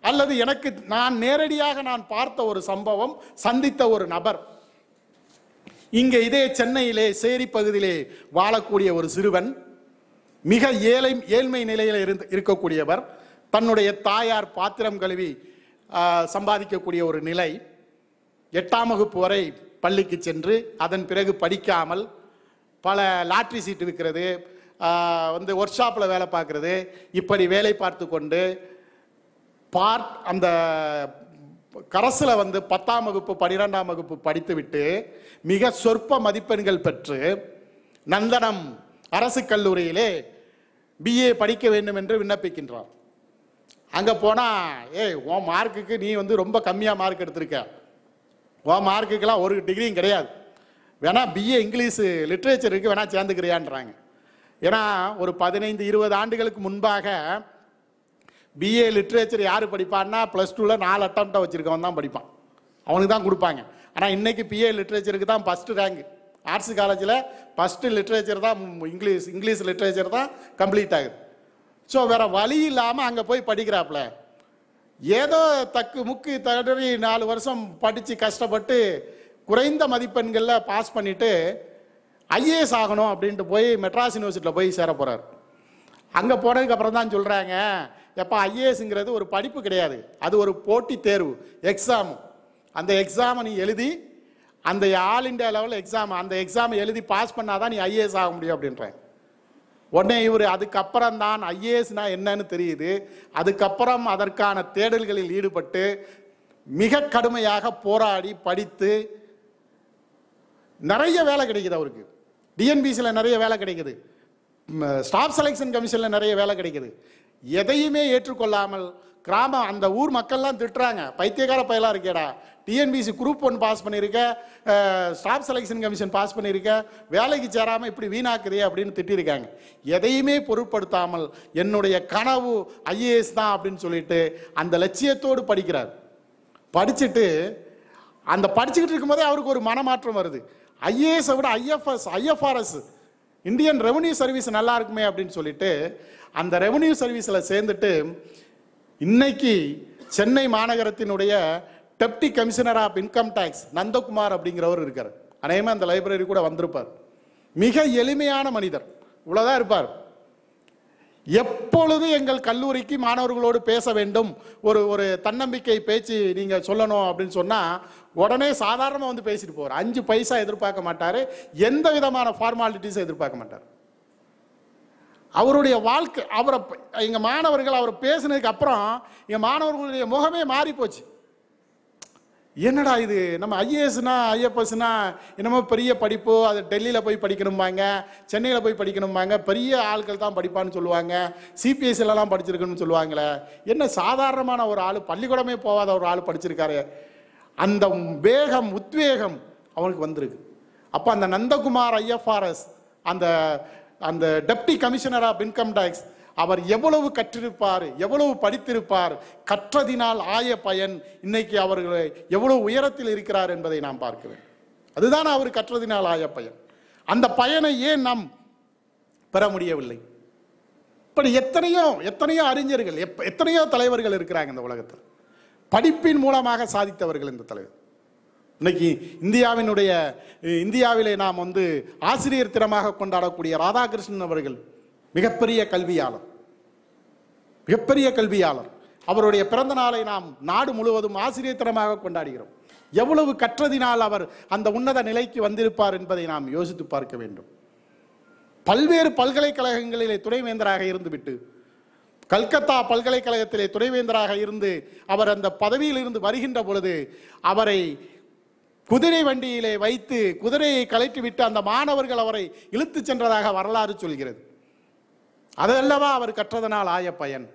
அல்லது எனக்கு நான் நேரடியாக நான் பார்த்த ஒரு சம்பவம் சந்தித்த ஒரு நபர் இங்கே இதே சென்னையிலே சேரி பகுதியிலே வாழக்கூடிய ஒரு சிறுவன் மிக ஏழை ஏழ்மை நிலையில் இருந்து இருக்கக்கூடியவர் தன்னுடைய தாயார் பாத்திரம் கழுவி சம்பாதிக்கக்கூடிய ஒரு நிலை எட்டாம் வகுப்பு வரை பள்ளிக்கு சென்று அதன் பிறகு படிக்காமல் பல லாட்ரி சீட்டு விற்கிறது வந்து ஒர்க் ஷாப்பில் வேலை பார்க்குறது இப்படி வேலை பார்த்து கொண்டு பார்ட் அந்த கரசில் வந்து பத்தாம் வகுப்பு பனிரெண்டாம் வகுப்பு படித்துவிட்டு மிக சொற்ப மதிப்பெண்கள் பெற்று நந்தனம் அரசு கல்லூரியிலே பிஏ படிக்க வேண்டும் என்று விண்ணப்பிக்கின்றார் அங்கே போனால் ஏய் உன் மார்க்குக்கு நீ வந்து ரொம்ப கம்மியாக மார்க் எடுத்திருக்க உன் மார்க்குக்கெல்லாம் ஒரு டிகிரியும் கிடையாது வேணா பிஏ இங்கிலீஷு லிட்ரேச்சருக்கு வேணா சேர்ந்துக்கிறியான்றாங்க ஏன்னா ஒரு பதினைந்து இருபது ஆண்டுகளுக்கு முன்பாக பிஏ லிட்ரேச்சர் யார் படிப்பான்னா ப்ளஸ் டூவில் நாலு அட்டம்ப்டை வச்சுருக்கவன் தான் படிப்பான் அவனுக்கு தான் கொடுப்பாங்க ஆனால் இன்றைக்கி பிஏ லிட்ரேச்சருக்கு தான் ஃபஸ்ட்டு ரேங்க் ஆர்ட்ஸ் காலேஜில் ஃபஸ்ட்டு லிட்ரேச்சர் தான் இங்கிலீஷ் இங்கிலீஷ் லிட்ரேச்சர் தான் கம்ப்ளீட் ஆகுது ஸோ வேற வழி இல்லாமல் அங்கே போய் படிக்கிறாப்புல ஏதோ தக்கு முக்கு தடறி நாலு வருஷம் படித்து கஷ்டப்பட்டு குறைந்த மதிப்பெண்களில் பாஸ் பண்ணிவிட்டு ஐஏஎஸ் ஆகணும் அப்படின்ட்டு போய் மெட்ராஸ் யூனிவர்சிட்டியில் போய் சேர போகிறார் அங்கே போனதுக்கப்புறம் தான் சொல்கிறாங்க எப்போ ஐஏஎஸ்ங்கிறது ஒரு படிப்பு கிடையாது அது ஒரு போட்டி தேர்வு எக்ஸாம் அந்த எக்ஸாமை நீ எழுதி அந்த ஆல் இண்டியா லெவலில் எக்ஸாம் அந்த எக்ஸாமை எழுதி பாஸ் பண்ணால் தான் நீ ஐஏஎஸ் ஆக முடியும் அப்படின்ற உடனே இவர் அதுக்கப்புறம் தான் ஐஏஎஸ்னா என்னன்னு தெரியுது அதுக்கப்புறம் அதற்கான தேடல்களில் ஈடுபட்டு மிக கடுமையாக போராடி படித்து நிறைய வேலை கிடைக்குது அவருக்கு டிஎன்பிசியில் நிறைய வேலை கிடைக்குது ஸ்டாஃப் செலெக்ஷன் கமிஷனில் நிறைய வேலை கிடைக்குது எதையுமே ஏற்றுக்கொள்ளாமல் கிராமம் அந்த ஊர் மக்கள்லாம் திட்டுறாங்க பைத்தியக்கார பயலாக இருக்கேடா டிஎன்பிசி குரூப் ஒன் பாஸ் பண்ணியிருக்க ஸ்டாஃப் செலெக்ஷன் கமிஷன் பாஸ் பண்ணியிருக்க வேலைக்கு சேராமல் இப்படி வீணாக்குதே அப்படின்னு திட்டிருக்காங்க எதையுமே பொருட்படுத்தாமல் என்னுடைய கனவு ஐஏஎஸ் தான் அப்படின்னு சொல்லிட்டு அந்த லட்சியத்தோடு படிக்கிறார் படிச்சுட்டு அந்த படிச்சுக்கிட்டு இருக்கும்போதே அவருக்கு ஒரு மனமாற்றம் வருது ஐஏஎஸை விட IFS IFRS Indian revenue service நல்லா இருக்குமே அப்படின்னு சொல்லிட்டு அந்த ரெவன்யூ சர்வீஸில் சேர்ந்துட்டு இன்னைக்கு சென்னை மாநகரத்தினுடைய deputy commissioner of income tax Nandakumar அப்படிங்கிறவர் இருக்கார் அநேகமாக அந்த லைப்ரரி கூட வந்திருப்பார் மிக எளிமையான மனிதர் இவ்வளோதான் இருப்பார் எப்பொழுது எங்கள் கல்லூரிக்கு மாணவர்களோடு பேச வேண்டும் ஒரு ஒரு தன்னம்பிக்கை பேச்சு நீங்கள் சொல்லணும் அப்படின்னு சொன்னால் உடனே சாதாரணமாக வந்து பேசிட்டு போவார் அஞ்சு பைசா எதிர்பார்க்க மாட்டார் எந்த விதமான ஃபார்மாலிட்டிஸும் எதிர்பார்க்க மாட்டார் அவருடைய வாழ்க்கை அவரை எங்கள் மாணவர்கள் அவர் பேசினதுக்கு அப்புறம் எங்கள் மாணவர்களுடைய முகமே மாறி போச்சு என்னடா இது நம்ம ஐஏஎஸ்னா ஐஎஃப்எஸ்னா என்னமோ பெரிய படிப்பு அது டெல்லியில் போய் படிக்கணும்பாங்க சென்னையில் போய் படிக்கணும்பாங்க பெரிய ஆட்கள் தான் படிப்பான்னு சொல்லுவாங்க சிபிஎஸ்சிலலாம் படிச்சிருக்குன்னு சொல்லுவாங்களே என்ன சாதாரணமான ஒரு ஆள் பள்ளிக்கூடமே போகாத ஒரு ஆள் படிச்சிருக்காரு அந்த வேகம் உத்வேகம் அவனுக்கு வந்திருக்கு அப்போ அந்த நந்தகுமார் ஐஎஃப்ஆர்எஸ் அந்த அந்த deputy commissioner of income tax அவர் எவ்வளவு கற்றிருப்பார் எவ்வளவு படித்திருப்பார் கற்றதினால் ஆய பயன் இன்னைக்கு அவர்களை எவ்வளவு உயரத்தில் இருக்கிறார் என்பதை நாம் பார்க்கிறேன் அதுதான் அவர் கற்றதினால் ஆய பயன் அந்த பயனை ஏன் நாம் பெற முடியவில்லை இப்படி எத்தனையோ எத்தனையோ அறிஞர்கள் எப் எத்தனையோ தலைவர்கள் இருக்கிறாங்க இந்த உலகத்தில் படிப்பின் மூலமாக சாதித்தவர்கள் இந்த தலைவர் இன்னைக்கு இந்தியாவினுடைய இந்தியாவிலே நாம் வந்து ஆசிரியர் திறமாக கொண்டாடக்கூடிய ராதாகிருஷ்ணன் அவர்கள் மிகப்பெரிய கல்வியாளர் மிகப்பெரிய கல்வியாளர் அவருடைய பிறந்த நாளை நாம் நாடு முழுவதும் ஆசிரியர் திறமாக கொண்டாடுகிறோம் எவ்வளவு கற்றதினால் அவர் அந்த உன்னத நிலைக்கு வந்திருப்பார் என்பதை நாம் யோசித்து பார்க்க வேண்டும் பல்வேறு பல்கலைக்கழகங்களிலே துணைவேந்தராக இருந்துவிட்டு கல்கத்தா பல்கலைக்கழகத்திலே துணைவேந்தராக இருந்து அவர் அந்த பதவியில் இருந்து வருகின்ற பொழுது அவரை குதிரை வண்டியிலே வைத்து குதிரையை கலைத்துவிட்டு அந்த மாணவர்கள் அவரை இழுத்து சென்றதாக வரலாறு சொல்கிறது அதல்லவா அவர் கற்றதனால் ஆய பயன்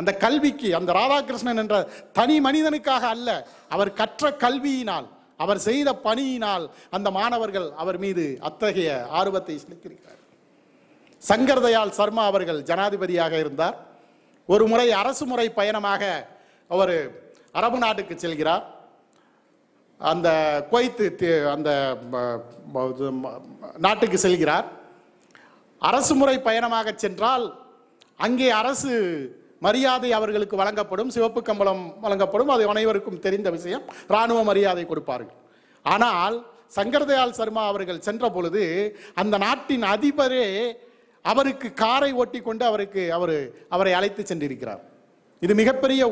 அந்த கல்விக்கு அந்த ராதாகிருஷ்ணன் என்ற தனி மனிதனுக்காக அல்ல அவர் கற்ற கல்வியினால் அவர் செய்த பணியினால் அந்த மாணவர்கள் அவர் மீது அத்தகைய ஆர்வத்தை செலுத்தியிருக்கிறார் சங்கர் தயாள் சர்மா அவர்கள் ஜனாதிபதியாக இருந்தார் ஒரு முறை அரசு முறை பயணமாக அவர் அரபு நாட்டுக்கு செல்கிறார் அந்த குவைத்து அந்த நாட்டுக்கு செல்கிறார் அரசு முறை பயணமாக சென்றால் அங்கே அரசு மரியாதை அவர்களுக்கு வழங்கப்படும் சிவப்பு கம்பளம் வழங்கப்படும் அது அனைவருக்கும் தெரிந்த விஷயம் இராணுவ மரியாதை கொடுப்பார்கள் ஆனால் சங்கரதயாள் சர்மா அவர்கள் சென்ற பொழுது அந்த நாட்டின் அதிபரே அவருக்கு காரை ஓட்டி கொண்டு அவருக்கு அவர் அவரை அழைத்து சென்றிருக்கிறார் இது மிகப்பெரிய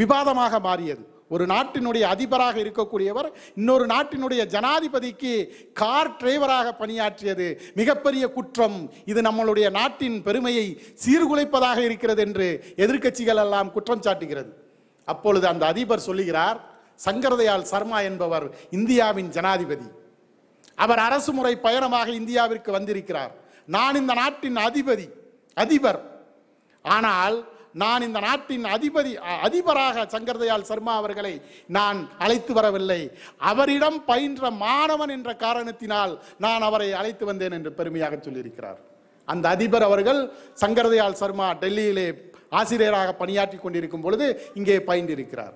விவாதமாக மாறியது ஒரு நாட்டினுடைய அதிபராக இருக்கக்கூடியவர் இன்னொரு நாட்டினுடைய ஜனாதிபதிக்கு கார் டிரைவராக பணியாற்றியது மிகப்பெரிய குற்றம் இது நம்மளுடைய நாட்டின் பெருமையை சீர்குலைப்பதாக இருக்கிறது என்று எதிர்க்கட்சிகள் எல்லாம் குற்றம் சாட்டுகிறது அப்பொழுது அந்த அதிபர் சொல்லுகிறார் சங்கரதயால் சர்மா என்பவர் இந்தியாவின் ஜனாதிபதி அவர் அரசு முறை பயணமாக இந்தியாவிற்கு வந்திருக்கிறார் நான் இந்த நாட்டின் அதிபதி அதிபர் ஆனால் நான் இந்த நாட்டின் அதிபதி அதிபராக சங்கர்தயாள் சர்மா அவர்களை நான் அழைத்து வரவில்லை அவரிடம் பயின்ற மாணவன் என்ற காரணத்தினால் நான் அவரை அழைத்து வந்தேன் என்று பெருமையாக சொல்லியிருக்கிறார் அந்த அதிபர் அவர்கள் சங்கர்தயாள் சர்மா டெல்லியிலே ஆசிரியராக பணியாற்றி கொண்டிருக்கும் பொழுது இங்கே பயின்றிருக்கிறார்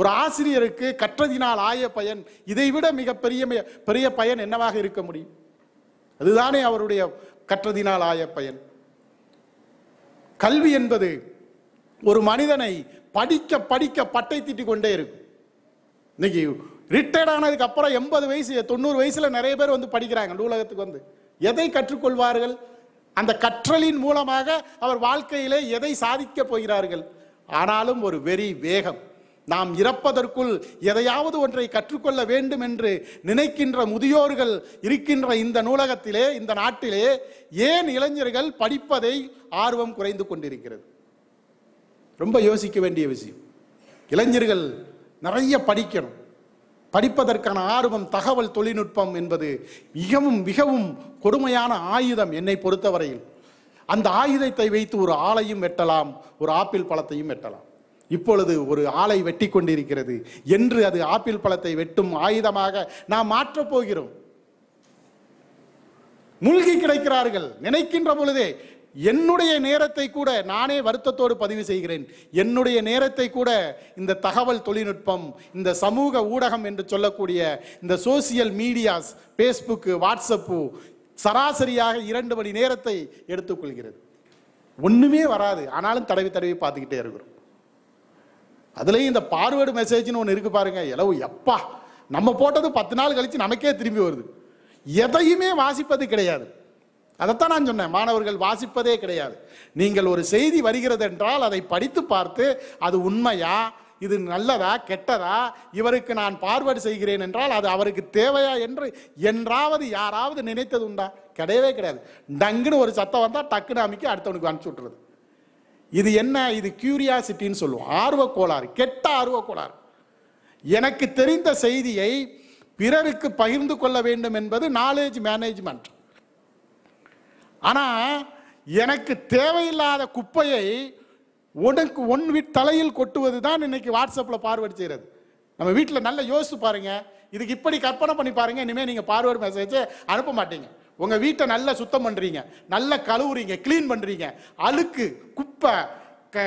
ஒரு ஆசிரியருக்கு கற்றதினால் ஆய பயன் இதைவிட மிக பெரிய பெரிய பயன் என்னவாக இருக்க முடியும் அதுதானே அவருடைய கற்றதினால் ஆய பயன் கல்வி என்பது ஒரு மனிதனை படிக்க படிக்க பட்டை திட்டி கொண்டே இருக்கும் இன்னைக்கு ரிட்டையர்ட் ஆனதுக்கு அப்புறம் எண்பது வயசு தொண்ணூறு வயசுல நிறைய பேர் வந்து படிக்கிறாங்க நூலகத்துக்கு வந்து எதை கற்றுக்கொள்வார்கள் அந்த கற்றலின் மூலமாக அவர் வாழ்க்கையிலே எதை சாதிக்க போகிறார்கள் ஆனாலும் ஒரு வெறி வேகம் நாம் இறப்பதற்குள் எதையாவது ஒன்றை கற்றுக்கொள்ள வேண்டும் என்று நினைக்கின்ற முதியோர்கள் இருக்கின்ற இந்த நூலகத்திலே இந்த நாட்டிலே ஏன் இளைஞர்கள் படிப்பதை ஆர்வம் குறைந்து கொண்டிருக்கிறது ரொம்ப யோசிக்க வேண்டிய விஷயம் இளைஞர்கள் நிறைய படிக்கணும் படிப்பதற்கான ஆர்வம் தகவல் தொழில்நுட்பம் என்பது மிகவும் மிகவும் கொடுமையான ஆயுதம் என்னை பொறுத்தவரையில் அந்த ஆயுதத்தை வைத்து ஒரு ஆளையும் வெட்டலாம் ஒரு ஆப்பிள் பழத்தையும் வெட்டலாம் இப்பொழுது ஒரு ஆளை வெட்டி கொண்டிருக்கிறது என்று அது ஆப்பிள் பழத்தை வெட்டும் ஆயுதமாக நாம் மாற்றப் போகிறோம் மூழ்கி கிடைக்கிறார்கள் நினைக்கின்ற பொழுதே என்னுடைய நேரத்தை கூட நானே வருத்தத்தோடு பதிவு செய்கிறேன் என்னுடைய நேரத்தை கூட இந்த தகவல் தொழில்நுட்பம் இந்த சமூக ஊடகம் என்று சொல்லக்கூடிய இந்த சோசியல் மீடியாஸ் ஃபேஸ்புக்கு வாட்ஸ்அப்பு சராசரியாக இரண்டு மணி நேரத்தை எடுத்துக்கொள்கிறது ஒன்றுமே வராது ஆனாலும் தடவி தடவி பார்த்துக்கிட்டே இருக்கிறோம் அதுலேயும் இந்த பார்வேர்டு மெசேஜ்னு ஒன்று இருக்குது பாருங்கள் எலவு எப்பா நம்ம போட்டது பத்து நாள் கழித்து நமக்கே திரும்பி வருது எதையுமே வாசிப்பது கிடையாது அதைத்தான் நான் சொன்னேன் மாணவர்கள் வாசிப்பதே கிடையாது நீங்கள் ஒரு செய்தி வருகிறது என்றால் அதை படித்து பார்த்து அது உண்மையா இது நல்லதா கெட்டதா இவருக்கு நான் பார்வேர்டு செய்கிறேன் என்றால் அது அவருக்கு தேவையா என்று என்றாவது யாராவது நினைத்தது உண்டா கிடையவே கிடையாது டங்குன்னு ஒரு சத்தம் வந்தால் டக்குன்னு அமைக்க அடுத்தவனுக்கு அனுப்பிச்சு விட்டுறது இது என்ன இது கியூரியாசிட்டின்னு சொல்லுவோம் ஆர்வ கோளாறு கெட்ட ஆர்வ கோளாறு எனக்கு தெரிந்த செய்தியை பிறருக்கு பகிர்ந்து கொள்ள வேண்டும் என்பது நாலேஜ் மேனேஜ்மெண்ட் ஆனால் எனக்கு தேவையில்லாத குப்பையை உனக்கு ஒன் வீட் தலையில் கொட்டுவது தான் இன்னைக்கு வாட்ஸ்அப்பில் பார்வர்டு செய்கிறது நம்ம வீட்டில் நல்லா யோசிச்சு பாருங்கள் இதுக்கு இப்படி கற்பனை பண்ணி பாருங்கள் இனிமேல் நீங்கள் பார்வர்டு மெசேஜை அனுப்ப மாட்டீங்க உங்கள் வீட்டை நல்லா சுத்தம் பண்ணுறீங்க நல்லா கழுவுறீங்க க்ளீன் பண்ணுறீங்க அழுக்கு குப்பை க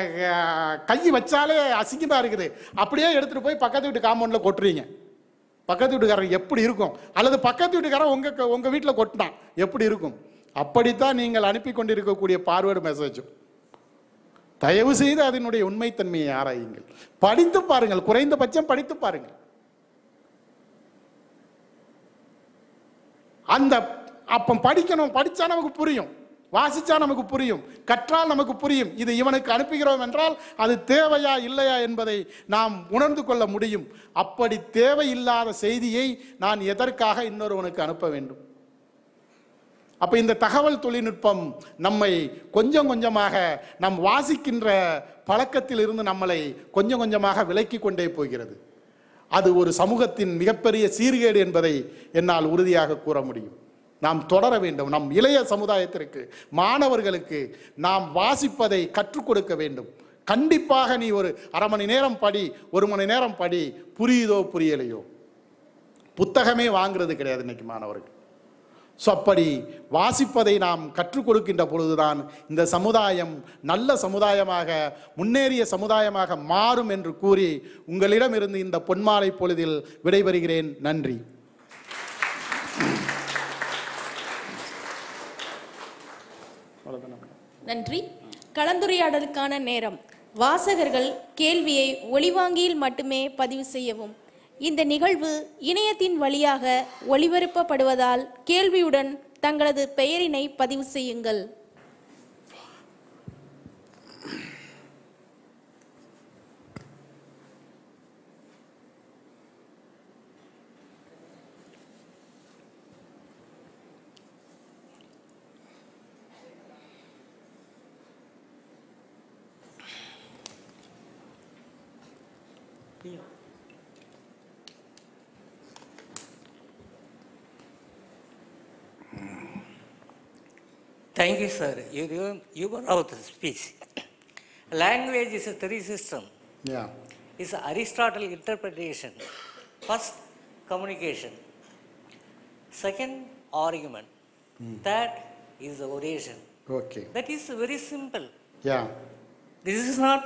கை வச்சாலே அசிங்கமாக இருக்குது அப்படியே எடுத்துகிட்டு போய் பக்கத்து வீட்டு காம்பவுண்டில் கொட்டுறீங்க பக்கத்து வீட்டுக்காரன் எப்படி இருக்கும் அல்லது பக்கத்து வீட்டுக்காரன் உங்கள் உங்கள் வீட்டில் கொட்டினான் எப்படி இருக்கும் அப்படித்தான் நீங்கள் அனுப்பி கொண்டிருக்கக்கூடிய பார்வேர்டு மெசேஜும் தயவு செய்து அதனுடைய உண்மைத்தன்மையை ஆராயுங்கள் படித்து பாருங்கள் குறைந்தபட்சம் படித்து பாருங்கள் அந்த அப்போ படிக்கணும் படித்தா நமக்கு புரியும் வாசித்தா நமக்கு புரியும் கற்றால் நமக்கு புரியும் இது இவனுக்கு அனுப்புகிறோம் என்றால் அது தேவையா இல்லையா என்பதை நாம் உணர்ந்து கொள்ள முடியும் அப்படி தேவையில்லாத செய்தியை நான் எதற்காக இன்னொருவனுக்கு அனுப்ப வேண்டும் அப்போ இந்த தகவல் தொழில்நுட்பம் நம்மை கொஞ்சம் கொஞ்சமாக நம் வாசிக்கின்ற பழக்கத்திலிருந்து நம்மளை கொஞ்சம் கொஞ்சமாக விலக்கி கொண்டே போகிறது அது ஒரு சமூகத்தின் மிகப்பெரிய சீர்கேடு என்பதை என்னால் உறுதியாக கூற முடியும் நாம் தொடர வேண்டும் நம் இளைய சமுதாயத்திற்கு மாணவர்களுக்கு நாம் வாசிப்பதை கற்றுக் கொடுக்க வேண்டும் கண்டிப்பாக நீ ஒரு அரை மணி நேரம் படி ஒரு மணி நேரம் படி புரியுதோ புரியலையோ புத்தகமே வாங்குறது கிடையாது இன்னைக்கு மாணவர்கள் ஸோ அப்படி வாசிப்பதை நாம் கற்றுக் கொடுக்கின்ற பொழுதுதான் இந்த சமுதாயம் நல்ல சமுதாயமாக முன்னேறிய சமுதாயமாக மாறும் என்று கூறி உங்களிடமிருந்து இந்த பொன்மாலை பொழுதில் விடைபெறுகிறேன் நன்றி நன்றி கலந்துரையாடலுக்கான நேரம் வாசகர்கள் கேள்வியை ஒளிவாங்கியில் மட்டுமே பதிவு செய்யவும் இந்த நிகழ்வு இணையத்தின் வழியாக ஒளிபரப்பப்படுவதால் கேள்வியுடன் தங்களது பெயரினை பதிவு செய்யுங்கள் Thank you, sir. You, you, you were out of speech. Language is a three system. Yeah. It's Aristotle interpretation. First, communication. Second, argument. Mm. That is the oration. Okay. That is very simple. Yeah. This is not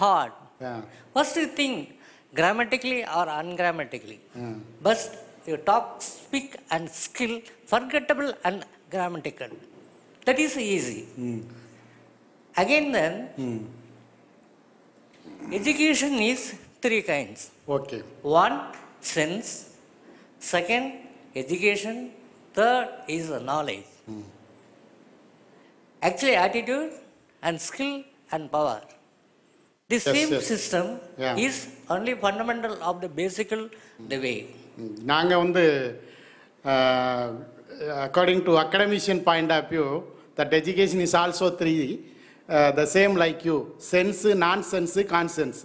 hard. Yeah. First you think grammatically or ungrammatically. Yeah. But you talk, speak and skill, forgettable and grammatical. That is easy. Mm. Again, then, mm. education is three kinds. Okay. One, sense. Second, education. Third is knowledge. Mm. Actually, attitude and skill and power. The yes, same yes. system yeah. is only fundamental of the basic hmm. the way. நாங்கள் வந்து according to academician point of that education is also three, uh, the same like you, sense, nonsense, conscience.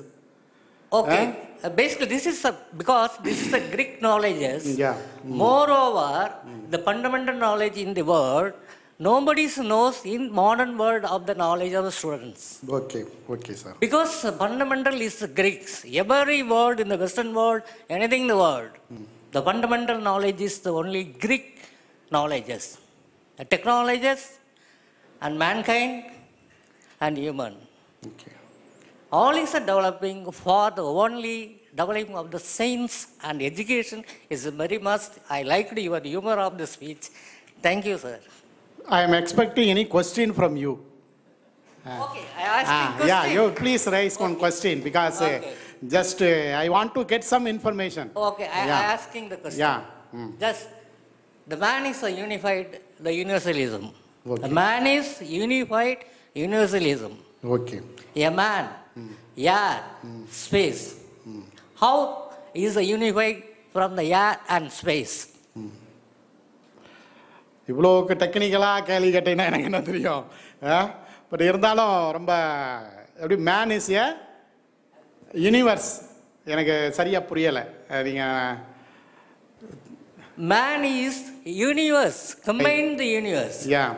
Okay. Eh? Uh, basically this is a, because this is the Greek knowledge. Yeah. Mm. Moreover, mm. the fundamental knowledge in the world, nobody knows in modern world of the knowledge of the students. Okay, okay, sir. Because fundamental is Greeks. Every word in the Western world, anything in the world, mm. the fundamental knowledge is the only Greek knowledges. The technologies, and mankind and human. Okay. All is a developing for the only developing of the science and education is very must. I liked your humor of the speech. Thank you, sir. I am expecting any question from you. Ah. okay, I asked ah, Yeah, you please raise okay. one question because uh, okay. uh, just uh, I want to get some information. Okay, I am yeah. asking the question. Yeah. Mm. Just the man is a unified, the universalism. Okay the man is unified universalism okay a man air space how is a unified from the air and space இவ்வளோக்கு டெக்னிக்கலாக கேள்வி கேட்டீங்கன்னா எனக்கு என்ன தெரியும் but இருந்தாலும் ரொம்ப எப்படி மேன் இஸ் ஏ யூனிவர்ஸ் எனக்கு சரியாக புரியலை நீங்கள் man is universe combine the universe ஏன்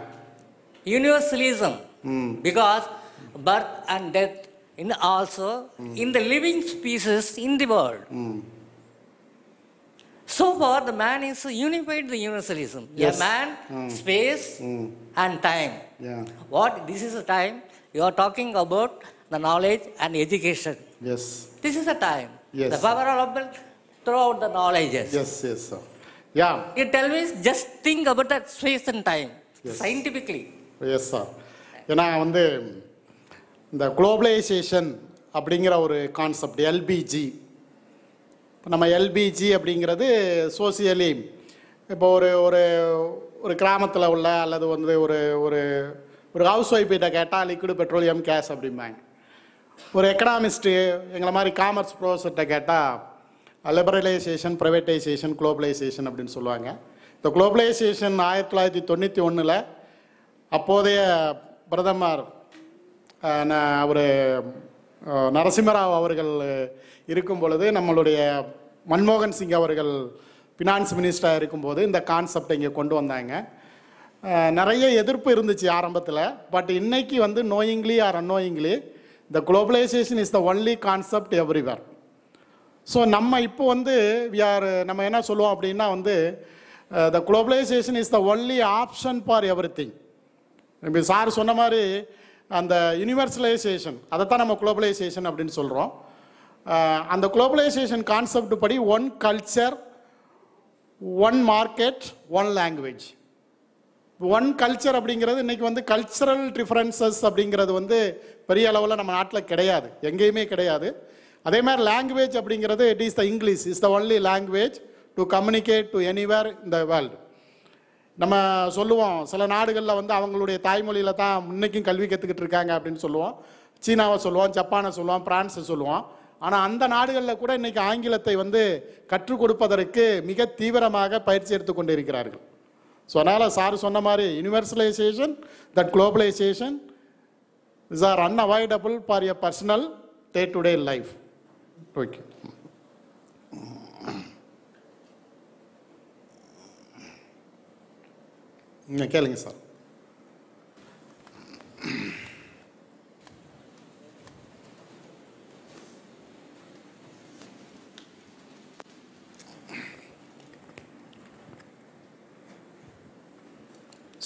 universalism mm. because birth and death in also mm. in the living species in the world. Mm. So far, the man is unified the universalism. Yes. A man, hmm. space, hmm. and time. Yeah. What this is a time you are talking about the knowledge and education. Yes. This is a time. Yes. The power of throughout the knowledge. Yes, yes, sir. Yeah. It always just think about that space and time yes. scientifically. Yes sir ஏன்னா வந்து இந்த globalisation அப்படிங்கிற ஒரு concept LPG இப்போ நம்ம LPG அப்படிங்கிறது socially இப்போ ஒரு ஒரு ஒரு கிராமத்தில் உள்ள அல்லது வந்து ஒரு ஒரு ஒரு ஹவுஸ் ஒய்ஃபிட்ட கேட்டால் லிக்விட் பெட்ரோலியம் கேஸ் அப்படிம்பாங்க ஒரு எக்கனாமிஸ்ட்டு எங்களை மாதிரி காமர்ஸ் ப்ரொஃபஸர்கிட்ட கேட்டால் லிபரலைசேஷன் ப்ரைவேட்டைசேஷன் குளோபலைசேஷன் அப்படின்னு சொல்லுவாங்க இந்த குளோபலைசேஷன் ஆயிரத்தி தொள்ளாயிரத்தி தொண்ணூற்றி ஒன்றில் அப்போதைய பிரதமர் அவர் நரசிம்மராவ் அவர்கள் இருக்கும் பொழுது நம்மளுடைய மன்மோகன் சிங் அவர்கள் ஃபினான்ஸ் மினிஸ்டராக இருக்கும்போது இந்த கான்செப்டை இங்கே கொண்டு வந்தாங்க நிறைய எதிர்ப்பு இருந்துச்சு ஆரம்பத்தில் பட் இன்னைக்கு வந்து knowingly or annoyingly the globalization is the only concept everywhere so நம்ம இப்போ வந்து வி ஆர் நம்ம என்ன சொல்லுவோம் அப்படின்னா வந்து the globalization is the only option for everything இப்போ சார் சொன்ன மாதிரி அந்த யூனிவர்சலைசேஷன் அதைத்தான் நம்ம குளோபலைசேஷன் அப்படின்னு சொல்கிறோம் அந்த குளோபலைசேஷன் கான்செப்ட் படி one culture one market one language one culture அப்படிங்கிறது இன்றைக்கி வந்து கல்ச்சரல் டிஃப்ரென்சஸ் அப்படிங்கிறது வந்து பெரிய அளவில் நம்ம நாட்டில் கிடையாது எங்கேயுமே கிடையாது அதே மாதிரி லாங்குவேஜ் அப்படிங்கிறது it is the English is the only language to communicate to anywhere in the world நம்ம சொல்லுவோம் சில நாடுகளில் வந்து அவங்களுடைய தாய்மொழியில் தான் இன்னைக்கும் கல்வி கற்றுக்கிட்டு இருக்காங்க அப்படின்னு சொல்லுவோம் சீனாவை சொல்லுவோம் ஜப்பானை சொல்லுவோம் பிரான்ஸை சொல்லுவோம் ஆனால் அந்த நாடுகளில் கூட இன்றைக்கி ஆங்கிலத்தை வந்து கற்றுக் கொடுப்பதற்கு மிக தீவிரமாக பயிற்சி எடுத்து கொண்டு இருக்கிறார்கள் ஸோ அதனால் சார் சொன்ன மாதிரி universalization that globalization is or unavoidable for a personal day to day life okay நீங்கள் கேளுங்க சார்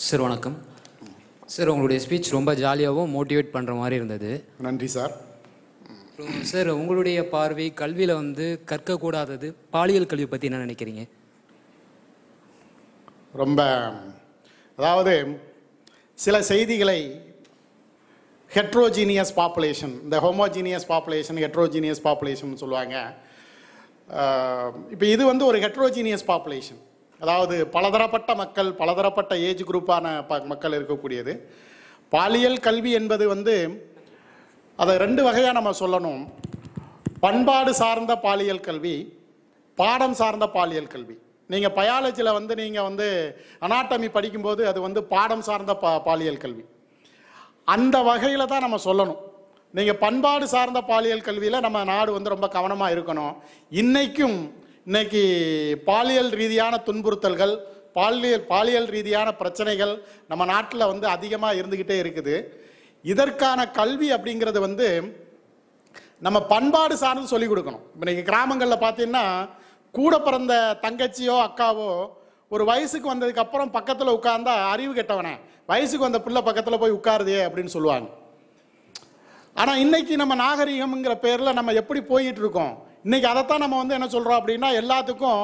சார் வணக்கம் சார் உங்களுடைய ஸ்பீச் ரொம்ப ஜாலியாகவும் மோட்டிவேட் பண்ணுற மாதிரி இருந்தது நன்றி சார் சார் உங்களுடைய பார்வை கல்வியில் வந்து கற்கக்கூடாதது பாலியல் கல்வி பற்றி என்ன நினைக்கிறீங்க ரொம்ப அதாவது சில செய்திகளை ஹெட்ரோஜீனியஸ் பாப்புலேஷன் இந்த ஹோமோஜீனியஸ் பாப்புலேஷன் ஹெட்ரோஜீனியஸ் பாப்புலேஷன் சொல்லுவாங்க இப்போ இது வந்து ஒரு ஹெட்ரோஜீனியஸ் பாப்புலேஷன் அதாவது பலதரப்பட்ட மக்கள் பலதரப்பட்ட ஏஜ் குரூப்பான ப மக்கள் இருக்கக்கூடியது பாலியல் கல்வி என்பது வந்து அதை ரெண்டு வகையாக நம்ம சொல்லணும் பண்பாடு சார்ந்த பாலியல் கல்வி பாடம் சார்ந்த பாலியல் கல்வி நீங்கள் பயாலஜியில் வந்து நீங்கள் வந்து அனாட்டமி படிக்கும்போது அது வந்து பாடம் சார்ந்த பா பாலியல் கல்வி அந்த வகையில் தான் நம்ம சொல்லணும் நீங்கள் பண்பாடு சார்ந்த பாலியல் கல்வியில் நம்ம நாடு வந்து ரொம்ப கவனமாக இருக்கணும் இன்றைக்கும் இன்னைக்கு பாலியல் ரீதியான துன்புறுத்தல்கள் பாலியல் பாலியல் ரீதியான பிரச்சனைகள் நம்ம நாட்டில் வந்து அதிகமாக இருந்துக்கிட்டே இருக்குது இதற்கான கல்வி அப்படிங்கிறது வந்து நம்ம பண்பாடு சார்ந்து சொல்லிக் கொடுக்கணும் இப்போ நீங்கள் கிராமங்களில் பார்த்தீங்கன்னா கூட பிறந்த தங்கச்சியோ அக்காவோ ஒரு வயசுக்கு வந்ததுக்கு அப்புறம் பக்கத்தில் உட்கார்ந்தா அறிவு கெட்டவனே வயசுக்கு வந்த பிள்ளை பக்கத்தில் போய் உட்காருதே அப்படின்னு சொல்லுவாங்க ஆனால் இன்னைக்கு நம்ம நாகரிகம்ங்கிற பேரில் நம்ம எப்படி போயிட்டு இருக்கோம் இன்னைக்கு அதைத்தான் நம்ம வந்து என்ன சொல்கிறோம் அப்படின்னா எல்லாத்துக்கும்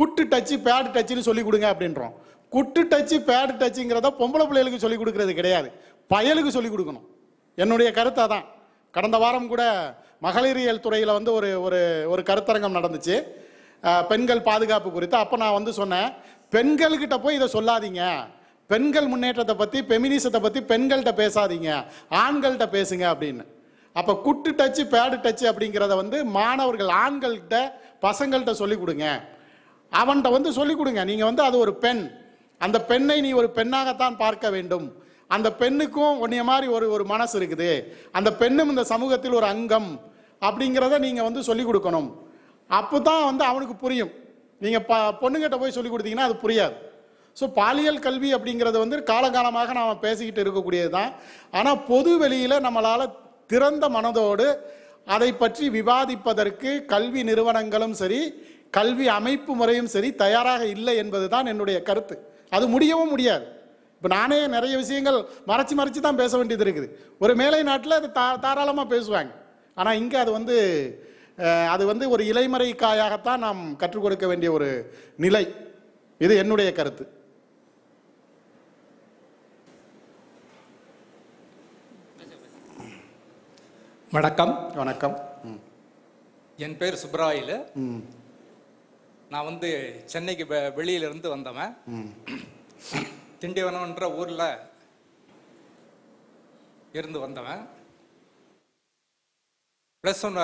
குட்டு டச்சு பேடு டச்சுன்னு சொல்லி கொடுங்க அப்படின்றோம் குட்டு டச்சு பேடு டச்சுங்கிறத பொம்பளை பிள்ளைகளுக்கு சொல்லிக் கொடுக்கறது கிடையாது பயலுக்கு சொல்லிக் கொடுக்கணும் என்னுடைய கருத்தை தான் கடந்த வாரம் கூட மகளிரியல் துறையில் வந்து ஒரு ஒரு ஒரு கருத்தரங்கம் நடந்துச்சு பெண்கள் பாதுகாப்பு குறித்து அப்போ நான் வந்து சொன்னேன் பெண்கள்கிட்ட போய் இதை சொல்லாதீங்க பெண்கள் முன்னேற்றத்தை பற்றி பெமினிசத்தை பற்றி பெண்கள்கிட்ட பேசாதீங்க ஆண்கள்கிட்ட பேசுங்க அப்படின்னு அப்போ குட்டு டச்சு பேடு டச்சு அப்படிங்கிறத வந்து மாணவர்கள் ஆண்கள்கிட்ட பசங்கள்கிட்ட சொல்லிக் கொடுங்க அவன்கிட்ட வந்து சொல்லிக் கொடுங்க நீங்கள் வந்து அது ஒரு பெண் அந்த பெண்ணை நீ ஒரு பெண்ணாகத்தான் பார்க்க வேண்டும் அந்த பெண்ணுக்கும் உன்னைய மாதிரி ஒரு ஒரு மனசு இருக்குது அந்த பெண்ணும் இந்த சமூகத்தில் ஒரு அங்கம் அப்படிங்கிறத நீங்கள் வந்து சொல்லிக் கொடுக்கணும் அப்போ தான் வந்து அவனுக்கு புரியும் நீங்கள் ப பொண்ணுங்கிட்ட போய் சொல்லி கொடுத்தீங்கன்னா அது புரியாது ஸோ பாலியல் கல்வி அப்படிங்கிறது வந்து காலகாலமாக நாம் பேசிக்கிட்டு இருக்கக்கூடியது தான் ஆனால் பொது வெளியில் நம்மளால் திறந்த மனதோடு அதை பற்றி விவாதிப்பதற்கு கல்வி நிறுவனங்களும் சரி கல்வி அமைப்பு முறையும் சரி தயாராக இல்லை என்பது தான் என்னுடைய கருத்து அது முடியவும் முடியாது இப்போ நானே நிறைய விஷயங்கள் மறைச்சி மறைச்சி தான் பேச வேண்டியது இருக்குது ஒரு மேலை நாட்டில் அது தா தாராளமாக பேசுவாங்க ஆனால் இங்கே அது வந்து அது வந்து ஒரு இலைமறை காயாகத்தான் நாம் கற்றுக் கொடுக்க வேண்டிய ஒரு நிலை இது என்னுடைய கருத்து வணக்கம் வணக்கம் என் பேர் சுப்ராயில் நான் வந்து சென்னைக்கு வெளியிலிருந்து வந்தவன் திண்டிவனம்ன்ற ஊரில் இருந்து வந்தவன் ப்ளஸ் ஒன்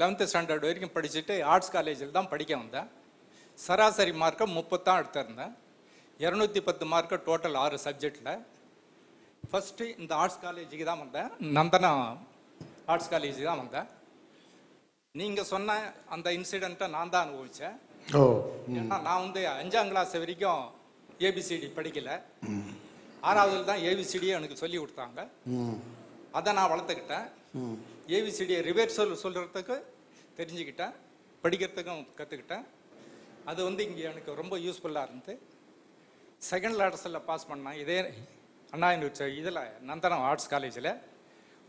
லெவன்த்து ஸ்டாண்டர்ட் வரைக்கும் படிச்சுட்டு ஆர்ட்ஸ் காலேஜில் தான் படிக்க வந்தேன் சராசரி மார்க்கை முப்பத்தான் எடுத்திருந்தேன் இரநூத்தி பத்து மார்க்கு டோட்டல் ஆறு சப்ஜெக்டில் ஃபஸ்ட்டு இந்த ஆர்ட்ஸ் காலேஜுக்கு தான் வந்தேன் நந்தனா ஆர்ட்ஸ் காலேஜுக்கு தான் வந்தேன் நீங்கள் சொன்ன அந்த இன்சிடெண்ட்டை நான் தான் அனுபவித்தேன் ஏன்னா நான் வந்து அஞ்சாம் கிளாஸ் வரைக்கும் ஏபிசிடி படிக்கலை ஆறாவதுல தான் ஏபிசிடியே எனக்கு சொல்லி கொடுத்தாங்க அதை நான் வளர்த்துக்கிட்டேன் ஏவிசிடியை ரிவேர்ஸ் சொல் சொல்கிறதுக்கு தெரிஞ்சுக்கிட்டேன் படிக்கிறதுக்கும் கற்றுக்கிட்டேன் அது வந்து இங்கே எனக்கு ரொம்ப யூஸ்ஃபுல்லாக இருந்து செகண்ட் லாடர்ஸில் பாஸ் பண்ணேன் இதே அண்ணா யூனிவர்சிட்டி இதில் நந்தனம் ஆர்ட்ஸ் காலேஜில்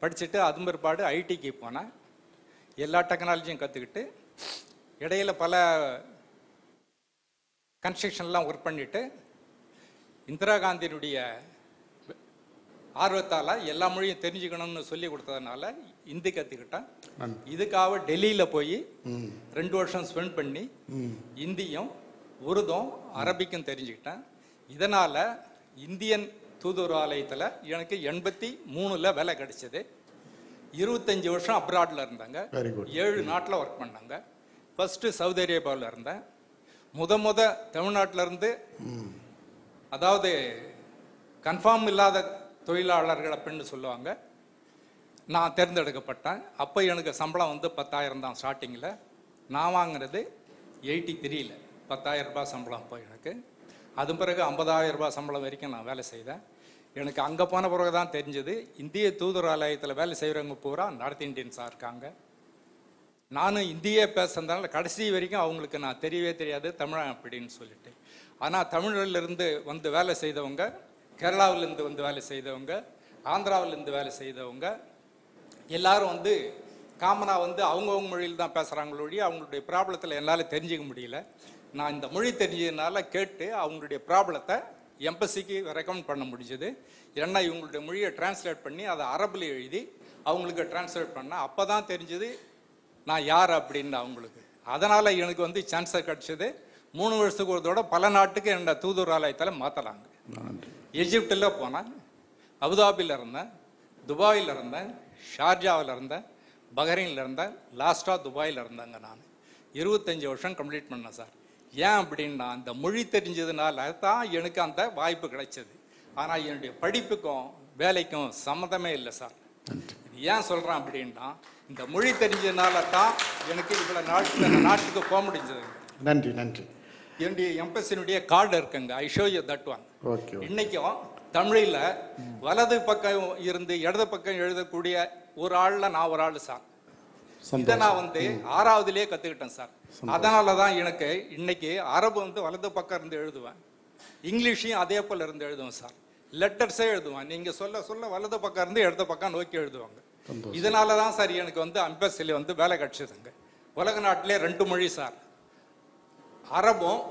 படிச்சுட்டு அது பிற்பாடு ஐடிக்கு போனேன் எல்லா டெக்னாலஜியும் கற்றுக்கிட்டு இடையில் பல கன்ஸ்ட்ரக்ஷன்லாம் ஒர்க் பண்ணிவிட்டு இந்திரா காந்தியினுடைய ஆர்வத்தால் எல்லா மொழியும் தெரிஞ்சுக்கணும்னு சொல்லி கொடுத்ததுனால இந்தி கற்றுக்கிட்டேன் இதுக்காக டெல்லியில் போய் ரெண்டு வருஷம் ஸ்பெண்ட் பண்ணி இந்தியும் உருதும் அரபிக்கும் தெரிஞ்சுக்கிட்டேன் இதனால் இந்தியன் தூதுவராலயத்தில் எனக்கு எண்பத்தி மூணில் வேலை கிடைச்சது இருபத்தஞ்சி வருஷம் அப்ராடில் இருந்தாங்க ஏழு நாட்டில் ஒர்க் பண்ணாங்க ஃபஸ்ட்டு சவுதி அரேபியாவில் இருந்தேன் முத முத தமிழ்நாட்டிலேருந்து அதாவது கன்ஃபார்ம் இல்லாத தொழிலாளர்கள் அப்படின்னு சொல்லுவாங்க நான் தேர்ந்தெடுக்கப்பட்டேன் அப்போ எனக்கு சம்பளம் வந்து பத்தாயிரம் தான் ஸ்டார்டிங்கில் நான் வாங்கினது எயிட்டி த்ரீல பத்தாயிரம் ரூபாய் சம்பளம் போய் எனக்கு அது பிறகு ஐம்பதாயிரம் ரூபாய் சம்பளம் வரைக்கும் நான் வேலை செய்தேன் எனக்கு அங்கே போன பிறகு தான் தெரிஞ்சது இந்திய தூதராலயத்தில் வேலை செய்கிறவங்க பூரா நார்த் இந்தியன்ஸாக இருக்காங்க நானும் இந்தியே பேசுறதுனால கடைசி வரைக்கும் அவங்களுக்கு நான் தெரியவே தெரியாது தமிழன் அப்படின்னு சொல்லிட்டு ஆனால் தமிழர்லேருந்து வந்து வேலை செய்தவங்க கேரளாவிலேருந்து வந்து வேலை செய்தவங்க ஆந்திராவிலேருந்து வேலை செய்தவங்க எல்லாரும் வந்து காமனாக வந்து அவங்கவுங்க மொழியில் தான் பேசுகிறாங்களோ ஒழிய அவங்களுடைய ப்ராப்ளத்தில் என்னால் தெரிஞ்சிக்க முடியல நான் இந்த மொழி தெரிஞ்சதுனால கேட்டு அவங்களுடைய ப்ராப்ளத்தை எம்பசிக்கு ரெக்கமெண்ட் பண்ண முடிஞ்சது ஏன்னா இவங்களுடைய மொழியை டிரான்ஸ்லேட் பண்ணி அதை அரபில் எழுதி அவங்களுக்கு டிரான்ஸ்லேட் பண்ணேன் அப்போ தான் தெரிஞ்சது நான் யார் அப்படின்னு அவங்களுக்கு அதனால் எனக்கு வந்து சான்ஸை கிடச்சிது மூணு வருஷத்துக்கு ஒரு தடவை பல நாட்டுக்கு என்னோட ஆலயத்தில் மாற்றலாங்க எஜிப்டில் போனேன் அபுதாபியில் இருந்தேன் துபாயில் இருந்தேன் ஷார்ஜாவில் இருந்தேன் பஹ்ரைனில் இருந்தேன் லாஸ்ட்டாக துபாயில் இருந்தேங்க நான் இருபத்தஞ்சி வருஷம் கம்ப்ளீட் பண்ணேன் சார் ஏன் அப்படின்னா அந்த மொழி தெரிஞ்சதுனால தான் எனக்கு அந்த வாய்ப்பு கிடைச்சது ஆனால் என்னுடைய படிப்புக்கும் வேலைக்கும் சம்மந்தமே இல்லை சார் ஏன் சொல்கிறேன் அப்படின்னா இந்த மொழி தெரிஞ்சதுனால தான் எனக்கு இவ்வளோ நாட்டு நாட்டுக்கு போக முடிஞ்சது நன்றி நன்றி என்னுடைய எம்பசினுடைய கார்டு இருக்குங்க I show you that one இன்னைக்கும் தமிழில் வலது பக்கம் இருந்து இடது பக்கம் எழுதக்கூடிய ஒரு ஆள்ல நான் ஒரு ஆள் சார் இதை நான் வந்து ஆறாவதுலேயே கற்றுக்கிட்டேன் சார் அதனால தான் எனக்கு இன்னைக்கு அரபு வந்து வலது பக்கம் இருந்து எழுதுவேன் இங்கிலீஷையும் அதே போல் இருந்து எழுதுவேன் சார் லெட்டர்ஸே எழுதுவேன் நீங்கள் சொல்ல சொல்ல வலது பக்கம் இருந்து இடது பக்கம் நோக்கி எழுதுவாங்க இதனால தான் சார் எனக்கு வந்து அம்பசியில் வந்து வேலை கிடச்சிதுங்க உலக நாட்டிலே ரெண்டு மொழி சார் அரபும்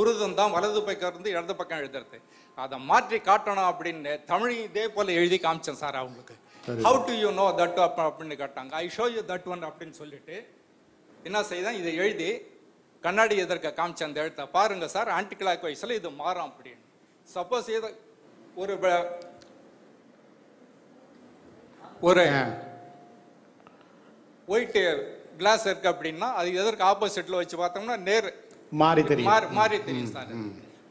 உருதும் தான் வலது பக்கம் இருந்து இடது பக்கம் எழுதுறது அதை மாற்றி காட்டணும் அப்படின்னு தமிழ் இதே போல் எழுதி காமிச்சேன் சார் அவங்களுக்கு how to you know that அப்படின்னு கேட்டாங்க I show you that one அப்படின்னு சொல்லிட்டு என்ன செய்தான் இதை எழுதி கண்ணாடி எதற்க காமிச்ச அந்த எழுத்த பாருங்க சார் ஆன்டி கிளாக் வயசில் இது மாறும் அப்படின்னு சப்போஸ் இது ஒரு ஒரு ஒயிட் கிளாஸ் இருக்கு அப்படின்னா அது எதற்கு ஆப்போசிட்டில் வச்சு பார்த்தோம்னா நேர் மாறி தெரியும் மாறி தெரியும் சார்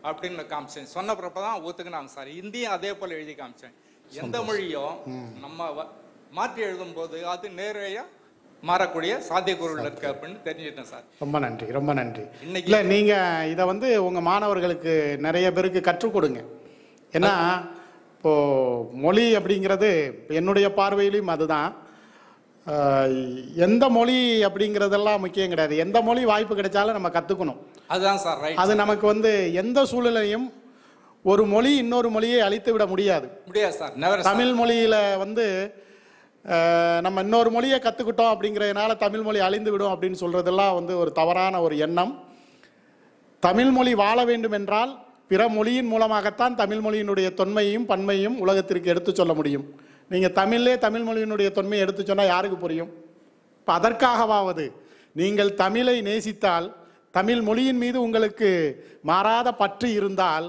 அப்படின்னு காமிச்சேன் சொன்னப்பறப்ப தான் ஒத்துக்கினாங்க சார் இந்தியும் அதே போல எழுதி காமிச்சேன் எந்த மொழியும் நம்ம மாற்றி எழுதும் போது அது நேரையா மாறக்கூடிய சாத்தியக்கூறுகள் இருக்கு அப்படின்னு தெரிஞ்சுட்டேன் சார் ரொம்ப நன்றி ரொம்ப நன்றி இன்னைக்கு இல்லை நீங்கள் இதை வந்து உங்கள் மாணவர்களுக்கு நிறைய பேருக்கு கற்றுக் கொடுங்க ஏன்னா இப்போது மொழி அப்படிங்கிறது என்னுடைய பார்வையிலையும் அதுதான் எந்த மொழி அப்படிங்கிறதெல்லாம் முக்கியம் கிடையாது எந்த மொழி வாய்ப்பு கிடைச்சாலும் நம்ம கற்றுக்கணும் அதுதான் சார் அது நமக்கு வந்து எந்த சூழ்நிலையும் ஒரு மொழி இன்னொரு மொழியை அழித்து விட முடியாது முடியாது சார் தமிழ் மொழியில் வந்து நம்ம இன்னொரு மொழியை கற்றுக்கிட்டோம் அப்படிங்கிறதுனால தமிழ் மொழி அழிந்து விடும் அப்படின்னு சொல்கிறதெல்லாம் வந்து ஒரு தவறான ஒரு எண்ணம் தமிழ் மொழி வாழ வேண்டும் என்றால் பிற மொழியின் மூலமாகத்தான் தமிழ் மொழியினுடைய தொன்மையும் பன்மையும் உலகத்திற்கு எடுத்து சொல்ல முடியும் நீங்கள் தமிழ்லே தமிழ் மொழியினுடைய தொன்மையை எடுத்து சொன்னால் யாருக்கு புரியும் இப்போ அதற்காகவாவது நீங்கள் தமிழை நேசித்தால் தமிழ் மொழியின் மீது உங்களுக்கு மாறாத பற்று இருந்தால்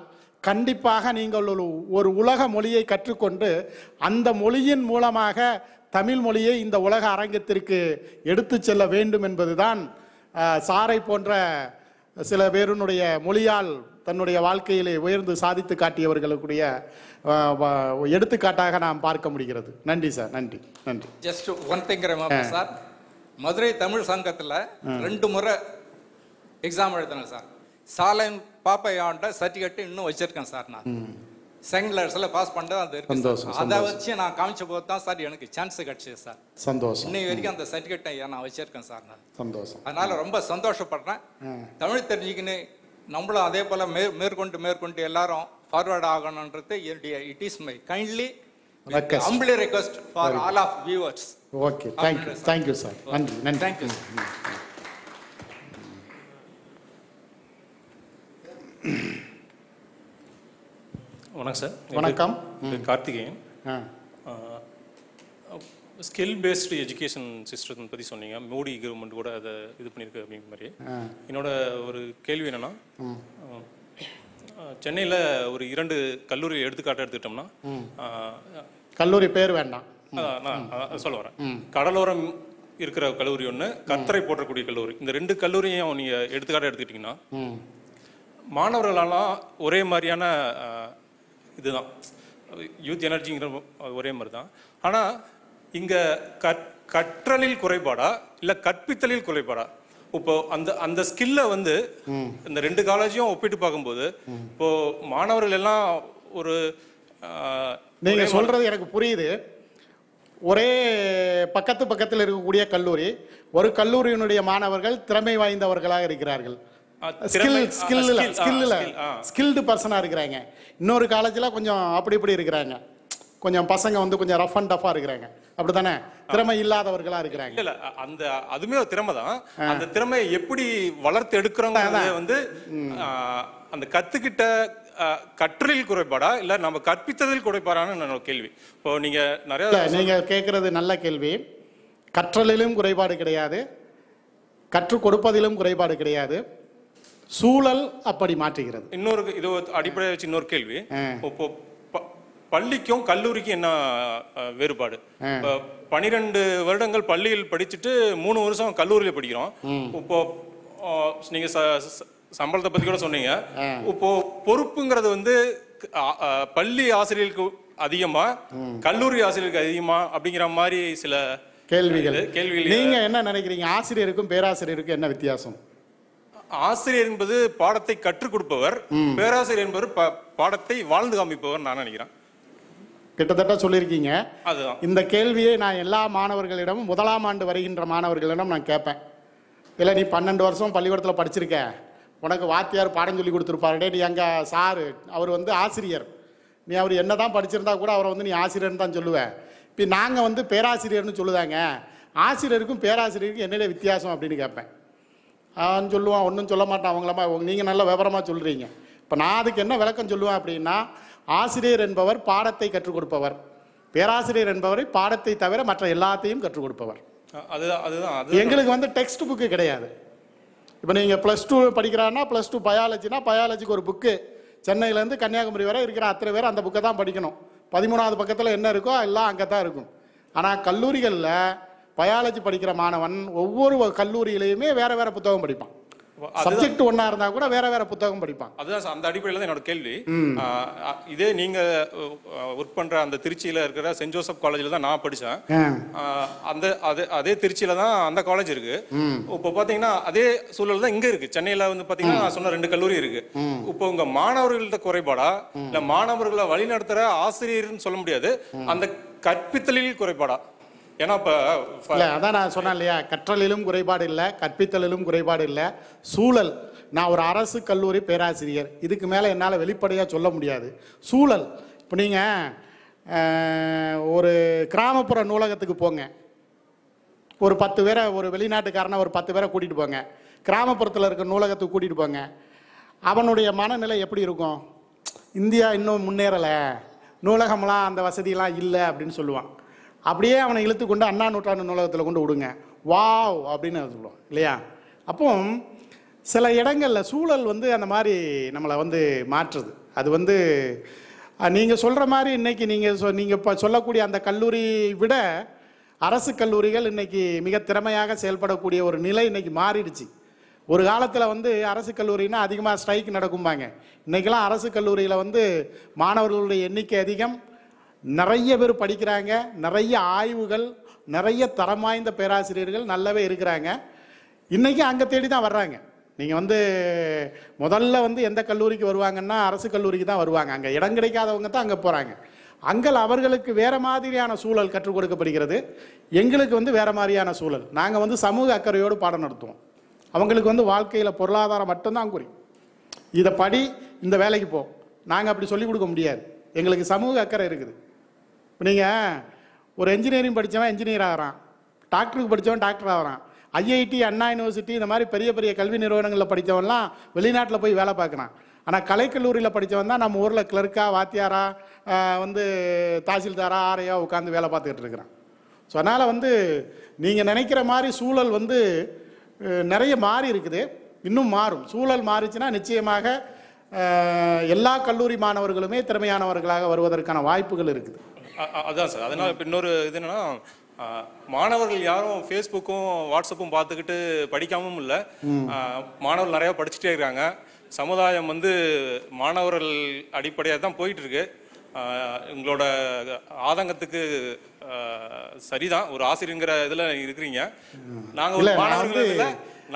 கண்டிப்பாக நீங்கள் ஒரு ஒரு உலக மொழியை கற்றுக்கொண்டு அந்த மொழியின் மூலமாக தமிழ் மொழியை இந்த உலக அரங்கத்திற்கு எடுத்து செல்ல வேண்டும் என்பதுதான் சாரை போன்ற சில பேருனுடைய மொழியால் தன்னுடைய வாழ்க்கையிலே உயர்ந்து சாதித்து காட்டியவர்களுடைய எடுத்துக்காட்டாக நாம் பார்க்க முடிகிறது நன்றி சார் நன்றி நன்றி just one thing sir Madurai Tamil சங்கத்தில் ரெண்டு முறை எக்ஸாம் எழுதினேன் சார் சாலையின் பாப்பையாண்ட சர்டிஃபிகேட் இன்னும் வச்சிருக்கேன் சார் நான் செகண்ட் லெட்டர்ஸில் பாஸ் பண்ணுறது அந்த சந்தோஷம் அதை வச்சு நான் காமிச்ச போது தான் சார் எனக்கு சான்ஸ் கிடைச்சது சார் சந்தோஷம் இன்னைக்கு வரைக்கும் அந்த சர்டிஃபிகேட்டை நான் வச்சிருக்கேன் சார் நான் சந்தோஷம் அதனால ரொம்ப சந்தோஷப்படுறேன் தமிழ் தெரிஞ்சுக்கின்னு நம்மளும் அதே போல் மே மேற்கொண்டு மேற்கொண்டு எல்லாரும் ஃபார்வர்ட் ஆகணுன்றது என்னுடைய it is my kindly humbly request for all of viewers okay thank you thank you sir நன்றி நன்றி தேங்க்யூ வணக்கம் சார் வணக்கம் கார்த்திகேயன் ஆ ஸ்கில் பேஸ்டு எஜுகேஷன் சிஸ்டத்தை பற்றி சொன்னீங்க மோடி கவர்மெண்ட் கூட அதை இது பண்ணியிருக்கு அப்படிங்கிற மாதிரி என்னோட ஒரு கேள்வி என்னென்னா சென்னையில் ஒரு இரண்டு கல்லூரி எடுத்துக்காட்டாக எடுத்துக்கிட்டோம்னா கல்லூரி பேர் வேண்டாம் நான் சொல்ல வரேன் கடலோரம் இருக்கிற கல்லூரி ஒன்று கத்தரை போற்றக்கூடிய கல்லூரி இந்த ரெண்டு கல்லூரியும் நீங்கள் எடுத்துக்காட்டாக எடுத்துக்கிட்டிங்கன்னா மாணவர்களெல்லாம் ஒரே மாதிரியான இதுதான் யூத் எனர்ஜிங்கிற ஒரே மாதிரி தான் ஆனால் இங்க கற்றலில் குறைபாடா இல்ல கற்பித்தலில் குறைபாடா இப்போ அந்த அந்த ஸ்கில்ல வந்து இந்த ரெண்டு காலேஜையும் ஒப்பிட்டு பார்க்கும்போது இப்போ மாணவர்கள் எல்லாம் ஒரு நீங்க சொல்றது எனக்கு புரியுது ஒரே பக்கத்து பக்கத்தில் இருக்கக்கூடிய கல்லூரி ஒரு கல்லூரியினுடைய மாணவர்கள் திறமை வாய்ந்தவர்களாக இருக்கிறார்கள் ஸ்கில் ஸ்கில்ல ஸ்கில்லில் ஸ்கில்டு பர்சனாக இருக்கிறாங்க இன்னொரு காலேஜில் கொஞ்சம் அப்படி இப்படி இருக்கிறாங்க கொஞ்சம் பசங்க வந்து கொஞ்சம் ரஃப் அண்ட் டஃபா இருக்கிறாங்க அப்படி தானே திறமை இல்லாதவர்களா இருக்கிறாங்க இல்ல அந்த அதுமே திறமை தான் அந்த திறமையை எப்படி வளர்த்து எடுக்கிறோங்க வந்து அந்த கத்துக்கிட்ட கற்றலில் குறைபாடா இல்ல நம்ம கற்பித்ததில் குறைபாடான கேள்வி இப்போ நீங்க நிறைய நீங்க கேட்கறது நல்ல கேள்வி கற்றலிலும் குறைபாடு கிடையாது கற்றுக் கொடுப்பதிலும் குறைபாடு கிடையாது சூழல் அப்படி மாற்றுகிறது இன்னொரு இது அடிப்படையை வச்சு இன்னொரு கேள்வி இப்போ பள்ளிக்கும் கல்லூரிக்கும் என்ன வேறுபாடு பனிரெண்டு வருடங்கள் பள்ளியில் படிச்சுட்டு மூணு வருஷம் கல்லூரியில படிக்கிறோம் இப்போ நீங்க சம்பளத்தை பத்தி கூட சொன்னீங்க இப்போ பொறுப்புங்கிறது வந்து பள்ளி ஆசிரியருக்கு அதிகமா கல்லூரி ஆசிரியருக்கு அதிகமா அப்படிங்கிற மாதிரி சில கேள்விகள் கேள்விகள் நீங்க என்ன நினைக்கிறீங்க ஆசிரியருக்கும் பேராசிரியருக்கும் என்ன வித்தியாசம் ஆசிரியர் என்பது பாடத்தை கற்றுக் கொடுப்பவர் பேராசிரியர் என்பவர் பாடத்தை வாழ்ந்து காமிப்பவர் நான் நினைக்கிறேன் கிட்டத்தட்ட சொல்லியிருக்கீங்க இந்த கேள்வியை நான் எல்லா மாணவர்களிடமும் முதலாம் ஆண்டு வருகின்ற மாணவர்களிடம் நான் கேட்பேன் இல்லை நீ பன்னெண்டு வருஷம் பள்ளிக்கூடத்தில் படிச்சிருக்க உனக்கு வாத்தியார் பாடம் சொல்லி கொடுத்துருப்பாருடே நீ எங்கள் சாரு அவர் வந்து ஆசிரியர் நீ அவர் என்ன தான் படிச்சிருந்தா கூட அவரை வந்து நீ ஆசிரியர்னு தான் சொல்லுவேன் இப்போ நாங்கள் வந்து பேராசிரியர்னு சொல்லுதாங்க ஆசிரியருக்கும் பேராசிரியருக்கும் என்னடைய வித்தியாசம் அப்படின்னு கேட்பேன் அவன் சொல்லுவான் ஒன்றும் சொல்ல மாட்டான் அவங்களமா நீங்கள் நல்ல விவரமாக சொல்கிறீங்க இப்போ நான் அதுக்கு என்ன விளக்கம் சொல்லுவேன் அப்படின்னா ஆசிரியர் என்பவர் பாடத்தை கற்றுக் கொடுப்பவர் பேராசிரியர் என்பவரை பாடத்தை தவிர மற்ற எல்லாத்தையும் கற்றுக் கொடுப்பவர் எங்களுக்கு வந்து டெக்ஸ்ட் புக்கு கிடையாது இப்போ நீங்கள் ப்ளஸ் டூ படிக்கிறான்னா ப்ளஸ் டூ பயாலஜினா பயாலஜிக்கு ஒரு புக்கு சென்னையிலேருந்து கன்னியாகுமரி வரை இருக்கிற அத்தனை பேர் அந்த புக்கை தான் படிக்கணும் பதிமூணாவது பக்கத்தில் என்ன இருக்கோ எல்லாம் அங்கே தான் இருக்கும் ஆனால் கல்லூரிகளில் பயாலஜி படிக்கிற மாணவன் ஒவ்வொரு கல்லூரியிலையுமே வேறு வேறு புத்தகம் படிப்பான் சப்ஜெக்ட் ஒன்னா இருந்தா கூட வேற வேற புத்தகம் படிப்பான் அதுதான் அந்த அடிப்படையில் தான் என்னோட கேள்வி இதே நீங்க ஒர்க் பண்ற அந்த திருச்சியில இருக்கிற சென்ட் ஜோசப் காலேஜ்ல தான் நான் படிச்சேன் அந்த அதே அதே திருச்சியில தான் அந்த காலேஜ் இருக்கு இப்போ பாத்தீங்கன்னா அதே சூழல் தான் இங்க இருக்கு சென்னையில வந்து பாத்தீங்கன்னா நான் சொன்ன ரெண்டு கல்லூரி இருக்கு இப்போ உங்க மாணவர்கள்ட்ட குறைபாடா இல்ல மாணவர்களை வழிநடத்துற ஆசிரியர்னு சொல்ல முடியாது அந்த கற்பித்தலில் குறைபாடா ஏன்னா இல்லை அதான் நான் சொன்னேன் இல்லையா கற்றலிலும் குறைபாடு இல்லை கற்பித்தலிலும் குறைபாடு இல்லை சூழல் நான் ஒரு அரசு கல்லூரி பேராசிரியர் இதுக்கு மேலே என்னால் வெளிப்படையாக சொல்ல முடியாது சூழல் இப்போ நீங்கள் ஒரு கிராமப்புற நூலகத்துக்கு போங்க ஒரு பத்து பேரை ஒரு வெளிநாட்டுக்காரனை ஒரு பத்து பேரை கூட்டிகிட்டு போங்க கிராமப்புறத்தில் இருக்க நூலகத்துக்கு கூட்டிகிட்டு போங்க அவனுடைய மனநிலை எப்படி இருக்கும் இந்தியா இன்னும் முன்னேறலை நூலகம்லாம் அந்த வசதியெலாம் இல்லை அப்படின்னு சொல்லுவான் அப்படியே அவனை இழுத்து கொண்டு அண்ணா நூற்றாண்டு நூலகத்தில் கொண்டு விடுங்க வாவ் அப்படின்னு சொல்லுவோம் இல்லையா அப்போ சில இடங்களில் சூழல் வந்து அந்த மாதிரி நம்மளை வந்து மாற்றுது அது வந்து நீங்கள் சொல்கிற மாதிரி இன்றைக்கி நீங்கள் சொ நீங்கள் இப்போ சொல்லக்கூடிய அந்த கல்லூரி விட அரசு கல்லூரிகள் இன்றைக்கி மிக திறமையாக செயல்படக்கூடிய ஒரு நிலை இன்றைக்கி மாறிடுச்சு ஒரு காலத்தில் வந்து அரசு கல்லூரின்னா அதிகமாக ஸ்ட்ரைக் நடக்கும்பாங்க இன்றைக்கெல்லாம் அரசு கல்லூரியில் வந்து மாணவர்களுடைய எண்ணிக்கை அதிகம் நிறைய பேர் படிக்கிறாங்க நிறைய ஆய்வுகள் நிறைய தரம் வாய்ந்த பேராசிரியர்கள் நல்லாவே இருக்கிறாங்க இன்றைக்கி அங்கே தேடி தான் வர்றாங்க நீங்கள் வந்து முதல்ல வந்து எந்த கல்லூரிக்கு வருவாங்கன்னா அரசு கல்லூரிக்கு தான் வருவாங்க அங்கே இடம் கிடைக்காதவங்க தான் அங்கே போகிறாங்க அங்கே அவர்களுக்கு வேறு மாதிரியான சூழல் கற்றுக் கொடுக்கப்படுகிறது எங்களுக்கு வந்து வேறு மாதிரியான சூழல் நாங்கள் வந்து சமூக அக்கறையோடு பாடம் நடத்துவோம் அவங்களுக்கு வந்து வாழ்க்கையில் பொருளாதாரம் மட்டும்தான் குறி இதை படி இந்த வேலைக்கு போ நாங்கள் அப்படி சொல்லிக் கொடுக்க முடியாது எங்களுக்கு சமூக அக்கறை இருக்குது இப்போ நீங்கள் ஒரு என்ஜினியரிங் படித்தவன் என்ஜினியர் ஆகிறான் டாக்டருக்கு படித்தவன் டாக்டர் ஆகிறான் ஐஐடி அண்ணா யூனிவர்சிட்டி இந்த மாதிரி பெரிய பெரிய கல்வி நிறுவனங்களில் படித்தவன்லாம் வெளிநாட்டில் போய் வேலை பார்க்குறான் ஆனால் கலைக்கல்லூரியில் படித்தவன் தான் நம்ம ஊரில் கிளர்க்கா வாத்தியாரா வந்து தாசில்தாரா ஆரையா உட்காந்து வேலை பார்த்துக்கிட்டு இருக்கிறான் ஸோ அதனால் வந்து நீங்கள் நினைக்கிற மாதிரி சூழல் வந்து நிறைய மாறி இருக்குது இன்னும் மாறும் சூழல் மாறிச்சுன்னா நிச்சயமாக எல்லா கல்லூரி மாணவர்களுமே திறமையானவர்களாக வருவதற்கான வாய்ப்புகள் இருக்குது அதான் சார் அதனால் இப்போ இன்னொரு இது என்னென்னா மாணவர்கள் யாரும் ஃபேஸ்புக்கும் வாட்ஸ்அப்பும் பார்த்துக்கிட்டு படிக்காமும் இல்லை மாணவர்கள் நிறையா படிச்சுட்டே இருக்காங்க சமுதாயம் வந்து மாணவர்கள் அடிப்படையாக தான் போயிட்டு இருக்கு உங்களோட ஆதங்கத்துக்கு சரிதான் ஒரு ஆசிரியங்கிற இதில் இருக்கிறீங்க நாங்கள் மாணவர்கள்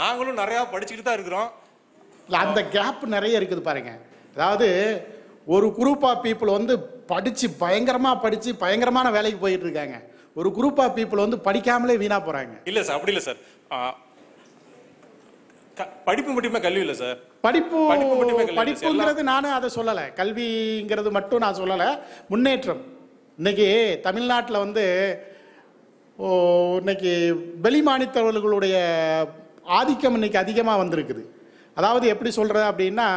நாங்களும் நிறையா படிச்சுக்கிட்டு தான் இருக்கிறோம் அந்த கேப் நிறைய இருக்குது பாருங்க அதாவது ஒரு குரூப் ஆஃப் பீப்புள் வந்து படித்து பயங்கரமாக படித்து பயங்கரமான வேலைக்கு போயிட்டு இருக்காங்க ஒரு குரூப் ஆஃப் பீப்புள் வந்து படிக்காமலே வீணாக போகிறாங்க இல்லை சார் அப்படி இல்லை சார் படிப்பு மட்டுமே கல்வி இல்லை சார் படிப்பு படிப்புங்கிறது நானும் அதை சொல்லலை கல்விங்கிறது மட்டும் நான் சொல்லலை முன்னேற்றம் இன்னைக்கு தமிழ்நாட்டில் வந்து இன்னைக்கு வெளி மாநிலத்தவர்களுடைய ஆதிக்கம் இன்னைக்கு அதிகமாக வந்திருக்குது அதாவது எப்படி சொல்கிறது அப்படின்னா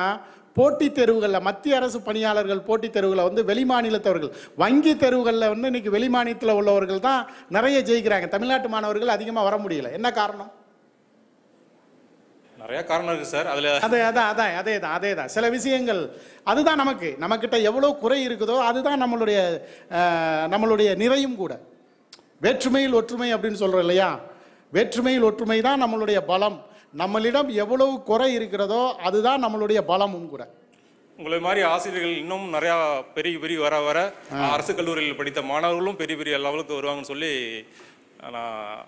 போட்டித் தேர்வுகளில் மத்திய அரசு பணியாளர்கள் போட்டித் தேர்வுகளில் வந்து வெளிமாநிலத்தவர்கள் வங்கி தேர்வுகளில் வந்து இன்னைக்கு வெளிமாநிலத்தில் உள்ளவர்கள் தான் நிறைய ஜெயிக்கிறாங்க தமிழ்நாட்டு மாணவர்கள் அதிகமாக வர முடியல என்ன காரணம் நிறைய காரணம் இருக்கு சார் அதுல அதே அதான் அதான் அதே தான் அதே தான் சில விஷயங்கள் அதுதான் நமக்கு நம்மக்கிட்ட எவ்வளோ குறை இருக்குதோ அதுதான் நம்மளுடைய நம்மளுடைய நிறையும் கூட வேற்றுமையில் ஒற்றுமை அப்படின்னு சொல்கிறோம் இல்லையா வேற்றுமையில் ஒற்றுமை தான் நம்மளுடைய பலம் நம்மளிடம் எவ்வளவு குறை இருக்கிறதோ அதுதான் நம்மளுடைய பலமும் கூட உங்களை மாதிரி ஆசிரியர்கள் இன்னும் நிறைய பெரிய பெரிய வர வர அரசு கல்லூரியில் படித்த மாணவர்களும் பெரிய பெரிய லெவலுக்கு வருவாங்கன்னு சொல்லி நான்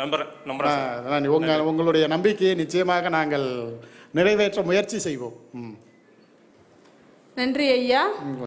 நம்புறேன் நம்புறேன் உங்களுடைய நம்பிக்கையை நிச்சயமாக நாங்கள் நிறைவேற்ற முயற்சி செய்வோம் நன்றி ஐயா